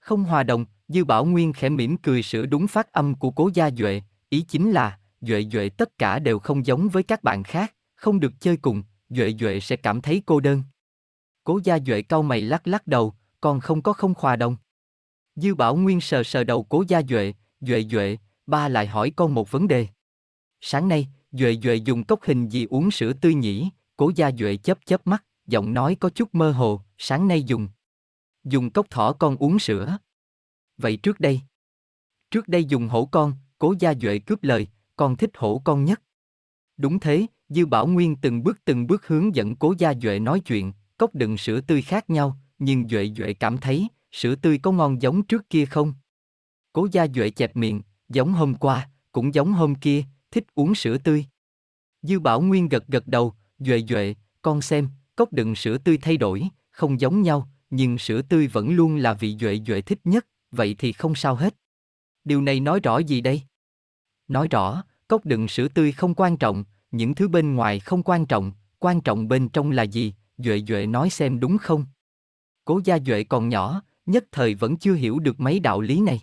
Không hòa đồng, Dư Bảo Nguyên khẽ mỉm cười sửa đúng phát âm của cố gia Duệ, ý chính là, Duệ Duệ tất cả đều không giống với các bạn khác, không được chơi cùng, Duệ Duệ sẽ cảm thấy cô đơn. Cố gia Duệ cau mày lắc lắc đầu, còn không có không khoa đồng. Dư Bảo Nguyên sờ sờ đầu cố gia Duệ, Duệ Duệ, ba lại hỏi con một vấn đề. Sáng nay, Duệ Duệ dùng cốc hình gì uống sữa tươi nhỉ? Cố gia Duệ chớp chớp mắt, giọng nói có chút mơ hồ, sáng nay dùng. Dùng cốc thỏ con uống sữa. Vậy trước đây? Trước đây dùng hổ con, cố gia Duệ cướp lời, con thích hổ con nhất. Đúng thế, Dư Bảo Nguyên từng bước từng bước hướng dẫn cố gia Duệ nói chuyện, cốc đựng sữa tươi khác nhau, nhưng Duệ Duệ cảm thấy, sữa tươi có ngon giống trước kia không? Cố gia Duệ chẹp miệng, giống hôm qua, cũng giống hôm kia, thích uống sữa tươi. Dư Bảo Nguyên gật gật đầu, Duệ Duệ, con xem, cốc đựng sữa tươi thay đổi, không giống nhau, nhưng sữa tươi vẫn luôn là vị Duệ Duệ thích nhất, vậy thì không sao hết. Điều này nói rõ gì đây? Nói rõ, cốc đựng sữa tươi không quan trọng, những thứ bên ngoài không quan trọng, quan trọng bên trong là gì, Duệ Duệ nói xem đúng không? Cố gia Duệ còn nhỏ, nhất thời vẫn chưa hiểu được mấy đạo lý này.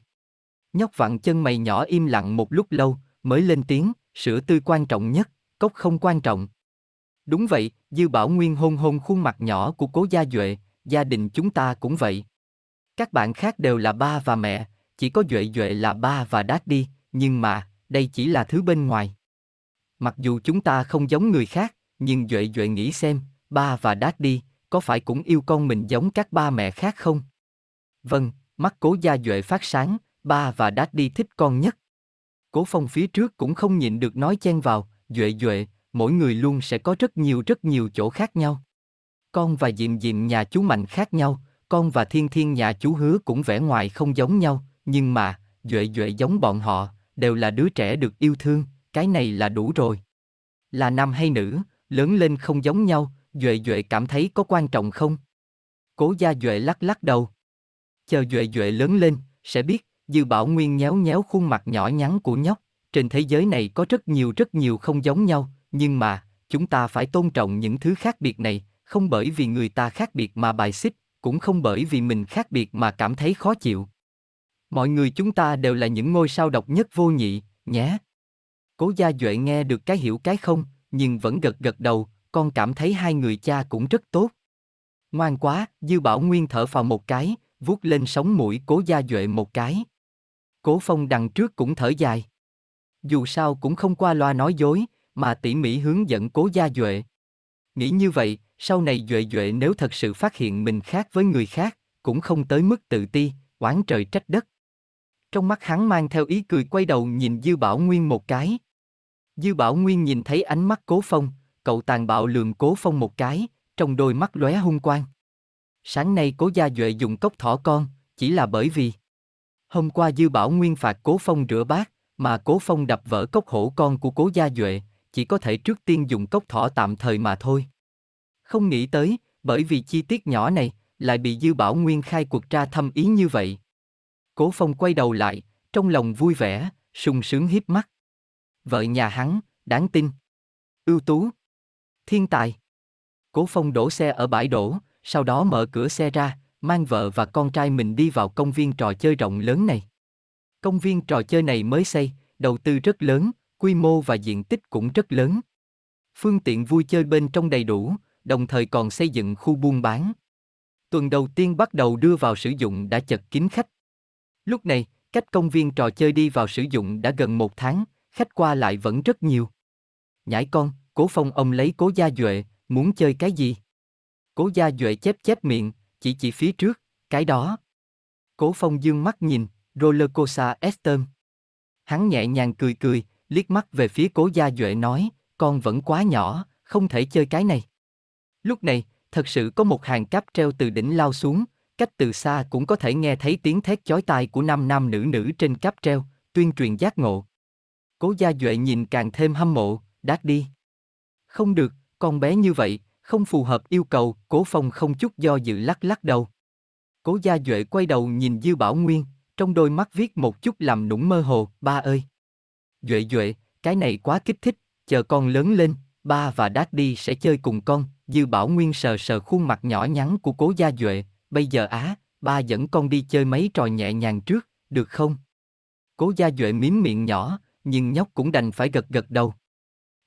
Nhóc vặn chân mày nhỏ im lặng một lúc lâu, mới lên tiếng, sữa tươi quan trọng nhất, cốc không quan trọng. Đúng vậy, Dư Bảo Nguyên hôn hôn khuôn mặt nhỏ của cố gia Duệ, gia đình chúng ta cũng vậy. Các bạn khác đều là ba và mẹ, chỉ có Duệ Duệ là ba và Đát đi, nhưng mà, đây chỉ là thứ bên ngoài. Mặc dù chúng ta không giống người khác, nhưng Duệ Duệ nghĩ xem, ba và đát đi, có phải cũng yêu con mình giống các ba mẹ khác không? Vâng, mắt cố gia Duệ phát sáng, ba và đát đi thích con nhất. Cố phong phía trước cũng không nhịn được nói chen vào, Duệ Duệ, mỗi người luôn sẽ có rất nhiều rất nhiều chỗ khác nhau. Con và Diệm Diệm nhà chú Mạnh khác nhau, con và Thiên Thiên nhà chú Hứa cũng vẻ ngoài không giống nhau, nhưng mà, Duệ Duệ giống bọn họ, đều là đứa trẻ được yêu thương, cái này là đủ rồi. Là nam hay nữ, lớn lên không giống nhau, Duệ Duệ cảm thấy có quan trọng không? Cố gia Duệ lắc lắc đầu. Chờ Duệ Duệ lớn lên, sẽ biết, Dư Bảo Nguyên nhéo nhéo khuôn mặt nhỏ nhắn của nhóc. Trên thế giới này có rất nhiều rất nhiều không giống nhau, nhưng mà, chúng ta phải tôn trọng những thứ khác biệt này, không bởi vì người ta khác biệt mà bài xích, cũng không bởi vì mình khác biệt mà cảm thấy khó chịu. Mọi người chúng ta đều là những ngôi sao độc nhất vô nhị, nhé. Cố Gia Duệ nghe được cái hiểu cái không, nhưng vẫn gật gật đầu, con cảm thấy hai người cha cũng rất tốt. Ngoan quá, Dư Bảo Nguyên thở phào một cái, vuốt lên sống mũi Cố Gia Duệ một cái. Cố Phong đằng trước cũng thở dài. Dù sao cũng không qua loa nói dối, mà tỉ mỉ hướng dẫn Cố Gia Duệ. Nghĩ như vậy, sau này Duệ Duệ nếu thật sự phát hiện mình khác với người khác, cũng không tới mức tự ti, oán trời trách đất. Trong mắt hắn mang theo ý cười quay đầu nhìn Dư Bảo Nguyên một cái. Dư Bảo Nguyên nhìn thấy ánh mắt Cố Phong, cậu tàn bạo lườm Cố Phong một cái, trong đôi mắt lóe hung quang. Sáng nay Cố Gia Duệ dùng cốc thỏ con, chỉ là bởi vì hôm qua Dư Bảo Nguyên phạt Cố Phong rửa bát, mà Cố Phong đập vỡ cốc hổ con của Cố Gia Duệ, chỉ có thể trước tiên dùng cốc thỏ tạm thời mà thôi. Không nghĩ tới, bởi vì chi tiết nhỏ này, lại bị Dư Bảo Nguyên khai cuộc tra thâm ý như vậy. Cố Phong quay đầu lại, trong lòng vui vẻ, sung sướng hiếp mắt. Vợ nhà hắn, đáng tin. Ưu tú. Thiên tài. Cố Phong đổ xe ở bãi đổ, sau đó mở cửa xe ra, mang vợ và con trai mình đi vào công viên trò chơi rộng lớn này. Công viên trò chơi này mới xây, đầu tư rất lớn, quy mô và diện tích cũng rất lớn. Phương tiện vui chơi bên trong đầy đủ, đồng thời còn xây dựng khu buôn bán. Tuần đầu tiên bắt đầu đưa vào sử dụng đã chật kín khách, Lúc này, cách công viên trò chơi đi vào sử dụng đã gần một tháng, khách qua lại vẫn rất nhiều. Nhãi con, cố phong ông lấy cố gia duệ, muốn chơi cái gì? Cố gia duệ chép chép miệng, chỉ chỉ phía trước, cái đó. Cố phong dương mắt nhìn, rollercoaster Estem. Hắn nhẹ nhàng cười cười, liếc mắt về phía cố gia duệ nói, con vẫn quá nhỏ, không thể chơi cái này. Lúc này, thật sự có một hàng cáp treo từ đỉnh lao xuống, Cách từ xa cũng có thể nghe thấy tiếng thét chói tai của nam nam nữ nữ trên cáp treo, tuyên truyền giác ngộ. Cố gia Duệ nhìn càng thêm hâm mộ, đát đi. Không được, con bé như vậy, không phù hợp yêu cầu, cố phong không chút do dự lắc lắc đầu. Cố gia Duệ quay đầu nhìn Dư Bảo Nguyên, trong đôi mắt viết một chút làm nũng mơ hồ, ba ơi. Duệ Duệ, cái này quá kích thích, chờ con lớn lên, ba và đát đi sẽ chơi cùng con, Dư Bảo Nguyên sờ sờ khuôn mặt nhỏ nhắn của cố gia Duệ, bây giờ á, ba dẫn con đi chơi mấy trò nhẹ nhàng trước, được không? Cố gia Duệ mím miệng nhỏ, nhưng nhóc cũng đành phải gật gật đầu.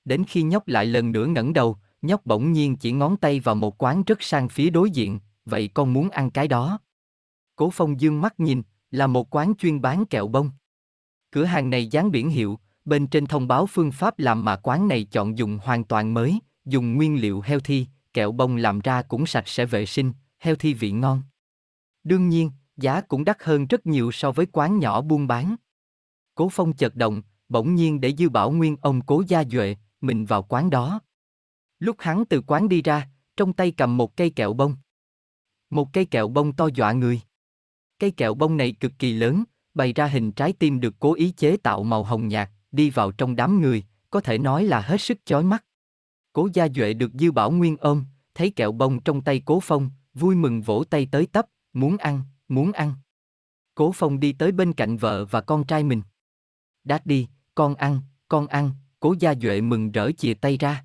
Đến khi nhóc lại lần nữa ngẩng đầu, nhóc bỗng nhiên chỉ ngón tay vào một quán rất sang phía đối diện, vậy con muốn ăn cái đó. Cố phong dương mắt nhìn, là một quán chuyên bán kẹo bông. Cửa hàng này dán biển hiệu, bên trên thông báo phương pháp làm mà quán này chọn dùng hoàn toàn mới, dùng nguyên liệu heo thi, kẹo bông làm ra cũng sạch sẽ vệ sinh, heo thi vị ngon. Đương nhiên, giá cũng đắt hơn rất nhiều so với quán nhỏ buôn bán. Cố Phong chợt động, bỗng nhiên để dư bảo nguyên ông Cố Gia Duệ, mình vào quán đó. Lúc hắn từ quán đi ra, trong tay cầm một cây kẹo bông. Một cây kẹo bông to dọa người. Cây kẹo bông này cực kỳ lớn, bày ra hình trái tim được cố ý chế tạo màu hồng nhạt, đi vào trong đám người, có thể nói là hết sức chói mắt. Cố Gia Duệ được Dư Bảo Nguyên ôm, thấy kẹo bông trong tay Cố Phong, vui mừng vỗ tay tới tấp, muốn ăn, muốn ăn. Cố Phong đi tới bên cạnh vợ và con trai mình. Đát đi, con ăn, con ăn, cố gia Duệ mừng rỡ chìa tay ra.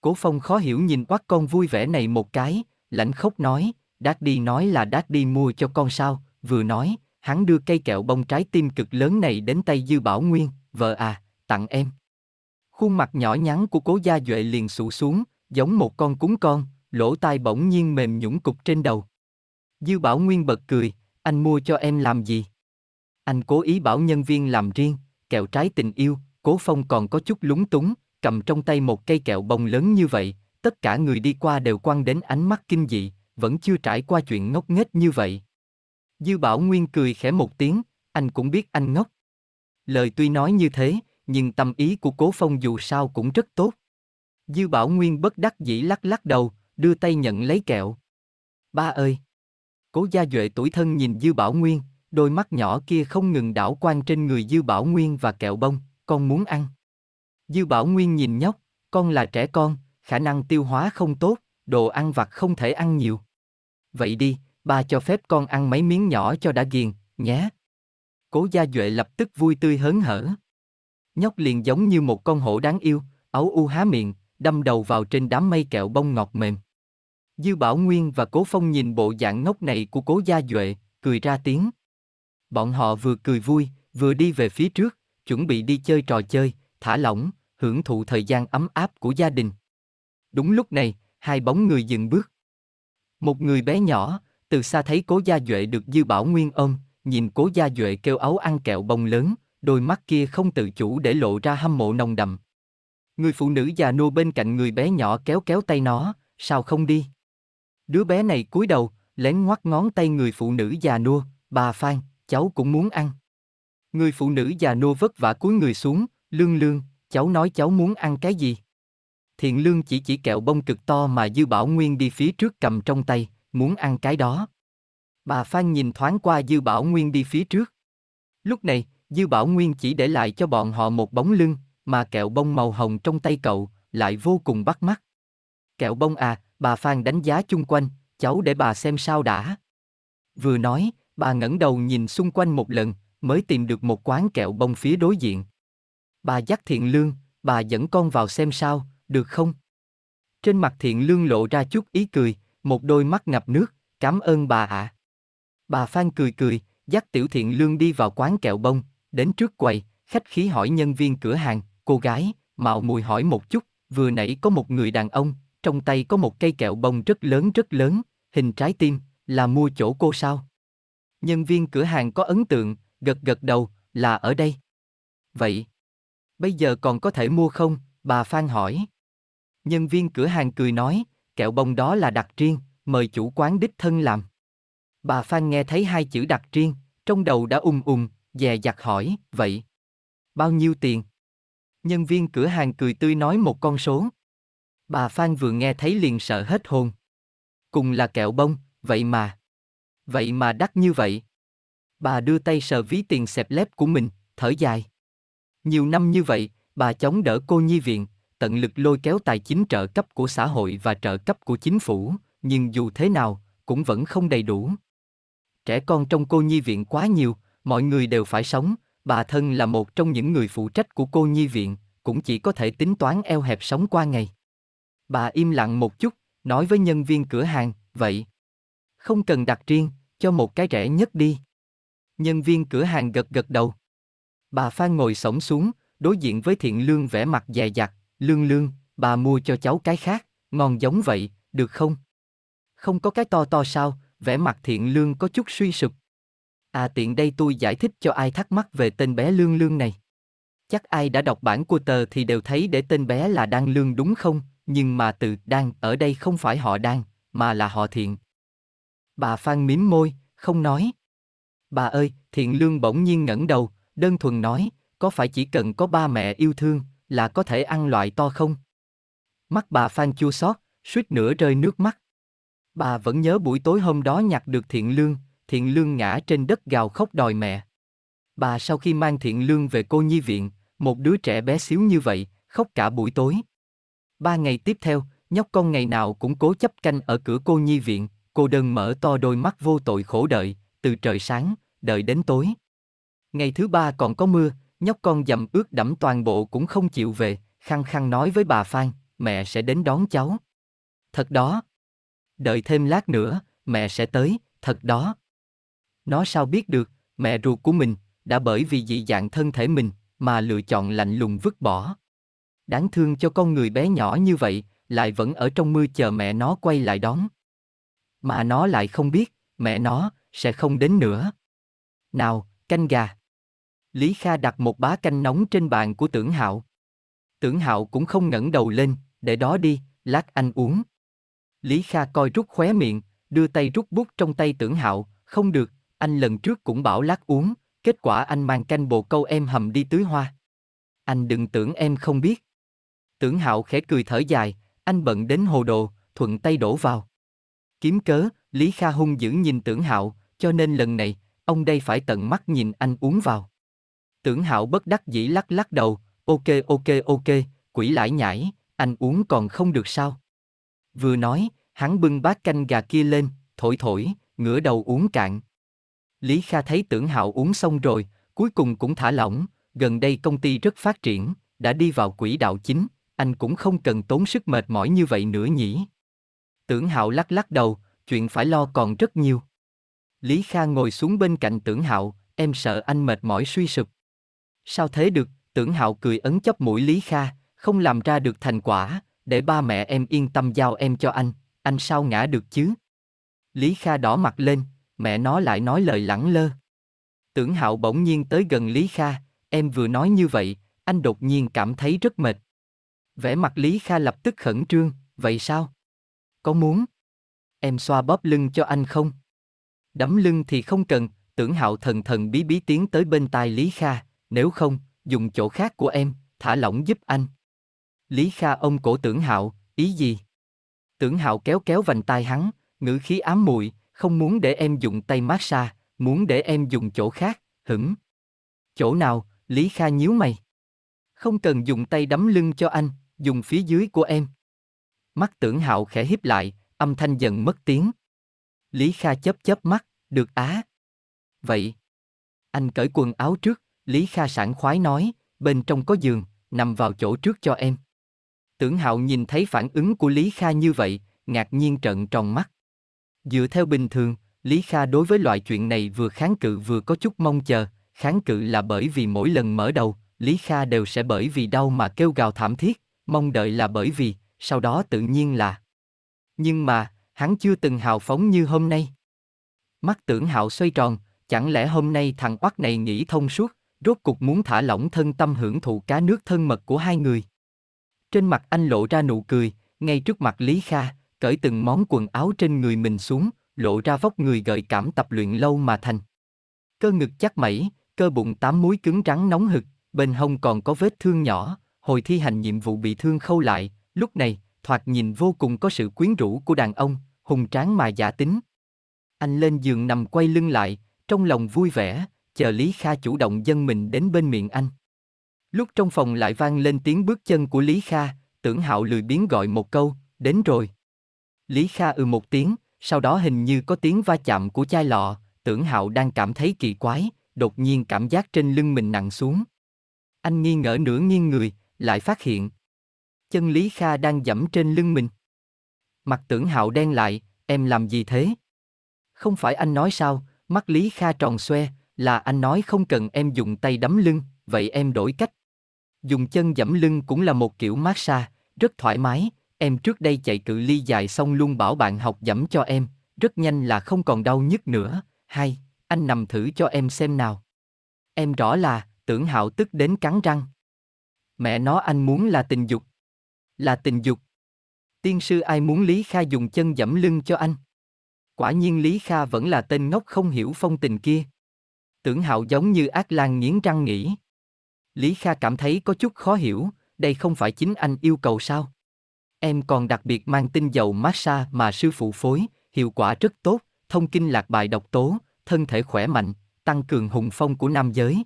Cố Phong khó hiểu nhìn quát con vui vẻ này một cái, lãnh khóc nói, Đát đi nói là Đát đi mua cho con sao, vừa nói, hắn đưa cây kẹo bông trái tim cực lớn này đến tay Dư Bảo Nguyên, vợ à, tặng em. Khuôn mặt nhỏ nhắn của cố gia Duệ liền sụ xuống, giống một con cúng con, lỗ tai bỗng nhiên mềm nhũng cục trên đầu. Dư Bảo Nguyên bật cười, anh mua cho em làm gì? Anh cố ý bảo nhân viên làm riêng, kẹo trái tình yêu, cố phong còn có chút lúng túng, cầm trong tay một cây kẹo bông lớn như vậy, tất cả người đi qua đều quan đến ánh mắt kinh dị, vẫn chưa trải qua chuyện ngốc nghếch như vậy. Dư Bảo Nguyên cười khẽ một tiếng, anh cũng biết anh ngốc. Lời tuy nói như thế, nhưng tâm ý của Cố Phong dù sao cũng rất tốt. Dư Bảo Nguyên bất đắc dĩ lắc lắc đầu, đưa tay nhận lấy kẹo. Ba ơi! Cố gia Duệ tuổi thân nhìn Dư Bảo Nguyên, đôi mắt nhỏ kia không ngừng đảo quan trên người Dư Bảo Nguyên và kẹo bông, con muốn ăn. Dư Bảo Nguyên nhìn nhóc, con là trẻ con, khả năng tiêu hóa không tốt, đồ ăn vặt không thể ăn nhiều. Vậy đi, ba cho phép con ăn mấy miếng nhỏ cho đã ghiền, nhé. Cố gia Duệ lập tức vui tươi hớn hở. Nhóc liền giống như một con hổ đáng yêu, ấu u há miệng, đâm đầu vào trên đám mây kẹo bông ngọt mềm. Dư Bảo Nguyên và Cố Phong nhìn bộ dạng ngốc này của Cố Gia Duệ, cười ra tiếng. Bọn họ vừa cười vui, vừa đi về phía trước, chuẩn bị đi chơi trò chơi, thả lỏng, hưởng thụ thời gian ấm áp của gia đình. Đúng lúc này, hai bóng người dừng bước. Một người bé nhỏ, từ xa thấy Cố Gia Duệ được Dư Bảo Nguyên ôm, nhìn Cố Gia Duệ kêu ấu ăn kẹo bông lớn, đôi mắt kia không tự chủ để lộ ra hâm mộ nồng đậm. Người phụ nữ già nua bên cạnh người bé nhỏ kéo kéo tay nó, sao không đi? Đứa bé này cúi đầu, lén ngoắt ngón tay người phụ nữ già nua, bà Phan, cháu cũng muốn ăn. Người phụ nữ già nua vất vả cúi người xuống, lương lương, cháu nói cháu muốn ăn cái gì? Thiện lương chỉ chỉ kẹo bông cực to mà Dư Bảo Nguyên đi phía trước cầm trong tay, muốn ăn cái đó. Bà Phan nhìn thoáng qua Dư Bảo Nguyên đi phía trước. Lúc này, Dư Bảo Nguyên chỉ để lại cho bọn họ một bóng lưng, mà kẹo bông màu hồng trong tay cậu lại vô cùng bắt mắt. Kẹo bông à, bà Phan đánh giá chung quanh, cháu để bà xem sao đã. Vừa nói, bà ngẩng đầu nhìn xung quanh một lần, mới tìm được một quán kẹo bông phía đối diện. Bà dắt thiện lương, bà dẫn con vào xem sao, được không? Trên mặt thiện lương lộ ra chút ý cười, một đôi mắt ngập nước, cảm ơn bà ạ. À. Bà Phan cười cười, dắt tiểu thiện lương đi vào quán kẹo bông, đến trước quầy, khách khí hỏi nhân viên cửa hàng, cô gái, mạo mùi hỏi một chút, vừa nãy có một người đàn ông, trong tay có một cây kẹo bông rất lớn rất lớn, hình trái tim, là mua chỗ cô sao? Nhân viên cửa hàng có ấn tượng, gật gật đầu, là ở đây. Vậy, bây giờ còn có thể mua không? Bà Phan hỏi. Nhân viên cửa hàng cười nói, kẹo bông đó là đặc riêng, mời chủ quán đích thân làm. Bà Phan nghe thấy hai chữ đặc riêng, trong đầu đã ung ung, dè dặt hỏi, vậy. Bao nhiêu tiền? Nhân viên cửa hàng cười tươi nói một con số. Bà Phan vừa nghe thấy liền sợ hết hồn. Cùng là kẹo bông, vậy mà. Vậy mà đắt như vậy. Bà đưa tay sờ ví tiền xẹp lép của mình, thở dài. Nhiều năm như vậy, bà chống đỡ cô nhi viện, tận lực lôi kéo tài chính trợ cấp của xã hội và trợ cấp của chính phủ, nhưng dù thế nào, cũng vẫn không đầy đủ. Trẻ con trong cô nhi viện quá nhiều, mọi người đều phải sống, bà thân là một trong những người phụ trách của cô nhi viện, cũng chỉ có thể tính toán eo hẹp sống qua ngày. Bà im lặng một chút, nói với nhân viên cửa hàng, vậy. Không cần đặt riêng, cho một cái rẻ nhất đi. Nhân viên cửa hàng gật gật đầu. Bà Phan ngồi sổng xuống, đối diện với thiện lương vẻ mặt dè dặt, lương lương, bà mua cho cháu cái khác, ngon giống vậy, được không? Không có cái to to sao, vẻ mặt thiện lương có chút suy sụp. À tiện đây tôi giải thích cho ai thắc mắc về tên bé lương lương này. Chắc ai đã đọc bản của tờ thì đều thấy để tên bé là Đan Lương đúng không? nhưng mà từ đang ở đây không phải họ đang, mà là họ thiện. Bà Phan mím môi, không nói. Bà ơi, thiện lương bỗng nhiên ngẩng đầu, đơn thuần nói, có phải chỉ cần có ba mẹ yêu thương, là có thể ăn loại to không? Mắt bà Phan chua xót, suýt nữa rơi nước mắt. Bà vẫn nhớ buổi tối hôm đó nhặt được thiện lương, thiện lương ngã trên đất gào khóc đòi mẹ. Bà sau khi mang thiện lương về cô nhi viện, một đứa trẻ bé xíu như vậy, khóc cả buổi tối. Ba ngày tiếp theo, nhóc con ngày nào cũng cố chấp canh ở cửa cô nhi viện, cô đơn mở to đôi mắt vô tội khổ đợi, từ trời sáng, đợi đến tối. Ngày thứ ba còn có mưa, nhóc con dầm ướt đẫm toàn bộ cũng không chịu về, khăng khăng nói với bà Phan, mẹ sẽ đến đón cháu. Thật đó. Đợi thêm lát nữa, mẹ sẽ tới, thật đó. Nó sao biết được, mẹ ruột của mình, đã bởi vì dị dạng thân thể mình, mà lựa chọn lạnh lùng vứt bỏ đáng thương cho con người bé nhỏ như vậy, lại vẫn ở trong mưa chờ mẹ nó quay lại đón. Mà nó lại không biết, mẹ nó, sẽ không đến nữa. Nào, canh gà. Lý Kha đặt một bá canh nóng trên bàn của tưởng hạo. Tưởng hạo cũng không ngẩng đầu lên, để đó đi, lát anh uống. Lý Kha coi rút khóe miệng, đưa tay rút bút trong tay tưởng hạo, không được, anh lần trước cũng bảo lát uống, kết quả anh mang canh bồ câu em hầm đi tưới hoa. Anh đừng tưởng em không biết. Tưởng hạo khẽ cười thở dài, anh bận đến hồ đồ, thuận tay đổ vào. Kiếm cớ, Lý Kha hung dữ nhìn tưởng hạo, cho nên lần này, ông đây phải tận mắt nhìn anh uống vào. Tưởng hạo bất đắc dĩ lắc lắc đầu, ok ok ok, quỷ lải nhải, anh uống còn không được sao. Vừa nói, hắn bưng bát canh gà kia lên, thổi thổi, ngửa đầu uống cạn. Lý Kha thấy tưởng hạo uống xong rồi, cuối cùng cũng thả lỏng, gần đây công ty rất phát triển, đã đi vào quỹ đạo chính anh cũng không cần tốn sức mệt mỏi như vậy nữa nhỉ. Tưởng Hạo lắc lắc đầu, chuyện phải lo còn rất nhiều. Lý Kha ngồi xuống bên cạnh Tưởng Hạo, em sợ anh mệt mỏi suy sụp. Sao thế được, Tưởng Hạo cười ấn chấp mũi Lý Kha, không làm ra được thành quả, để ba mẹ em yên tâm giao em cho anh, anh sao ngã được chứ? Lý Kha đỏ mặt lên, mẹ nó lại nói lời lẳng lơ. Tưởng Hạo bỗng nhiên tới gần Lý Kha, em vừa nói như vậy, anh đột nhiên cảm thấy rất mệt. Vẻ mặt Lý Kha lập tức khẩn trương, vậy sao? Có muốn? Em xoa bóp lưng cho anh không? Đấm lưng thì không cần, tưởng hạo thần thần bí bí tiến tới bên tai Lý Kha, nếu không, dùng chỗ khác của em, thả lỏng giúp anh. Lý Kha ông cổ tưởng hạo, ý gì? Tưởng hạo kéo kéo vành tai hắn, ngữ khí ám muội, không muốn để em dùng tay mát xa, muốn để em dùng chỗ khác, hửng. Chỗ nào, Lý Kha nhíu mày. Không cần dùng tay đấm lưng cho anh, dùng phía dưới của em. Mắt tưởng hạo khẽ híp lại, âm thanh dần mất tiếng. Lý Kha chớp chớp mắt, được á. Vậy. Anh cởi quần áo trước, Lý Kha sảng khoái nói, bên trong có giường, nằm vào chỗ trước cho em. Tưởng hạo nhìn thấy phản ứng của Lý Kha như vậy, ngạc nhiên trợn tròn mắt. Dựa theo bình thường, Lý Kha đối với loại chuyện này vừa kháng cự vừa có chút mong chờ, kháng cự là bởi vì mỗi lần mở đầu, Lý Kha đều sẽ bởi vì đau mà kêu gào thảm thiết, mong đợi là bởi vì, sau đó tự nhiên là. Nhưng mà, hắn chưa từng hào phóng như hôm nay. Mắt tưởng hạo xoay tròn, chẳng lẽ hôm nay thằng quắc này nghĩ thông suốt, rốt cục muốn thả lỏng thân tâm hưởng thụ cá nước thân mật của hai người. Trên mặt anh lộ ra nụ cười, ngay trước mặt Lý Kha, cởi từng món quần áo trên người mình xuống, lộ ra vóc người gợi cảm tập luyện lâu mà thành. Cơ ngực chắc mẩy, cơ bụng tám múi cứng trắng nóng hực, bên hông còn có vết thương nhỏ, hồi thi hành nhiệm vụ bị thương khâu lại, lúc này, thoạt nhìn vô cùng có sự quyến rũ của đàn ông, hùng tráng mà giả tính. Anh lên giường nằm quay lưng lại, trong lòng vui vẻ, chờ Lý Kha chủ động dâng mình đến bên miệng anh. Lúc trong phòng lại vang lên tiếng bước chân của Lý Kha, tưởng hạo lười biến gọi một câu, đến rồi. Lý Kha ừ một tiếng, sau đó hình như có tiếng va chạm của chai lọ, tưởng hạo đang cảm thấy kỳ quái, đột nhiên cảm giác trên lưng mình nặng xuống. Anh nghi ngờ nửa nghiêng người, lại phát hiện chân Lý Kha đang dẫm trên lưng mình. Mặt tưởng hạo đen lại, em làm gì thế? Không phải anh nói sao, mắt Lý Kha tròn xoe, là anh nói không cần em dùng tay đấm lưng, vậy em đổi cách. Dùng chân dẫm lưng cũng là một kiểu mát xa, rất thoải mái, em trước đây chạy cự ly dài xong luôn bảo bạn học dẫm cho em, rất nhanh là không còn đau nhức nữa. hay, anh nằm thử cho em xem nào. Em rõ là, tưởng hạo tức đến cắn răng mẹ nó anh muốn là tình dục. Là tình dục. Tiên sư ai muốn Lý Kha dùng chân dẫm lưng cho anh? Quả nhiên Lý Kha vẫn là tên ngốc không hiểu phong tình kia. Tưởng hạo giống như ác lan nghiến răng nghĩ. Lý Kha cảm thấy có chút khó hiểu, đây không phải chính anh yêu cầu sao? Em còn đặc biệt mang tinh dầu massage mà sư phụ phối, hiệu quả rất tốt, thông kinh lạc bài độc tố, thân thể khỏe mạnh, tăng cường hùng phong của nam giới.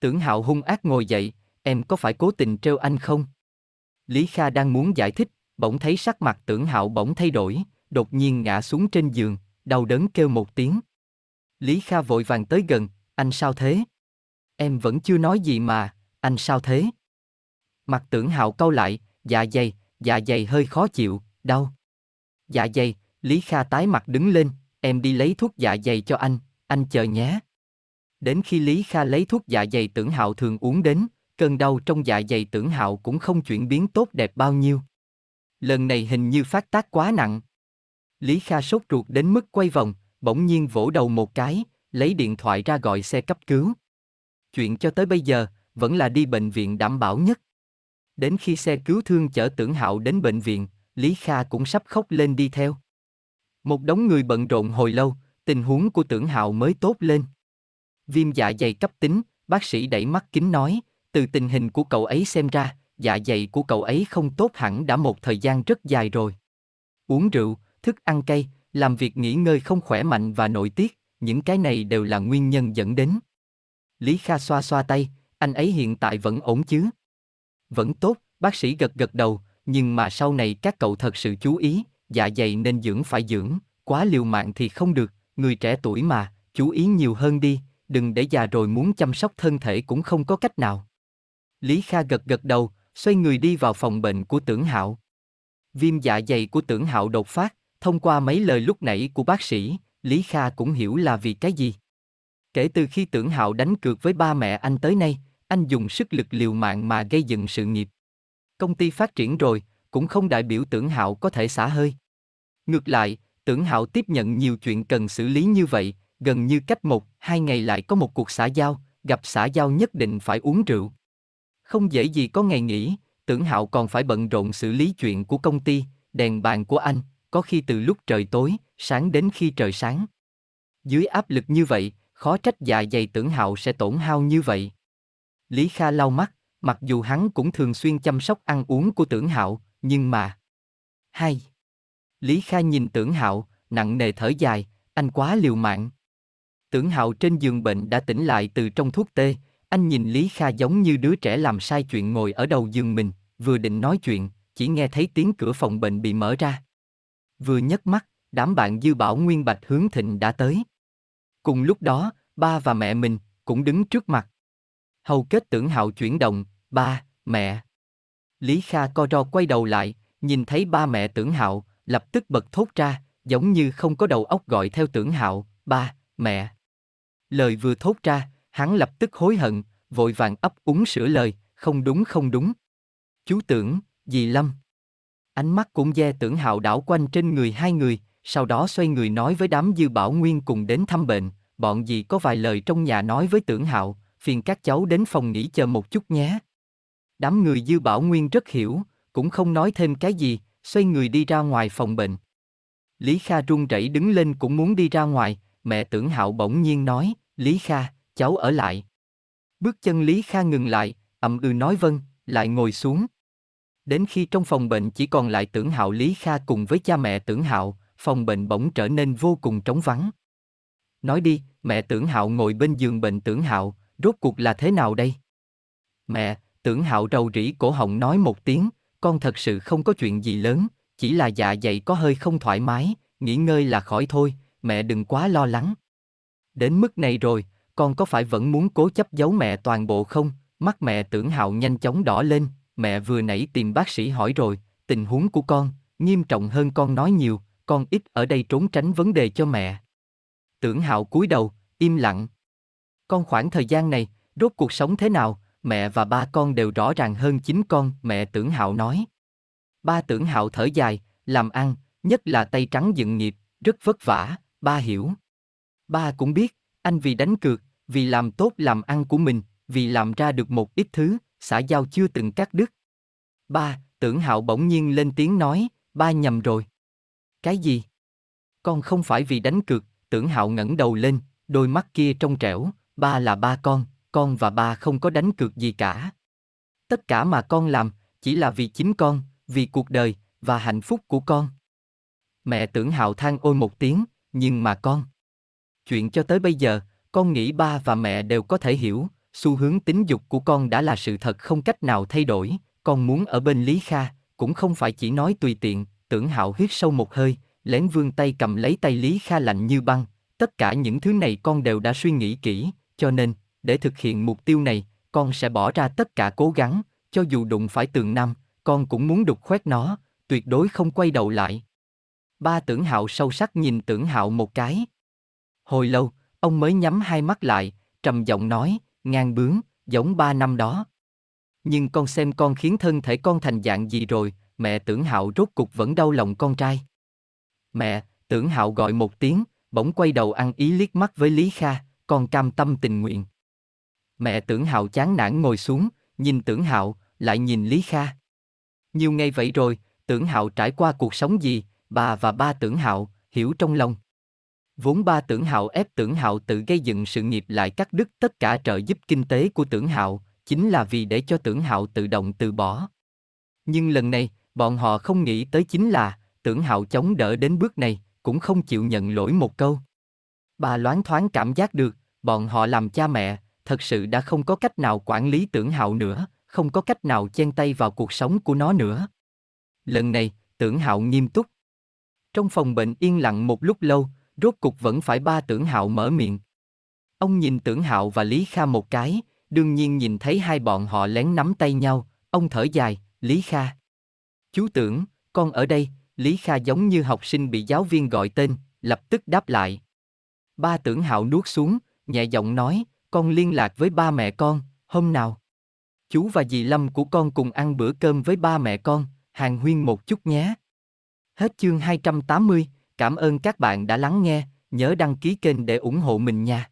Tưởng hạo hung ác ngồi dậy, em có phải cố tình trêu anh không? Lý Kha đang muốn giải thích, bỗng thấy sắc mặt tưởng hạo bỗng thay đổi, đột nhiên ngã xuống trên giường, đau đớn kêu một tiếng. Lý Kha vội vàng tới gần, anh sao thế? Em vẫn chưa nói gì mà, anh sao thế? Mặt tưởng hạo cau lại, dạ dày, dạ dày hơi khó chịu, đau. Dạ dày, Lý Kha tái mặt đứng lên, em đi lấy thuốc dạ dày cho anh, anh chờ nhé. Đến khi Lý Kha lấy thuốc dạ dày tưởng hạo thường uống đến, cơn đau trong dạ dày tưởng hạo cũng không chuyển biến tốt đẹp bao nhiêu. Lần này hình như phát tác quá nặng. Lý Kha sốt ruột đến mức quay vòng, bỗng nhiên vỗ đầu một cái, lấy điện thoại ra gọi xe cấp cứu. Chuyện cho tới bây giờ, vẫn là đi bệnh viện đảm bảo nhất. Đến khi xe cứu thương chở tưởng hạo đến bệnh viện, Lý Kha cũng sắp khóc lên đi theo. Một đống người bận rộn hồi lâu, tình huống của tưởng hạo mới tốt lên. Viêm dạ dày cấp tính, bác sĩ đẩy mắt kính nói, từ tình hình của cậu ấy xem ra, dạ dày của cậu ấy không tốt hẳn đã một thời gian rất dài rồi. Uống rượu, thức ăn cay, làm việc nghỉ ngơi không khỏe mạnh và nội tiết, những cái này đều là nguyên nhân dẫn đến. Lý Kha xoa xoa tay, anh ấy hiện tại vẫn ổn chứ? Vẫn tốt, bác sĩ gật gật đầu, nhưng mà sau này các cậu thật sự chú ý, dạ dày nên dưỡng phải dưỡng, quá liều mạng thì không được, người trẻ tuổi mà, chú ý nhiều hơn đi, đừng để già rồi muốn chăm sóc thân thể cũng không có cách nào. Lý Kha gật gật đầu, xoay người đi vào phòng bệnh của Tưởng Hạo. Viêm dạ dày của Tưởng Hạo đột phát, thông qua mấy lời lúc nãy của bác sĩ, Lý Kha cũng hiểu là vì cái gì. Kể từ khi Tưởng Hạo đánh cược với ba mẹ anh tới nay, anh dùng sức lực liều mạng mà gây dựng sự nghiệp. Công ty phát triển rồi, cũng không đại biểu Tưởng Hạo có thể xả hơi. Ngược lại, Tưởng Hạo tiếp nhận nhiều chuyện cần xử lý như vậy, gần như cách một, hai ngày lại có một cuộc xã giao, gặp xã giao nhất định phải uống rượu. Không dễ gì có ngày nghỉ, tưởng hạo còn phải bận rộn xử lý chuyện của công ty, đèn bàn của anh, có khi từ lúc trời tối, sáng đến khi trời sáng. Dưới áp lực như vậy, khó trách dạ dày tưởng hạo sẽ tổn hao như vậy. Lý Kha lau mắt, mặc dù hắn cũng thường xuyên chăm sóc ăn uống của tưởng hạo, nhưng mà... Hay! Lý Kha nhìn tưởng hạo, nặng nề thở dài, anh quá liều mạng. Tưởng hạo trên giường bệnh đã tỉnh lại từ trong thuốc tê, anh nhìn Lý Kha giống như đứa trẻ làm sai chuyện ngồi ở đầu giường mình, vừa định nói chuyện, chỉ nghe thấy tiếng cửa phòng bệnh bị mở ra. Vừa nhấc mắt, đám bạn Dư Bảo Nguyên Bạch hướng thịnh đã tới. Cùng lúc đó, ba và mẹ mình cũng đứng trước mặt. Hầu kết tưởng hạo chuyển động, ba, mẹ. Lý Kha co ro quay đầu lại, nhìn thấy ba mẹ tưởng hạo, lập tức bật thốt ra, giống như không có đầu óc gọi theo tưởng hạo, ba, mẹ. Lời vừa thốt ra, hắn lập tức hối hận, vội vàng ấp úng sửa lời, không đúng không đúng. Chú tưởng, dì Lâm. Ánh mắt cũng dè tưởng hạo đảo quanh trên người hai người, sau đó xoay người nói với đám dư bảo nguyên cùng đến thăm bệnh, bọn dì có vài lời trong nhà nói với tưởng hạo, phiền các cháu đến phòng nghỉ chờ một chút nhé. Đám người dư bảo nguyên rất hiểu, cũng không nói thêm cái gì, xoay người đi ra ngoài phòng bệnh. Lý Kha run rẩy đứng lên cũng muốn đi ra ngoài, mẹ tưởng hạo bỗng nhiên nói, Lý Kha, cháu ở lại. Bước chân Lý Kha ngừng lại, ậm ừ nói vâng, lại ngồi xuống. Đến khi trong phòng bệnh chỉ còn lại tưởng hạo Lý Kha cùng với cha mẹ tưởng hạo, phòng bệnh bỗng trở nên vô cùng trống vắng. Nói đi, mẹ tưởng hạo ngồi bên giường bệnh tưởng hạo, rốt cuộc là thế nào đây? Mẹ, tưởng hạo rầu rĩ cổ họng nói một tiếng, con thật sự không có chuyện gì lớn, chỉ là dạ dày có hơi không thoải mái, nghỉ ngơi là khỏi thôi, mẹ đừng quá lo lắng. Đến mức này rồi, con có phải vẫn muốn cố chấp giấu mẹ toàn bộ không? Mắt mẹ tưởng hạo nhanh chóng đỏ lên, mẹ vừa nãy tìm bác sĩ hỏi rồi, tình huống của con, nghiêm trọng hơn con nói nhiều, con ít ở đây trốn tránh vấn đề cho mẹ. Tưởng hạo cúi đầu, im lặng. Con khoảng thời gian này, rốt cuộc sống thế nào, mẹ và ba con đều rõ ràng hơn chính con, mẹ tưởng hạo nói. Ba tưởng hạo thở dài, làm ăn, nhất là tay trắng dựng nghiệp, rất vất vả, ba hiểu. Ba cũng biết, anh vì đánh cược, vì làm tốt làm ăn của mình, vì làm ra được một ít thứ, xã giao chưa từng cắt đứt. Ba, tưởng hạo bỗng nhiên lên tiếng nói, ba nhầm rồi. Cái gì? Con không phải vì đánh cược, tưởng hạo ngẩng đầu lên, đôi mắt kia trong trẻo, ba là ba con, con và ba không có đánh cược gì cả. Tất cả mà con làm, chỉ là vì chính con, vì cuộc đời, và hạnh phúc của con. Mẹ tưởng hạo than ôi một tiếng, nhưng mà con. Chuyện cho tới bây giờ, con nghĩ ba và mẹ đều có thể hiểu, xu hướng tính dục của con đã là sự thật không cách nào thay đổi, con muốn ở bên Lý Kha, cũng không phải chỉ nói tùy tiện, tưởng hạo hít sâu một hơi, lén vươn tay cầm lấy tay Lý Kha lạnh như băng, tất cả những thứ này con đều đã suy nghĩ kỹ, cho nên, để thực hiện mục tiêu này, con sẽ bỏ ra tất cả cố gắng, cho dù đụng phải tường nam, con cũng muốn đục khoét nó, tuyệt đối không quay đầu lại. Ba tưởng hạo sâu sắc nhìn tưởng hạo một cái. Hồi lâu, ông mới nhắm hai mắt lại, trầm giọng nói, ngang bướng, giống ba năm đó. Nhưng con xem con khiến thân thể con thành dạng gì rồi, mẹ tưởng hạo rốt cục vẫn đau lòng con trai. Mẹ, tưởng hạo gọi một tiếng, bỗng quay đầu ăn ý liếc mắt với Lý Kha, con cam tâm tình nguyện. Mẹ tưởng hạo chán nản ngồi xuống, nhìn tưởng hạo, lại nhìn Lý Kha. Nhiều ngày vậy rồi, tưởng hạo trải qua cuộc sống gì, bà và ba tưởng hạo, hiểu trong lòng. Vốn ba tưởng hạo ép tưởng hạo tự gây dựng sự nghiệp lại cắt đứt tất cả trợ giúp kinh tế của tưởng hạo, chính là vì để cho tưởng hạo tự động từ bỏ. Nhưng lần này, bọn họ không nghĩ tới chính là, tưởng hạo chống đỡ đến bước này, cũng không chịu nhận lỗi một câu. Bà loáng thoáng cảm giác được, bọn họ làm cha mẹ, thật sự đã không có cách nào quản lý tưởng hạo nữa, không có cách nào chen tay vào cuộc sống của nó nữa. Lần này, tưởng hạo nghiêm túc. Trong phòng bệnh yên lặng một lúc lâu, rốt cục vẫn phải ba tưởng hạo mở miệng. Ông nhìn tưởng hạo và Lý Kha một cái, đương nhiên nhìn thấy hai bọn họ lén nắm tay nhau, ông thở dài, Lý Kha. Chú tưởng, con ở đây, Lý Kha giống như học sinh bị giáo viên gọi tên, lập tức đáp lại. Ba tưởng hạo nuốt xuống, nhẹ giọng nói, con liên lạc với ba mẹ con, hôm nào. Chú và dì Lâm của con cùng ăn bữa cơm với ba mẹ con, hàn huyên một chút nhé. Hết chương 280, Cảm ơn các bạn đã lắng nghe, nhớ đăng ký kênh để ủng hộ mình nha.